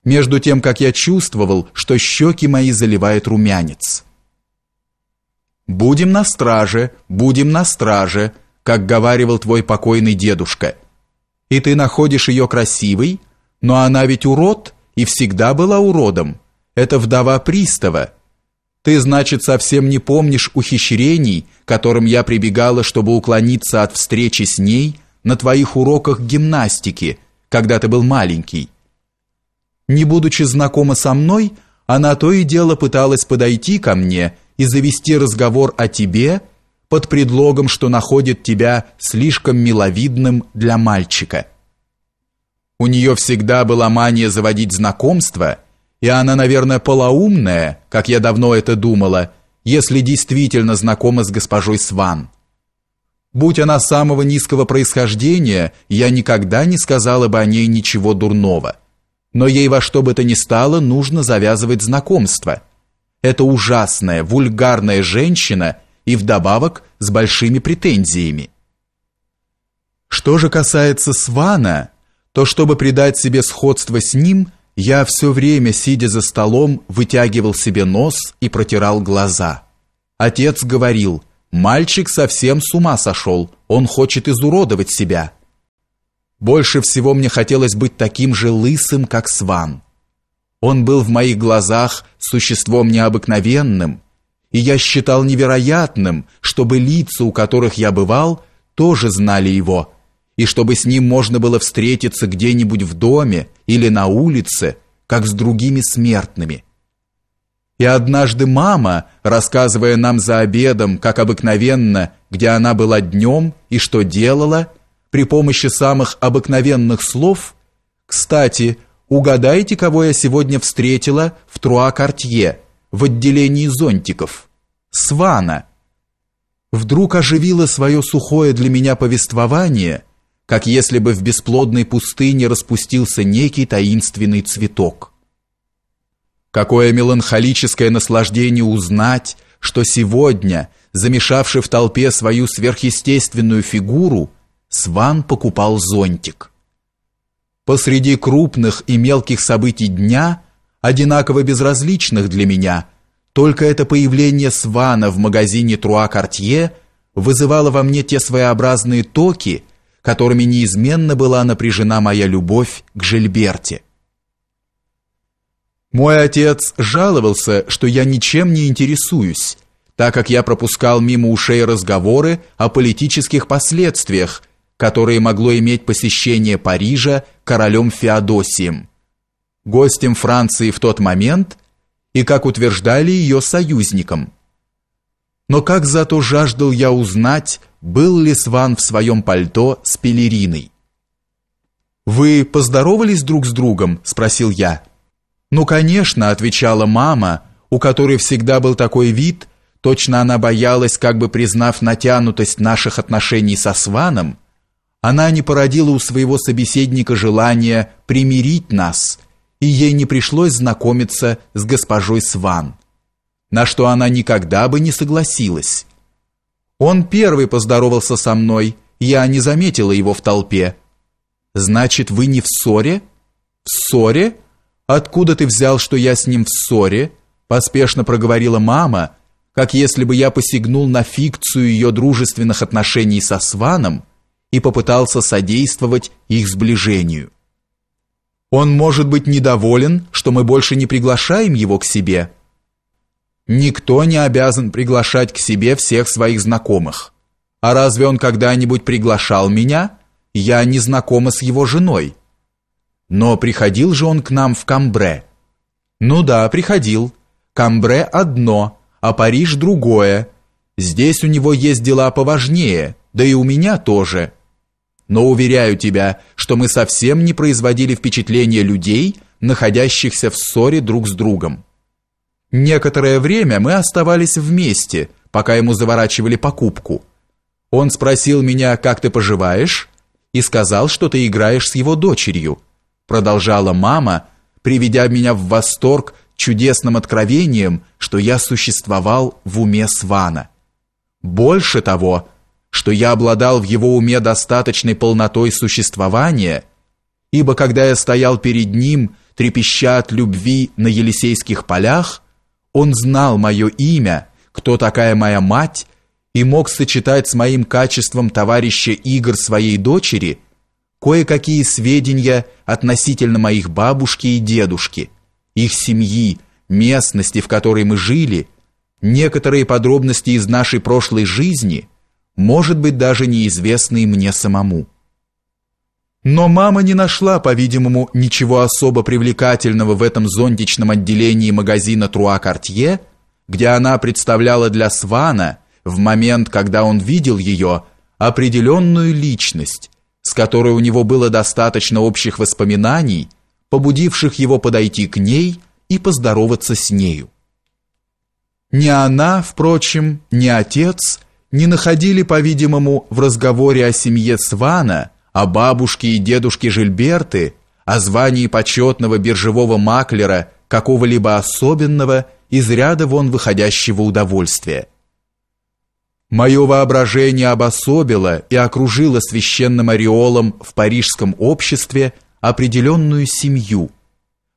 между тем, как я чувствовал, что щеки мои заливают румянец. «Будем на страже, будем на страже», как говаривал твой покойный дедушка. И ты находишь ее красивой, но она ведь урод и всегда была уродом. Это вдова пристава. Ты, значит, совсем не помнишь ухищрений, которым я прибегала, чтобы уклониться от встречи с ней на твоих уроках гимнастики, когда ты был маленький. Не будучи знакома со мной, она то и дело пыталась подойти ко мне и завести разговор о тебе под предлогом, что находит тебя слишком миловидным для мальчика. У нее всегда была мания заводить знакомства – и она, наверное, полоумная, как я давно это думала, если действительно знакома с госпожой Сван. Будь она самого низкого происхождения, я никогда не сказала бы о ней ничего дурного. Но ей во что бы то ни стало нужно завязывать знакомство. Это ужасная, вульгарная женщина и вдобавок с большими претензиями. Что же касается Свана, то чтобы придать себе сходство с ним, я все время, сидя за столом, вытягивал себе нос и протирал глаза. Отец говорил, мальчик совсем с ума сошел, он хочет изуродовать себя. Больше всего мне хотелось быть таким же лысым, как Сван. Он был в моих глазах существом необыкновенным, и я считал невероятным, чтобы лица, у которых я бывал, тоже знали его – и чтобы с ним можно было встретиться где-нибудь в доме или на улице, как с другими смертными. И однажды мама, рассказывая нам за обедом, как обыкновенно, где она была днем и что делала, при помощи самых обыкновенных слов, кстати, угадайте, кого я сегодня встретила в Труа-Кортье, в отделении зонтиков, Свана, вдруг оживила свое сухое для меня повествование – как если бы в бесплодной пустыне распустился некий таинственный цветок. Какое меланхолическое наслаждение узнать, что сегодня, замешавши в толпе свою сверхъестественную фигуру, Сван покупал зонтик. Посреди крупных и мелких событий дня, одинаково безразличных для меня, только это появление Свана в магазине Труа Картье вызывало во мне те своеобразные токи, которыми неизменно была напряжена моя любовь к Жильберте. Мой отец жаловался, что я ничем не интересуюсь, так как я пропускал мимо ушей разговоры о политических последствиях, которые могло иметь посещение Парижа королем Феодосием, гостем Франции в тот момент и, как утверждали, ее союзником. Но как зато жаждал я узнать, был ли Сван в своем пальто с пелериной. «Вы поздоровались друг с другом?» – спросил я. «Ну, конечно», – отвечала мама, у которой всегда был такой вид, точно она боялась, как бы признав натянутость наших отношений со Сваном, она не породила у своего собеседника желания примирить нас, и ей не пришлось знакомиться с госпожой Сван, на что она никогда бы не согласилась. Он первый поздоровался со мной. Я не заметила его в толпе. Значит, вы не в ссоре? В ссоре? Откуда ты взял, что я с ним в ссоре? поспешно проговорила мама, как если бы я посягнул на фикцию ее дружественных отношений со Сваном и попытался содействовать их сближению. Он может быть недоволен, что мы больше не приглашаем его к себе. Никто не обязан приглашать к себе всех своих знакомых. А разве он когда-нибудь приглашал меня? Я не знакома с его женой. Но приходил же он к нам в Камбре. Ну да, приходил. Камбре одно, а Париж другое. Здесь у него есть дела поважнее, да и у меня тоже. Но уверяю тебя, что мы совсем не производили впечатления людей, находящихся в ссоре друг с другом. Некоторое время мы оставались вместе, пока ему заворачивали покупку. Он спросил меня, как ты поживаешь, и сказал, что ты играешь с его дочерью. Продолжала мама, приведя меня в восторг чудесным откровением, что я существовал в уме Свана. Больше того, что я обладал в его уме достаточной полнотой существования, ибо когда я стоял перед ним, трепеща от любви на Елисейских полях, он знал мое имя, кто такая моя мать, и мог сочетать с моим качеством товарища игр своей дочери кое-какие сведения относительно моих бабушки и дедушки, их семьи, местности, в которой мы жили, некоторые подробности из нашей прошлой жизни, может быть, даже неизвестные мне самому. Но мама не нашла, по-видимому, ничего особо привлекательного в этом зонтичном отделении магазина Труа Картье, где она представляла для Свана, в момент, когда он видел ее, определенную личность, с которой у него было достаточно общих воспоминаний, побудивших его подойти к ней и поздороваться с нею. Ни она, впрочем, ни отец не находили, по-видимому, в разговоре о семье Свана – о бабушке и дедушке Жильберты, о звании почетного биржевого маклера какого-либо особенного из ряда вон выходящего удовольствия. Мое воображение обособило и окружило священным ореолом в парижском обществе определенную семью,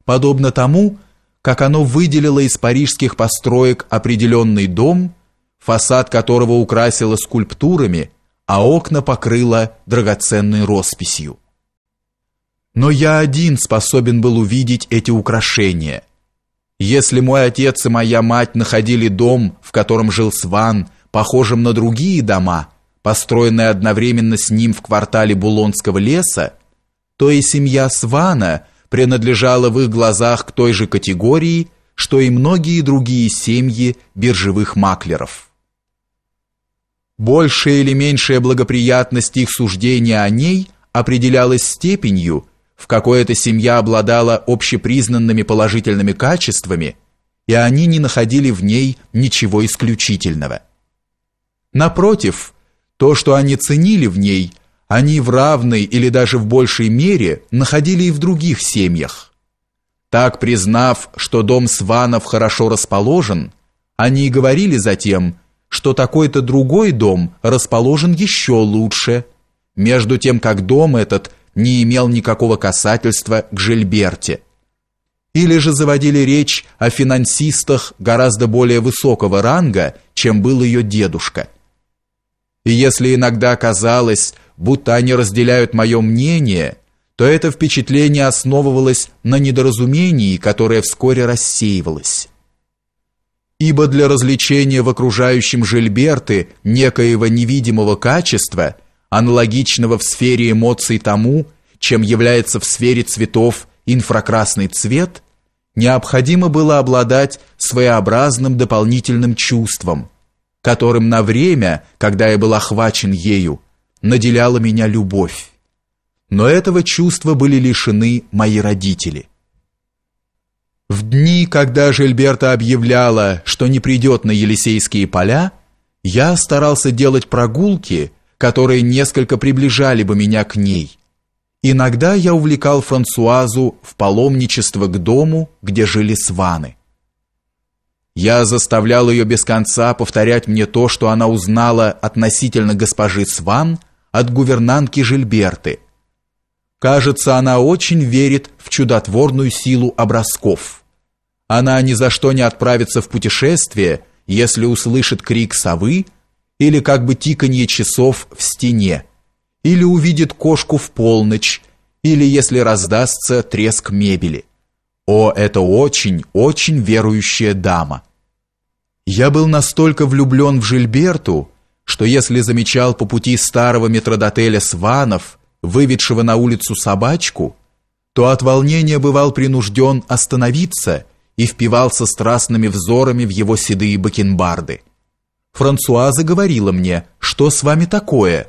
подобно тому, как оно выделило из парижских построек определенный дом, фасад которого украсило скульптурами – а окна покрыла драгоценной росписью. Но я один способен был увидеть эти украшения. Если мой отец и моя мать находили дом, в котором жил Сван, похожим на другие дома, построенные одновременно с ним в квартале Булонского леса, то и семья Свана принадлежала в их глазах к той же категории, что и многие другие семьи биржевых маклеров. Большая или меньшая благоприятность их суждения о ней определялась степенью, в какой эта семья обладала общепризнанными положительными качествами, и они не находили в ней ничего исключительного. Напротив, то, что они ценили в ней, они в равной или даже в большей мере находили и в других семьях. Так, признав, что дом Сванов хорошо расположен, они и говорили затем – что такой-то другой дом расположен еще лучше, между тем как дом этот не имел никакого касательства к Жильберте. Или же заводили речь о финансистах гораздо более высокого ранга, чем был ее дедушка. И если иногда казалось, будто они разделяют мое мнение, то это впечатление основывалось на недоразумении, которое вскоре рассеивалось ибо для развлечения в окружающем Жильберты некоего невидимого качества, аналогичного в сфере эмоций тому, чем является в сфере цветов инфракрасный цвет, необходимо было обладать своеобразным дополнительным чувством, которым на время, когда я был охвачен ею, наделяла меня любовь. Но этого чувства были лишены мои родители. В дни, когда Жильберта объявляла, что не придет на Елисейские поля, я старался делать прогулки, которые несколько приближали бы меня к ней. Иногда я увлекал Франсуазу в паломничество к дому, где жили сваны. Я заставлял ее без конца повторять мне то, что она узнала относительно госпожи Сван от гувернантки Жильберты – Кажется, она очень верит в чудотворную силу образков. Она ни за что не отправится в путешествие, если услышит крик совы или как бы тиканье часов в стене, или увидит кошку в полночь, или если раздастся треск мебели. О, это очень, очень верующая дама. Я был настолько влюблен в Жильберту, что если замечал по пути старого метродотеля Сванов – выведшего на улицу собачку, то от волнения бывал принужден остановиться и впивался страстными взорами в его седые бакенбарды. Франсуаза говорила мне, что с вами такое?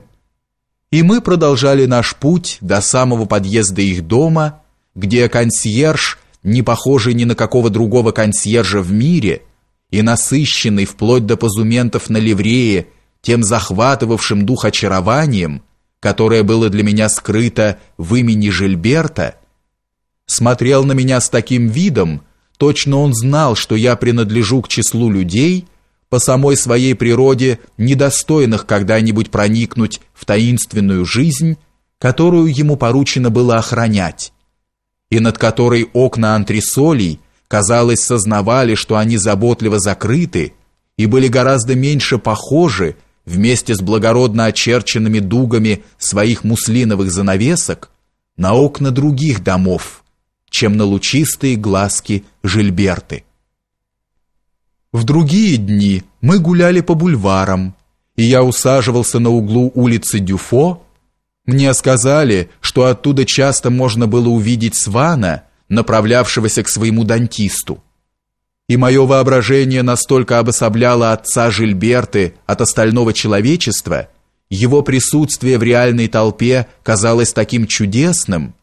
И мы продолжали наш путь до самого подъезда их дома, где консьерж, не похожий ни на какого другого консьержа в мире, и насыщенный вплоть до позументов на ливрее, тем захватывавшим дух очарованием, которое было для меня скрыто в имени Жильберта, смотрел на меня с таким видом, точно он знал, что я принадлежу к числу людей, по самой своей природе недостойных когда-нибудь проникнуть в таинственную жизнь, которую ему поручено было охранять, и над которой окна антресолей, казалось, сознавали, что они заботливо закрыты и были гораздо меньше похожи вместе с благородно очерченными дугами своих муслиновых занавесок на окна других домов, чем на лучистые глазки Жильберты. В другие дни мы гуляли по бульварам, и я усаживался на углу улицы Дюфо. Мне сказали, что оттуда часто можно было увидеть Свана, направлявшегося к своему дантисту и мое воображение настолько обособляло отца Жильберты от остального человечества, его присутствие в реальной толпе казалось таким чудесным,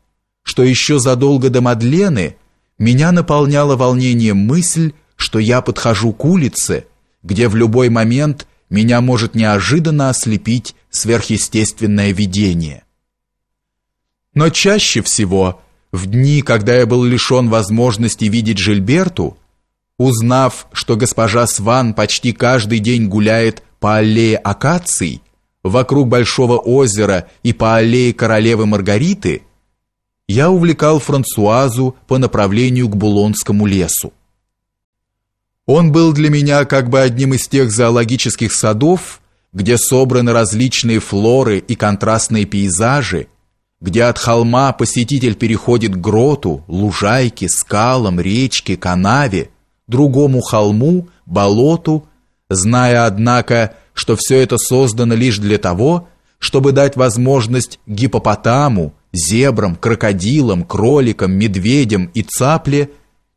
что еще задолго до Мадлены меня наполняла волнением мысль, что я подхожу к улице, где в любой момент меня может неожиданно ослепить сверхъестественное видение. Но чаще всего, в дни, когда я был лишен возможности видеть Жильберту, Узнав, что госпожа Сван почти каждый день гуляет по аллее акаций, вокруг Большого озера и по аллее королевы Маргариты, я увлекал Франсуазу по направлению к Булонскому лесу. Он был для меня как бы одним из тех зоологических садов, где собраны различные флоры и контрастные пейзажи, где от холма посетитель переходит к гроту, лужайке, скалам, речке, канаве – другому холму, болоту, зная, однако, что все это создано лишь для того, чтобы дать возможность гипопотаму, зебрам, крокодилам, кроликам, медведям и цапле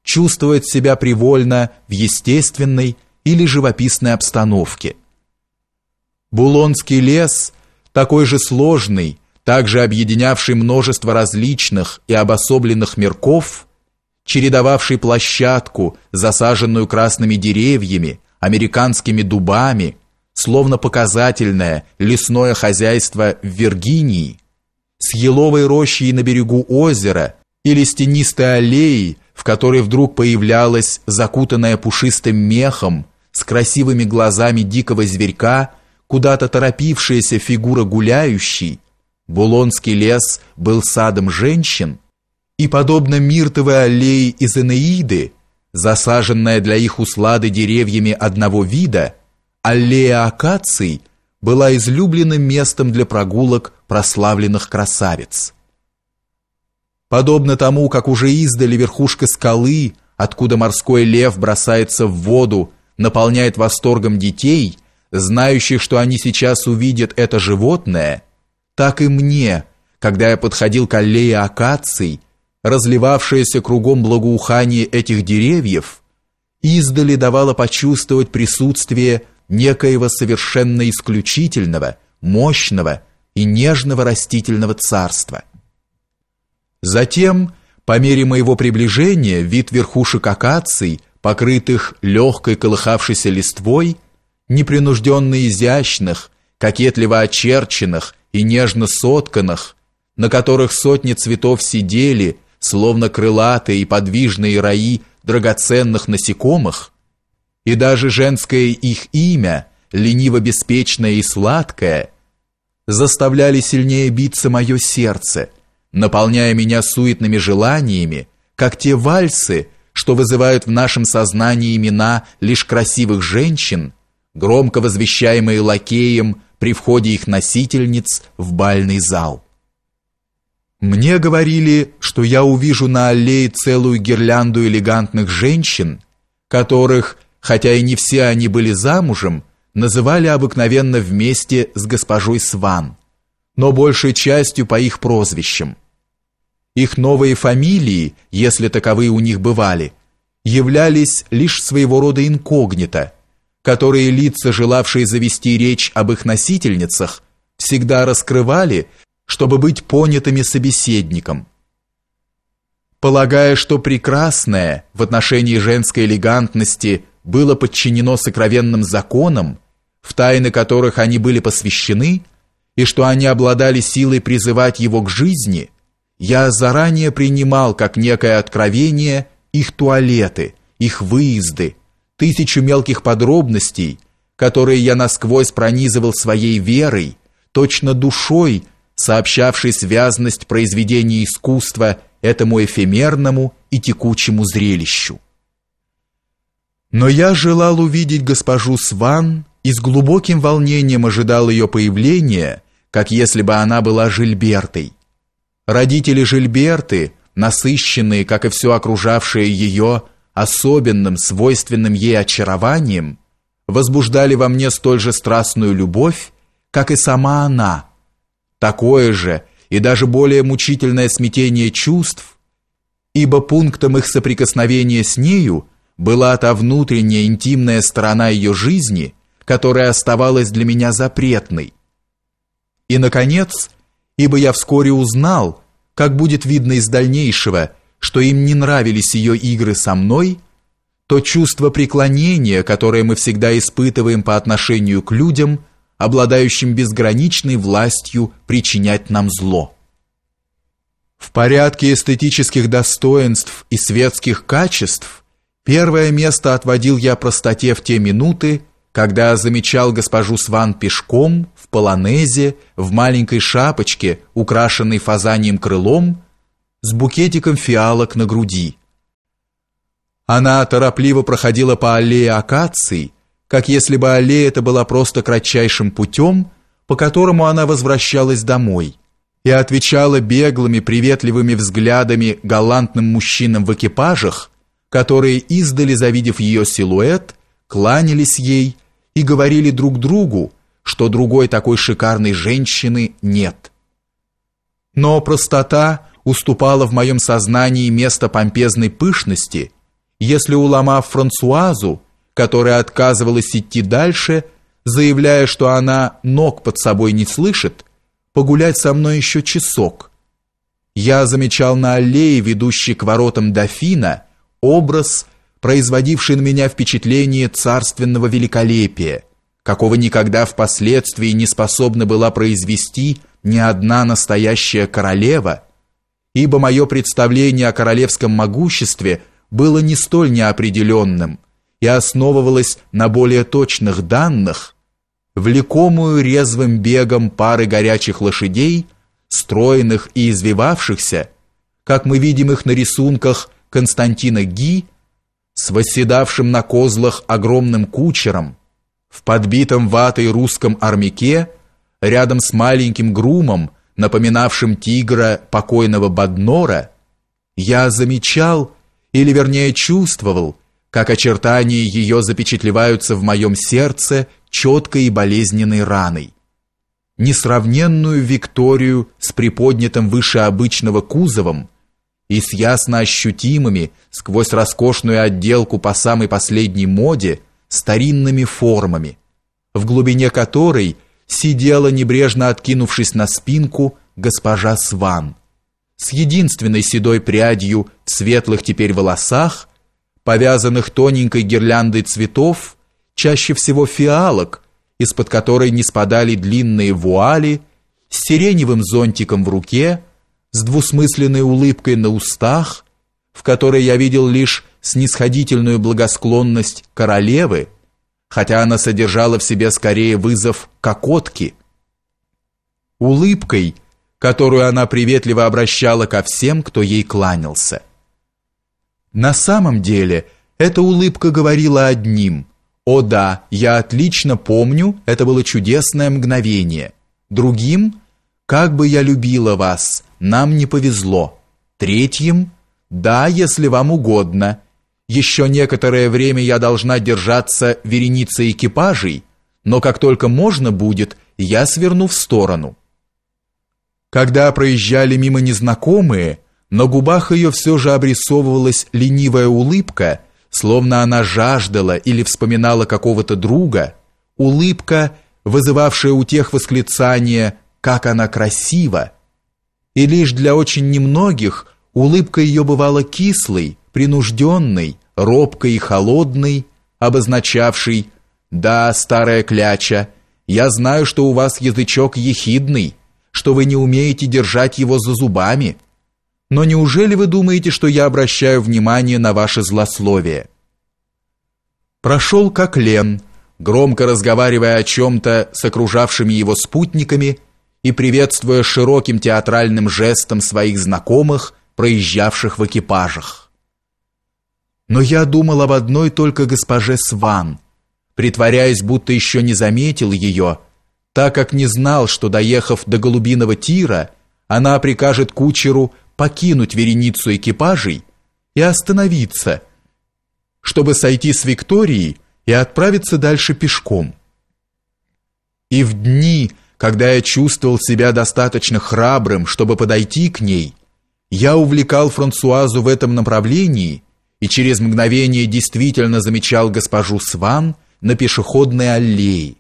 чувствовать себя привольно в естественной или живописной обстановке. Булонский лес, такой же сложный, также объединявший множество различных и обособленных мирков – чередовавший площадку, засаженную красными деревьями, американскими дубами, словно показательное лесное хозяйство в Виргинии, с еловой рощей на берегу озера или стенистой тенистой аллеей, в которой вдруг появлялась закутанная пушистым мехом с красивыми глазами дикого зверька, куда-то торопившаяся фигура гуляющей, Булонский лес был садом женщин – и, подобно миртовой аллее из Энеиды, засаженная для их услады деревьями одного вида, аллея акаций была излюбленным местом для прогулок прославленных красавиц. Подобно тому, как уже издали верхушка скалы, откуда морской лев бросается в воду, наполняет восторгом детей, знающих, что они сейчас увидят это животное, так и мне, когда я подходил к аллее акаций, разливавшееся кругом благоухание этих деревьев, издали давало почувствовать присутствие некоего совершенно исключительного, мощного и нежного растительного царства. Затем, по мере моего приближения, вид верхушек акаций, покрытых легкой колыхавшейся листвой, непринужденно изящных, кокетливо очерченных и нежно сотканных, на которых сотни цветов сидели – словно крылатые и подвижные раи драгоценных насекомых, и даже женское их имя, лениво-беспечное и сладкое, заставляли сильнее биться мое сердце, наполняя меня суетными желаниями, как те вальсы, что вызывают в нашем сознании имена лишь красивых женщин, громко возвещаемые лакеем при входе их носительниц в бальный зал. Мне говорили, что я увижу на аллее целую гирлянду элегантных женщин, которых, хотя и не все они были замужем, называли обыкновенно вместе с госпожой Сван, но большей частью по их прозвищам. Их новые фамилии, если таковые у них бывали, являлись лишь своего рода инкогнито, которые лица, желавшие завести речь об их носительницах, всегда раскрывали, чтобы быть понятыми собеседником. Полагая, что прекрасное в отношении женской элегантности было подчинено сокровенным законам, в тайны которых они были посвящены, и что они обладали силой призывать его к жизни, я заранее принимал как некое откровение их туалеты, их выезды, тысячу мелких подробностей, которые я насквозь пронизывал своей верой, точно душой, сообщавший связность произведений искусства этому эфемерному и текучему зрелищу. Но я желал увидеть госпожу Сван и с глубоким волнением ожидал ее появления, как если бы она была Жильбертой. Родители Жильберты, насыщенные, как и все окружавшее ее, особенным, свойственным ей очарованием, возбуждали во мне столь же страстную любовь, как и сама она – такое же и даже более мучительное смятение чувств, ибо пунктом их соприкосновения с нею была та внутренняя интимная сторона ее жизни, которая оставалась для меня запретной. И, наконец, ибо я вскоре узнал, как будет видно из дальнейшего, что им не нравились ее игры со мной, то чувство преклонения, которое мы всегда испытываем по отношению к людям – обладающим безграничной властью причинять нам зло. В порядке эстетических достоинств и светских качеств первое место отводил я простоте в те минуты, когда замечал госпожу Сван пешком, в полонезе, в маленькой шапочке, украшенной фазанием крылом, с букетиком фиалок на груди. Она торопливо проходила по аллее акаций, как если бы аллея это была просто кратчайшим путем, по которому она возвращалась домой и отвечала беглыми приветливыми взглядами галантным мужчинам в экипажах, которые издали, завидев ее силуэт, кланялись ей и говорили друг другу, что другой такой шикарной женщины нет. Но простота уступала в моем сознании место помпезной пышности, если, уломав Франсуазу, которая отказывалась идти дальше, заявляя, что она ног под собой не слышит, погулять со мной еще часок. Я замечал на аллее, ведущей к воротам дофина, образ, производивший на меня впечатление царственного великолепия, какого никогда впоследствии не способна была произвести ни одна настоящая королева, ибо мое представление о королевском могуществе было не столь неопределенным – и основывалась на более точных данных, влекомую резвым бегом пары горячих лошадей, стройных и извивавшихся, как мы видим их на рисунках Константина Ги, с восседавшим на козлах огромным кучером, в подбитом ватой русском армяке, рядом с маленьким грумом, напоминавшим тигра покойного Боднора, я замечал, или вернее чувствовал, как очертания ее запечатлеваются в моем сердце четкой и болезненной раной. Несравненную Викторию с приподнятым выше обычного кузовом и с ясно ощутимыми сквозь роскошную отделку по самой последней моде старинными формами, в глубине которой сидела, небрежно откинувшись на спинку, госпожа Сван, с единственной седой прядью в светлых теперь волосах повязанных тоненькой гирляндой цветов, чаще всего фиалок, из-под которой не спадали длинные вуали, с сиреневым зонтиком в руке, с двусмысленной улыбкой на устах, в которой я видел лишь снисходительную благосклонность королевы, хотя она содержала в себе скорее вызов кокотки. Улыбкой, которую она приветливо обращала ко всем, кто ей кланялся. На самом деле, эта улыбка говорила одним. «О да, я отлично помню, это было чудесное мгновение». Другим «Как бы я любила вас, нам не повезло». Третьим «Да, если вам угодно». Еще некоторое время я должна держаться вереницы экипажей, но как только можно будет, я сверну в сторону. Когда проезжали мимо незнакомые, на губах ее все же обрисовывалась ленивая улыбка, словно она жаждала или вспоминала какого-то друга, улыбка, вызывавшая у тех восклицание «как она красива!». И лишь для очень немногих улыбка ее бывала кислой, принужденной, робкой и холодной, обозначавшей «да, старая кляча, я знаю, что у вас язычок ехидный, что вы не умеете держать его за зубами». Но неужели вы думаете, что я обращаю внимание на ваше злословие? Прошел как лен, громко разговаривая о чем то с окружавшими его спутниками и приветствуя широким театральным жестом своих знакомых, проезжавших в экипажах. Но я думал об одной только госпоже Сван, притворяясь, будто еще не заметил ее, так как не знал, что доехав до Голубиного тира, она прикажет кучеру покинуть вереницу экипажей и остановиться, чтобы сойти с Виктории и отправиться дальше пешком. И в дни, когда я чувствовал себя достаточно храбрым, чтобы подойти к ней, я увлекал Франсуазу в этом направлении и через мгновение действительно замечал госпожу Сван на пешеходной аллее.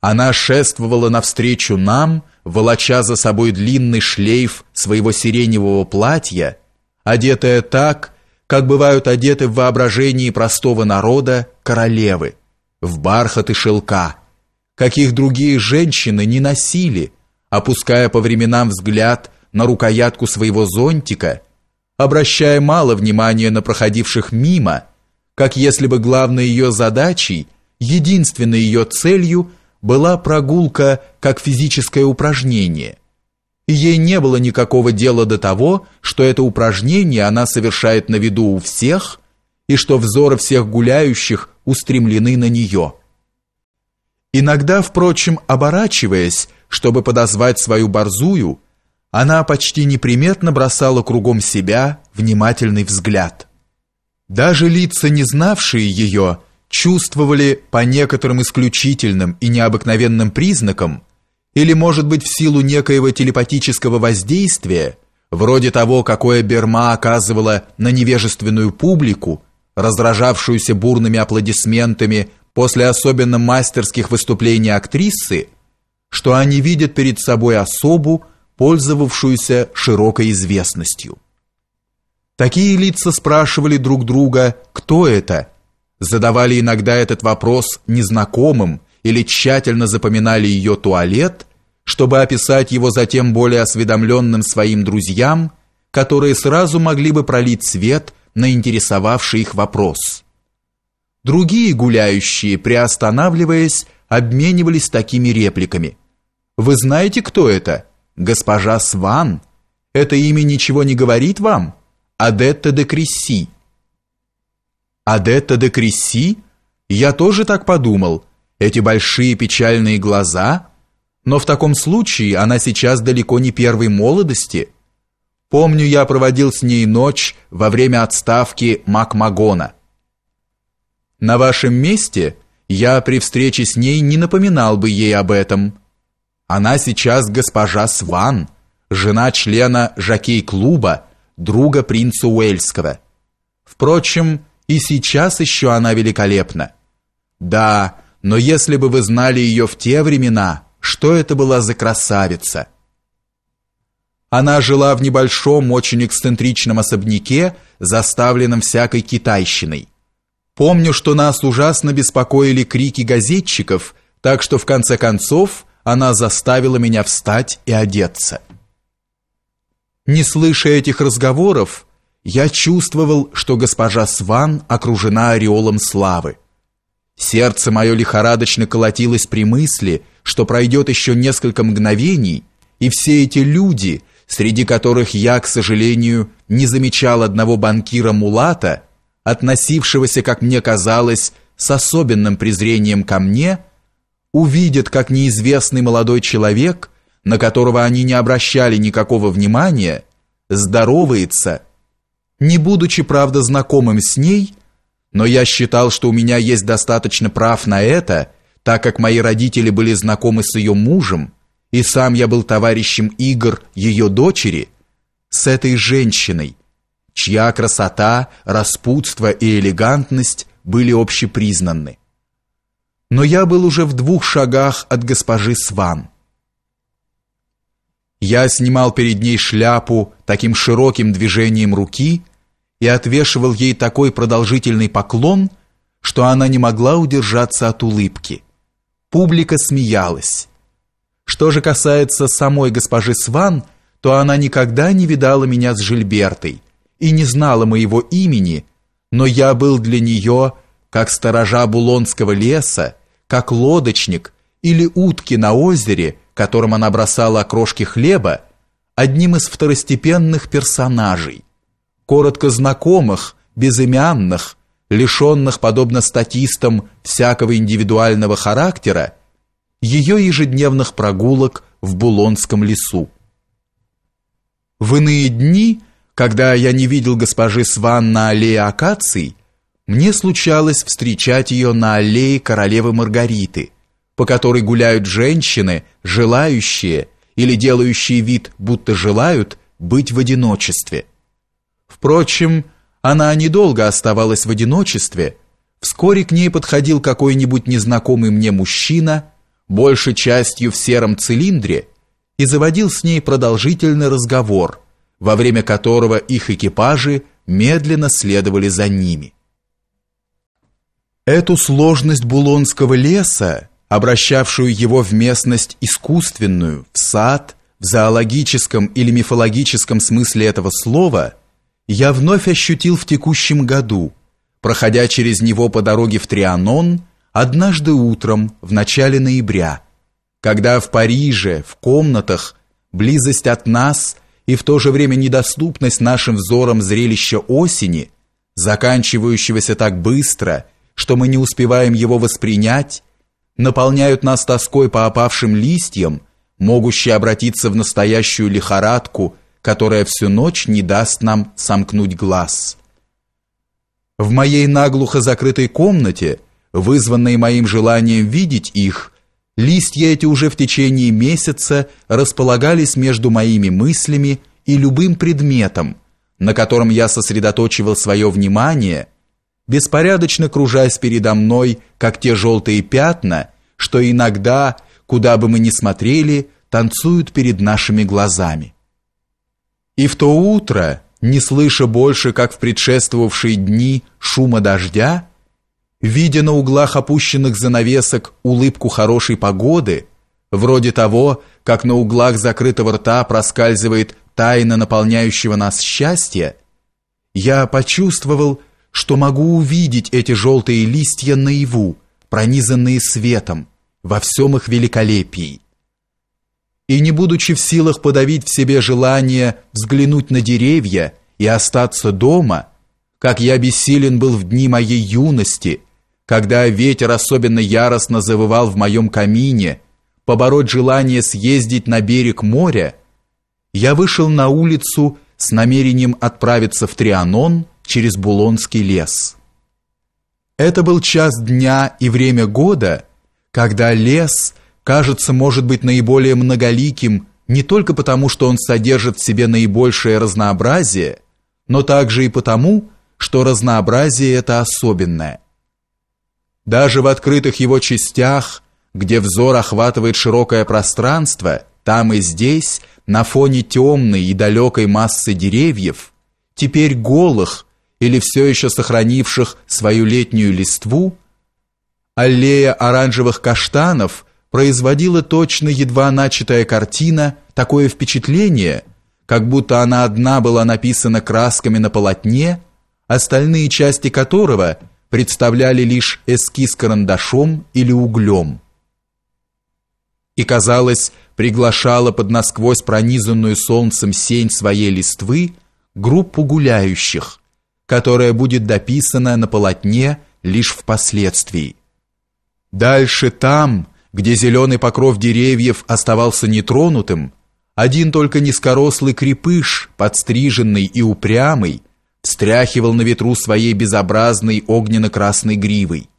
Она шествовала навстречу нам, волоча за собой длинный шлейф своего сиреневого платья, одетая так, как бывают одеты в воображении простого народа королевы, в бархат и шелка, каких другие женщины не носили, опуская по временам взгляд на рукоятку своего зонтика, обращая мало внимания на проходивших мимо, как если бы главной ее задачей, единственной ее целью – была прогулка как физическое упражнение. И ей не было никакого дела до того, что это упражнение она совершает на виду у всех и что взоры всех гуляющих устремлены на нее. Иногда, впрочем, оборачиваясь, чтобы подозвать свою борзую, она почти неприметно бросала кругом себя внимательный взгляд. Даже лица, не знавшие ее, чувствовали по некоторым исключительным и необыкновенным признакам, или, может быть, в силу некоего телепатического воздействия, вроде того, какое Берма оказывала на невежественную публику, раздражавшуюся бурными аплодисментами после особенно мастерских выступлений актрисы, что они видят перед собой особу, пользовавшуюся широкой известностью. Такие лица спрашивали друг друга, кто это – задавали иногда этот вопрос незнакомым или тщательно запоминали ее туалет, чтобы описать его затем более осведомленным своим друзьям, которые сразу могли бы пролить свет на интересовавший их вопрос. Другие гуляющие, приостанавливаясь, обменивались такими репликами. «Вы знаете, кто это? Госпожа Сван? Это имя ничего не говорит вам? Адетта де Кресси?» Адетта де Кресси? Я тоже так подумал. Эти большие печальные глаза? Но в таком случае она сейчас далеко не первой молодости. Помню, я проводил с ней ночь во время отставки Макмагона. На вашем месте я при встрече с ней не напоминал бы ей об этом. Она сейчас госпожа Сван, жена члена Жакей-клуба, друга принца Уэльского. Впрочем, и сейчас еще она великолепна. Да, но если бы вы знали ее в те времена, что это была за красавица. Она жила в небольшом, очень эксцентричном особняке, заставленном всякой китайщиной. Помню, что нас ужасно беспокоили крики газетчиков, так что в конце концов она заставила меня встать и одеться. Не слыша этих разговоров, я чувствовал, что госпожа Сван окружена ореолом славы. Сердце мое лихорадочно колотилось при мысли, что пройдет еще несколько мгновений, и все эти люди, среди которых я, к сожалению, не замечал одного банкира Мулата, относившегося, как мне казалось, с особенным презрением ко мне, увидят, как неизвестный молодой человек, на которого они не обращали никакого внимания, здоровается не будучи, правда, знакомым с ней, но я считал, что у меня есть достаточно прав на это, так как мои родители были знакомы с ее мужем, и сам я был товарищем игр ее дочери, с этой женщиной, чья красота, распутство и элегантность были общепризнаны. Но я был уже в двух шагах от госпожи Сван. Я снимал перед ней шляпу таким широким движением руки – и отвешивал ей такой продолжительный поклон, что она не могла удержаться от улыбки. Публика смеялась. Что же касается самой госпожи Сван, то она никогда не видала меня с Жильбертой и не знала моего имени, но я был для нее как сторожа Булонского леса, как лодочник или утки на озере, которым она бросала окрошки хлеба, одним из второстепенных персонажей – коротко знакомых, безымянных, лишенных, подобно статистам, всякого индивидуального характера, ее ежедневных прогулок в Булонском лесу. В иные дни, когда я не видел госпожи Сван на аллее акаций, мне случалось встречать ее на аллее королевы Маргариты, по которой гуляют женщины, желающие или делающие вид, будто желают, быть в одиночестве – Впрочем, она недолго оставалась в одиночестве. Вскоре к ней подходил какой-нибудь незнакомый мне мужчина, большей частью в сером цилиндре, и заводил с ней продолжительный разговор, во время которого их экипажи медленно следовали за ними. Эту сложность Булонского леса, обращавшую его в местность искусственную, в сад, в зоологическом или мифологическом смысле этого слова – я вновь ощутил в текущем году, проходя через него по дороге в Трианон, однажды утром, в начале ноября, когда в Париже, в комнатах, близость от нас и в то же время недоступность нашим взорам зрелища осени, заканчивающегося так быстро, что мы не успеваем его воспринять, наполняют нас тоской по опавшим листьям, могущие обратиться в настоящую лихорадку – которая всю ночь не даст нам сомкнуть глаз. В моей наглухо закрытой комнате, вызванной моим желанием видеть их, листья эти уже в течение месяца располагались между моими мыслями и любым предметом, на котором я сосредотачивал свое внимание, беспорядочно кружась передо мной, как те желтые пятна, что иногда, куда бы мы ни смотрели, танцуют перед нашими глазами. И в то утро, не слыша больше, как в предшествовавшие дни, шума дождя, видя на углах опущенных занавесок улыбку хорошей погоды, вроде того, как на углах закрытого рта проскальзывает тайна наполняющего нас счастья, я почувствовал, что могу увидеть эти желтые листья наяву, пронизанные светом, во всем их великолепии и не будучи в силах подавить в себе желание взглянуть на деревья и остаться дома, как я бессилен был в дни моей юности, когда ветер особенно яростно завывал в моем камине, побороть желание съездить на берег моря, я вышел на улицу с намерением отправиться в Трианон через Булонский лес. Это был час дня и время года, когда лес – кажется, может быть наиболее многоликим не только потому, что он содержит в себе наибольшее разнообразие, но также и потому, что разнообразие это особенное. Даже в открытых его частях, где взор охватывает широкое пространство, там и здесь, на фоне темной и далекой массы деревьев, теперь голых или все еще сохранивших свою летнюю листву, аллея оранжевых каштанов – производила точно едва начатая картина такое впечатление, как будто она одна была написана красками на полотне, остальные части которого представляли лишь эскиз карандашом или углем. И, казалось, приглашала под насквозь пронизанную солнцем сень своей листвы группу гуляющих, которая будет дописана на полотне лишь впоследствии. Дальше там где зеленый покров деревьев оставался нетронутым, один только низкорослый крепыш, подстриженный и упрямый, встряхивал на ветру своей безобразной огненно-красной гривой.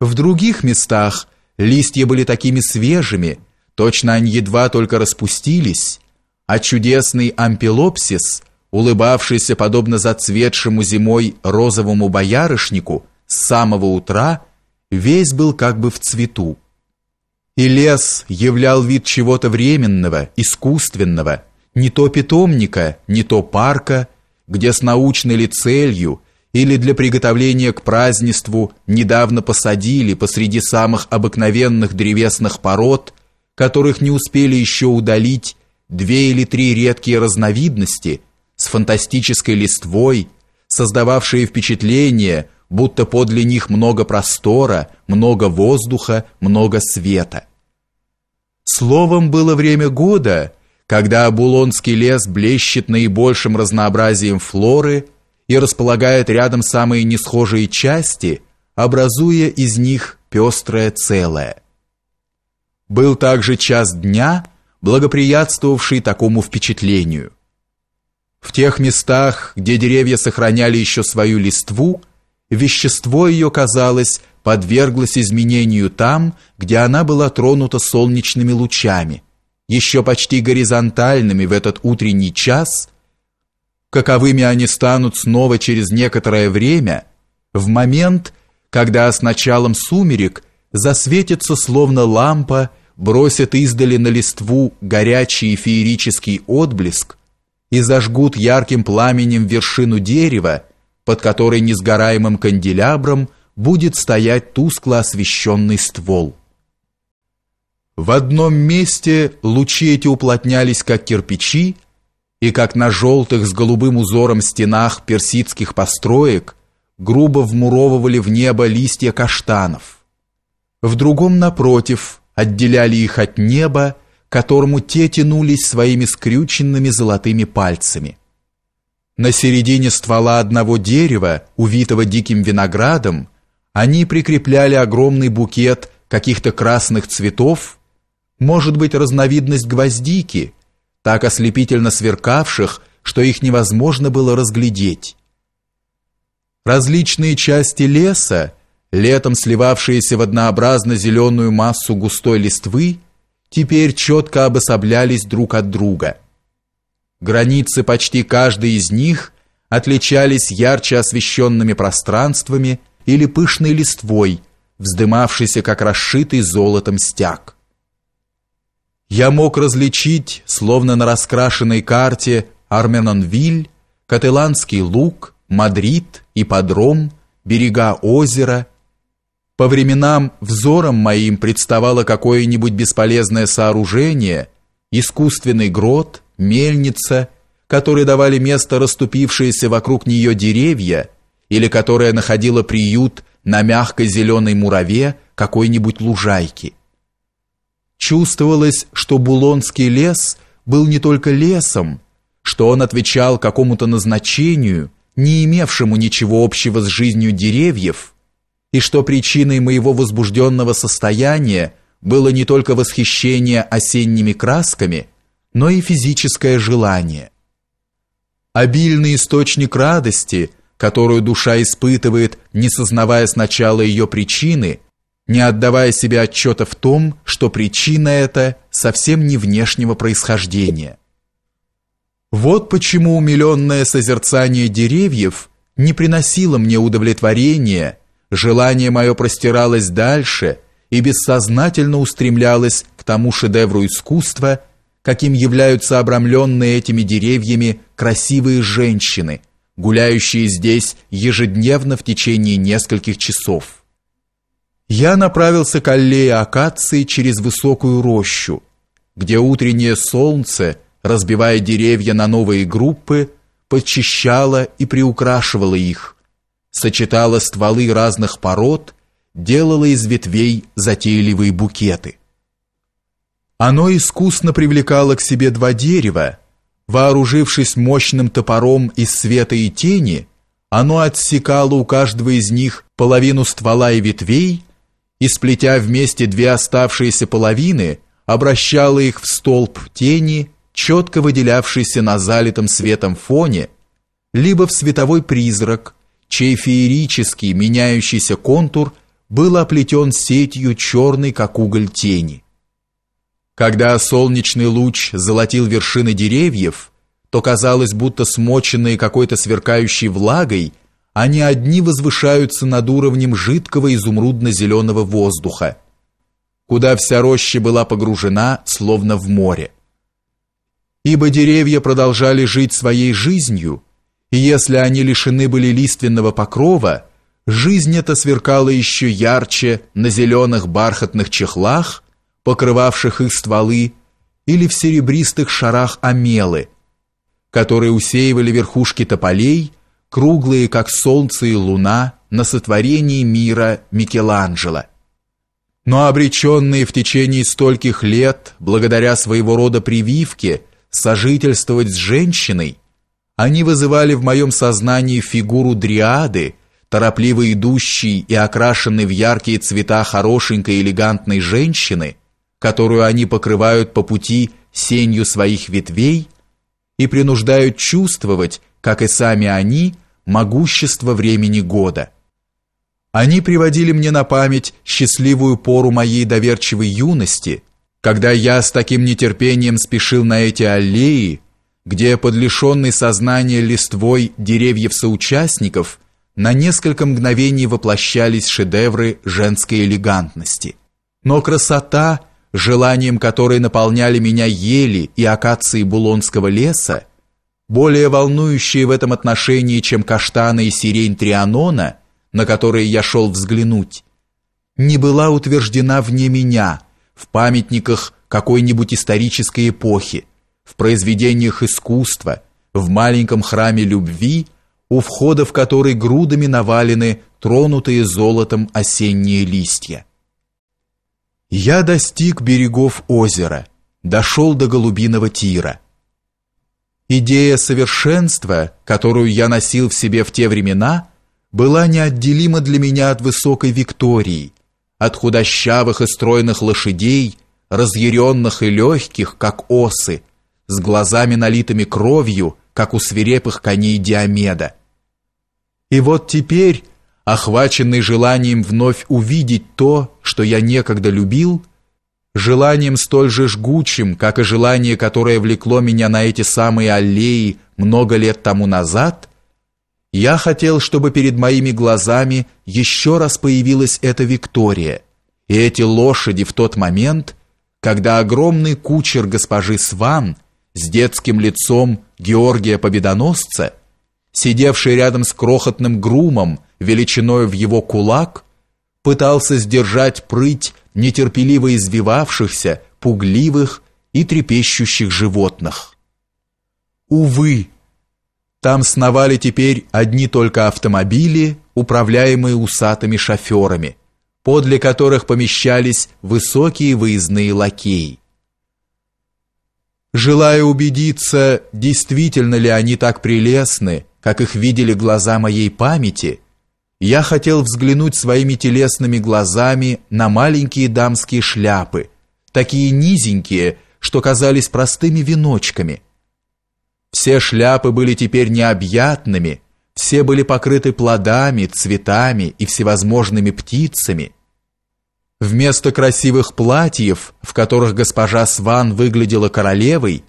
В других местах листья были такими свежими, точно они едва только распустились, а чудесный ампелопсис, улыбавшийся подобно зацветшему зимой розовому боярышнику, с самого утра весь был как бы в цвету. И лес являл вид чего-то временного, искусственного, не то питомника, не то парка, где с научной ли целью или для приготовления к празднеству недавно посадили посреди самых обыкновенных древесных пород, которых не успели еще удалить, две или три редкие разновидности с фантастической листвой, создававшие впечатление – будто подле них много простора, много воздуха, много света. Словом, было время года, когда Булонский лес блещет наибольшим разнообразием флоры и располагает рядом самые несхожие части, образуя из них пестрое целое. Был также час дня, благоприятствовавший такому впечатлению. В тех местах, где деревья сохраняли еще свою листву, вещество ее, казалось, подверглось изменению там, где она была тронута солнечными лучами, еще почти горизонтальными в этот утренний час, каковыми они станут снова через некоторое время, в момент, когда с началом сумерек засветится словно лампа, бросит издали на листву горячий феерический отблеск и зажгут ярким пламенем вершину дерева, под которой несгораемым канделябром будет стоять тускло освещенный ствол. В одном месте лучи эти уплотнялись, как кирпичи, и как на желтых с голубым узором стенах персидских построек грубо вмуровывали в небо листья каштанов. В другом, напротив, отделяли их от неба, которому те тянулись своими скрюченными золотыми пальцами. На середине ствола одного дерева, увитого диким виноградом, они прикрепляли огромный букет каких-то красных цветов, может быть, разновидность гвоздики, так ослепительно сверкавших, что их невозможно было разглядеть. Различные части леса, летом сливавшиеся в однообразно зеленую массу густой листвы, теперь четко обособлялись друг от друга – Границы почти каждой из них отличались ярче освещенными пространствами или пышной листвой, вздымавшейся как расшитый золотом стяг. Я мог различить, словно на раскрашенной карте, Арменонвиль, Катыланский луг, Мадрид, ипподром, берега озера. По временам взором моим представало какое-нибудь бесполезное сооружение, искусственный грот – мельница, которые давали место расступившиеся вокруг нее деревья или которая находила приют на мягкой зеленой мураве какой-нибудь лужайки. Чувствовалось, что Булонский лес был не только лесом, что он отвечал какому-то назначению, не имевшему ничего общего с жизнью деревьев, и что причиной моего возбужденного состояния было не только восхищение осенними красками – но и физическое желание. Обильный источник радости, которую душа испытывает, не сознавая сначала ее причины, не отдавая себе отчета в том, что причина эта совсем не внешнего происхождения. Вот почему умиленное созерцание деревьев не приносило мне удовлетворения, желание мое простиралось дальше и бессознательно устремлялось к тому шедевру искусства, каким являются обрамленные этими деревьями красивые женщины, гуляющие здесь ежедневно в течение нескольких часов. Я направился к аллее акации через высокую рощу, где утреннее солнце, разбивая деревья на новые группы, подчищало и приукрашивало их, сочетало стволы разных пород, делало из ветвей затейливые букеты. Оно искусно привлекало к себе два дерева. Вооружившись мощным топором из света и тени, оно отсекало у каждого из них половину ствола и ветвей и, сплетя вместе две оставшиеся половины, обращало их в столб тени, четко выделявшийся на залитом светом фоне, либо в световой призрак, чей феерический меняющийся контур был оплетен сетью черной, как уголь тени. Когда солнечный луч золотил вершины деревьев, то казалось, будто смоченные какой-то сверкающей влагой, они одни возвышаются над уровнем жидкого изумрудно-зеленого воздуха, куда вся роща была погружена, словно в море. Ибо деревья продолжали жить своей жизнью, и если они лишены были лиственного покрова, жизнь эта сверкала еще ярче на зеленых бархатных чехлах, покрывавших их стволы, или в серебристых шарах амелы, которые усеивали верхушки тополей, круглые, как солнце и луна, на сотворении мира Микеланджело. Но обреченные в течение стольких лет, благодаря своего рода прививке, сожительствовать с женщиной, они вызывали в моем сознании фигуру дриады, торопливо идущей и окрашенной в яркие цвета хорошенькой элегантной женщины – которую они покрывают по пути сенью своих ветвей и принуждают чувствовать, как и сами они, могущество времени года. Они приводили мне на память счастливую пору моей доверчивой юности, когда я с таким нетерпением спешил на эти аллеи, где под лишенной сознания листвой деревьев соучастников на несколько мгновений воплощались шедевры женской элегантности. Но красота – желанием которой наполняли меня ели и акации Булонского леса, более волнующие в этом отношении, чем каштаны и сирень Трианона, на которые я шел взглянуть, не была утверждена вне меня, в памятниках какой-нибудь исторической эпохи, в произведениях искусства, в маленьком храме любви, у входа в который грудами навалены тронутые золотом осенние листья. Я достиг берегов озера, дошел до голубиного тира. Идея совершенства, которую я носил в себе в те времена, была неотделима для меня от высокой Виктории, от худощавых и стройных лошадей, разъяренных и легких, как осы, с глазами налитыми кровью, как у свирепых коней Диомеда. И вот теперь охваченный желанием вновь увидеть то, что я некогда любил, желанием столь же жгучим, как и желание, которое влекло меня на эти самые аллеи много лет тому назад, я хотел, чтобы перед моими глазами еще раз появилась эта Виктория и эти лошади в тот момент, когда огромный кучер госпожи Сван с детским лицом Георгия Победоносца, сидевший рядом с крохотным грумом, величиной в его кулак, пытался сдержать прыть нетерпеливо извивавшихся, пугливых и трепещущих животных. Увы, там сновали теперь одни только автомобили, управляемые усатыми шофёрами, подле которых помещались высокие выездные лакеи. Желая убедиться, действительно ли они так прелестны, как их видели глаза моей памяти – я хотел взглянуть своими телесными глазами на маленькие дамские шляпы, такие низенькие, что казались простыми веночками. Все шляпы были теперь необъятными, все были покрыты плодами, цветами и всевозможными птицами. Вместо красивых платьев, в которых госпожа Сван выглядела королевой,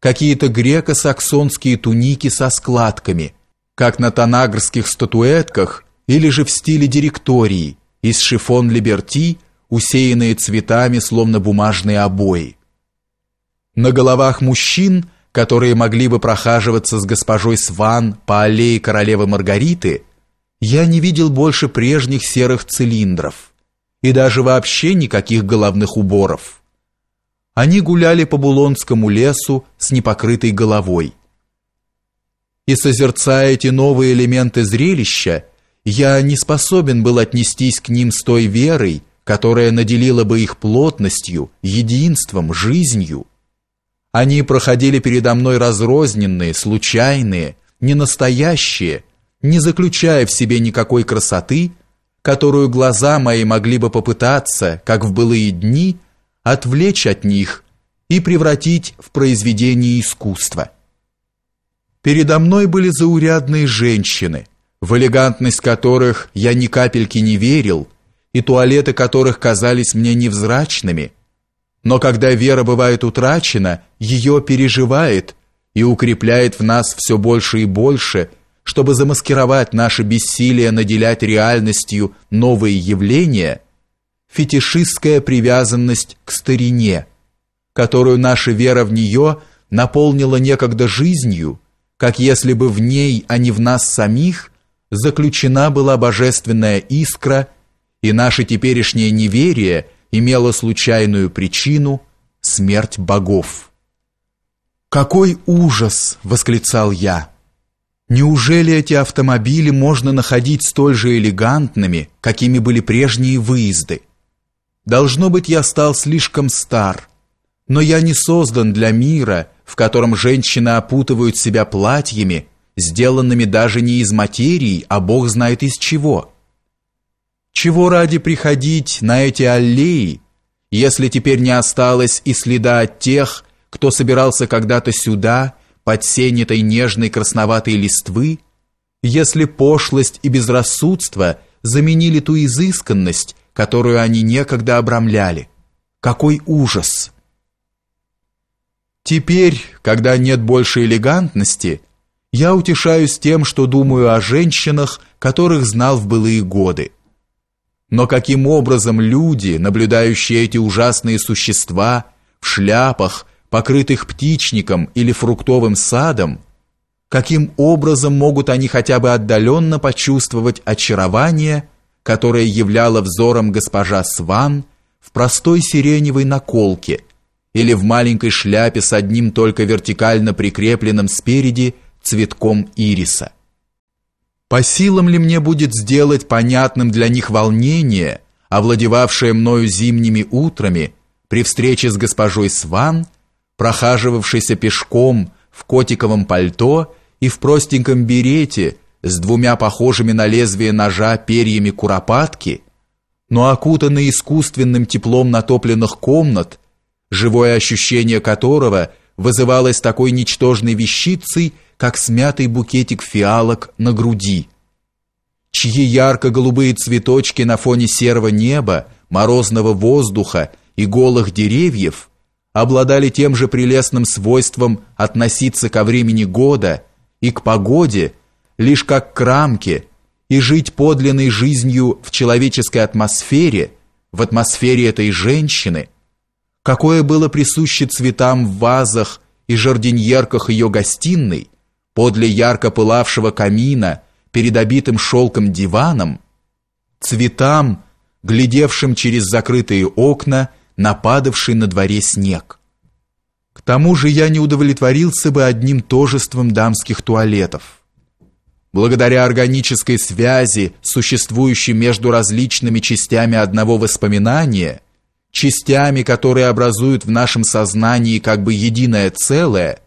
какие-то греко-саксонские туники со складками, как на танагрских статуэтках – или же в стиле директории из шифон либерти, усеянные цветами, словно бумажные обои. На головах мужчин, которые могли бы прохаживаться с госпожой Сван по аллее королевы Маргариты, я не видел больше прежних серых цилиндров и даже вообще никаких головных уборов. Они гуляли по Булонскому лесу с непокрытой головой. И созерцая эти новые элементы зрелища, я не способен был отнестись к ним с той верой, которая наделила бы их плотностью, единством, жизнью. Они проходили передо мной разрозненные, случайные, ненастоящие, не заключая в себе никакой красоты, которую глаза мои могли бы попытаться, как в былые дни, отвлечь от них и превратить в произведение искусства. Передо мной были заурядные женщины, в элегантность которых я ни капельки не верил, и туалеты которых казались мне невзрачными. Но когда вера бывает утрачена, ее переживает и укрепляет в нас все больше и больше, чтобы замаскировать наше бессилие наделять реальностью новые явления, фетишистская привязанность к старине, которую наша вера в нее наполнила некогда жизнью, как если бы в ней, а не в нас самих, заключена была божественная искра, и наше теперешнее неверие имело случайную причину – смерть богов. «Какой ужас!» – восклицал я. «Неужели эти автомобили можно находить столь же элегантными, какими были прежние выезды? Должно быть, я стал слишком стар, но я не создан для мира, в котором женщины опутывают себя платьями, сделанными даже не из материи, а Бог знает из чего. Чего ради приходить на эти аллеи, если теперь не осталось и следа от тех, кто собирался когда-то сюда, под сень этой нежной красноватой листвы, если пошлость и безрассудство заменили ту изысканность, которую они некогда обрамляли. Какой ужас! Теперь, когда нет больше элегантности, я утешаюсь тем, что думаю о женщинах, которых знал в былые годы. Но каким образом люди, наблюдающие эти ужасные существа в шляпах, покрытых птичником или фруктовым садом, каким образом могут они хотя бы отдаленно почувствовать очарование, которое являло взором госпожа Сван в простой сиреневой наколке или в маленькой шляпе с одним только вертикально прикрепленным спереди – цветком ириса. По силам ли мне будет сделать понятным для них волнение, овладевавшее мною зимними утрами при встрече с госпожой Сван, прохаживавшейся пешком в котиковом пальто и в простеньком берете с двумя похожими на лезвие ножа перьями куропатки, но окутанной искусственным теплом натопленных комнат, живое ощущение которого – вызывалось такой ничтожной вещицей, как смятый букетик фиалок на груди, чьи ярко-голубые цветочки на фоне серого неба, морозного воздуха и голых деревьев обладали тем же прелестным свойством относиться ко времени года и к погоде лишь как к рамке и жить подлинной жизнью в человеческой атмосфере, в атмосфере этой женщины – какое было присуще цветам в вазах и жардиньерках ее гостиной, подле ярко пылавшего камина, перед обитым шелком диваном, цветам, глядевшим через закрытые окна, нападавший на дворе снег. К тому же я не удовлетворился бы одним тожеством дамских туалетов. Благодаря органической связи, существующей между различными частями одного воспоминания – частями, которые образуют в нашем сознании как бы единое целое,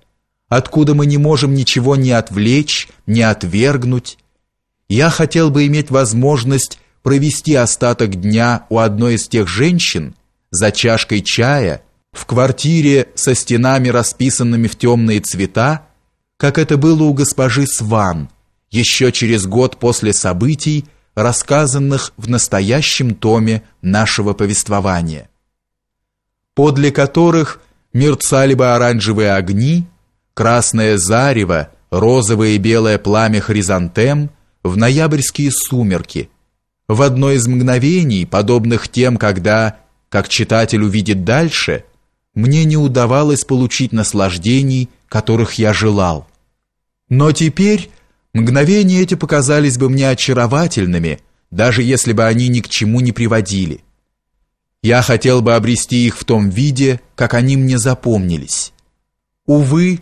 откуда мы не можем ничего не отвлечь, не отвергнуть. Я хотел бы иметь возможность провести остаток дня у одной из тех женщин за чашкой чая в квартире со стенами, расписанными в темные цвета, как это было у госпожи Сван, еще через год после событий, рассказанных в настоящем томе нашего повествования подле которых мерцали бы оранжевые огни, красное зарево, розовое и белое пламя хризантем в ноябрьские сумерки. В одно из мгновений, подобных тем, когда, как читатель увидит дальше, мне не удавалось получить наслаждений, которых я желал. Но теперь мгновения эти показались бы мне очаровательными, даже если бы они ни к чему не приводили. Я хотел бы обрести их в том виде, как они мне запомнились. Увы,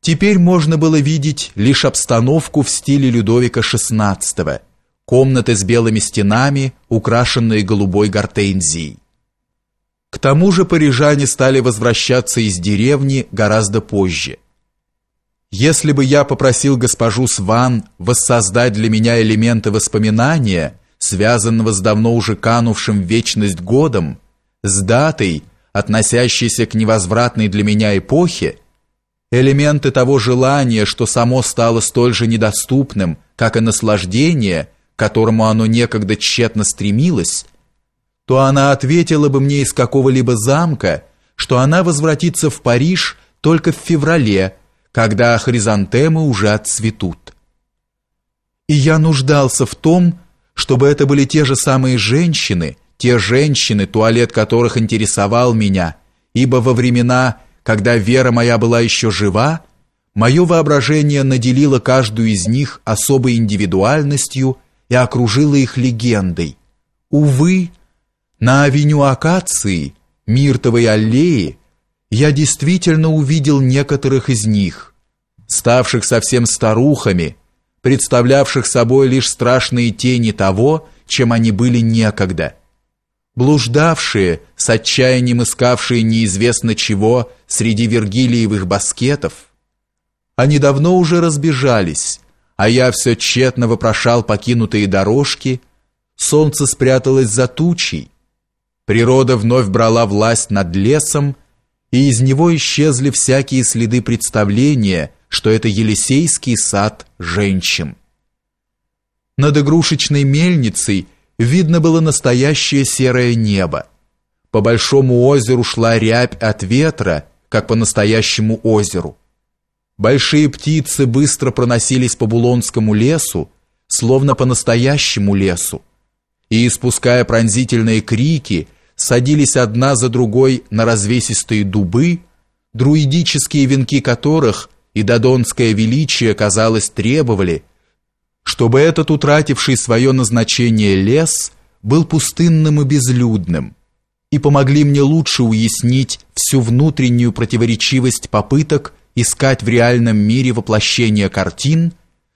теперь можно было видеть лишь обстановку в стиле Людовика XVI, комнаты с белыми стенами, украшенные голубой гортензией. К тому же парижане стали возвращаться из деревни гораздо позже. Если бы я попросил госпожу Сван воссоздать для меня элементы воспоминания – связанного с давно уже канувшим в вечность годом, с датой, относящейся к невозвратной для меня эпохе, элементы того желания, что само стало столь же недоступным, как и наслаждение, к которому оно некогда тщетно стремилось, то она ответила бы мне из какого-либо замка, что она возвратится в Париж только в феврале, когда хризантемы уже отцветут. И я нуждался в том, что чтобы это были те же самые женщины, те женщины, туалет которых интересовал меня, ибо во времена, когда вера моя была еще жива, мое воображение наделило каждую из них особой индивидуальностью и окружило их легендой. Увы, на авеню Акации, Миртовой аллеи, я действительно увидел некоторых из них, ставших совсем старухами, представлявших собой лишь страшные тени того, чем они были некогда. Блуждавшие, с отчаянием искавшие неизвестно чего среди Вергилиевых баскетов. Они давно уже разбежались, а я все тщетно вопрошал покинутые дорожки, солнце спряталось за тучей, природа вновь брала власть над лесом, и из него исчезли всякие следы представления, что это Елисейский сад женщин. Над игрушечной мельницей видно было настоящее серое небо. По большому озеру шла рябь от ветра, как по настоящему озеру. Большие птицы быстро проносились по Булонскому лесу, словно по настоящему лесу, и, испуская пронзительные крики, садились одна за другой на развесистые дубы, друидические венки которых и додонское величие, казалось, требовали, чтобы этот утративший свое назначение лес был пустынным и безлюдным, и помогли мне лучше уяснить всю внутреннюю противоречивость попыток искать в реальном мире воплощение картин,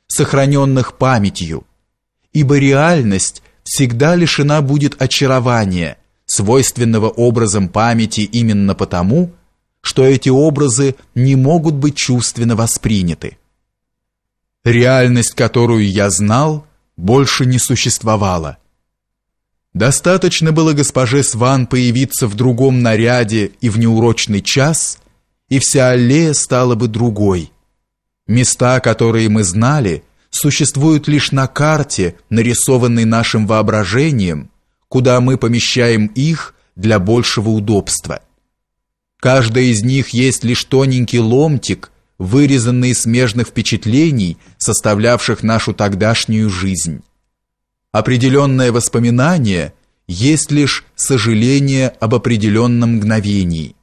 сохраненных памятью, ибо реальность всегда лишена будет очарования – свойственного образом памяти именно потому, что эти образы не могут быть чувственно восприняты. Реальность, которую я знал, больше не существовала. Достаточно было госпоже Сван появиться в другом наряде и в неурочный час, и вся аллея стала бы другой. Места, которые мы знали, существуют лишь на карте, нарисованной нашим воображением – куда мы помещаем их для большего удобства. Каждая из них есть лишь тоненький ломтик, вырезанный из смежных впечатлений, составлявших нашу тогдашнюю жизнь. Определенное воспоминание есть лишь сожаление об определенном мгновении.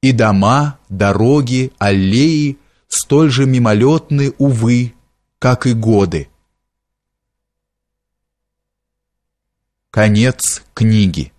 И дома, дороги, аллеи столь же мимолетны, увы, как и годы. Конец книги.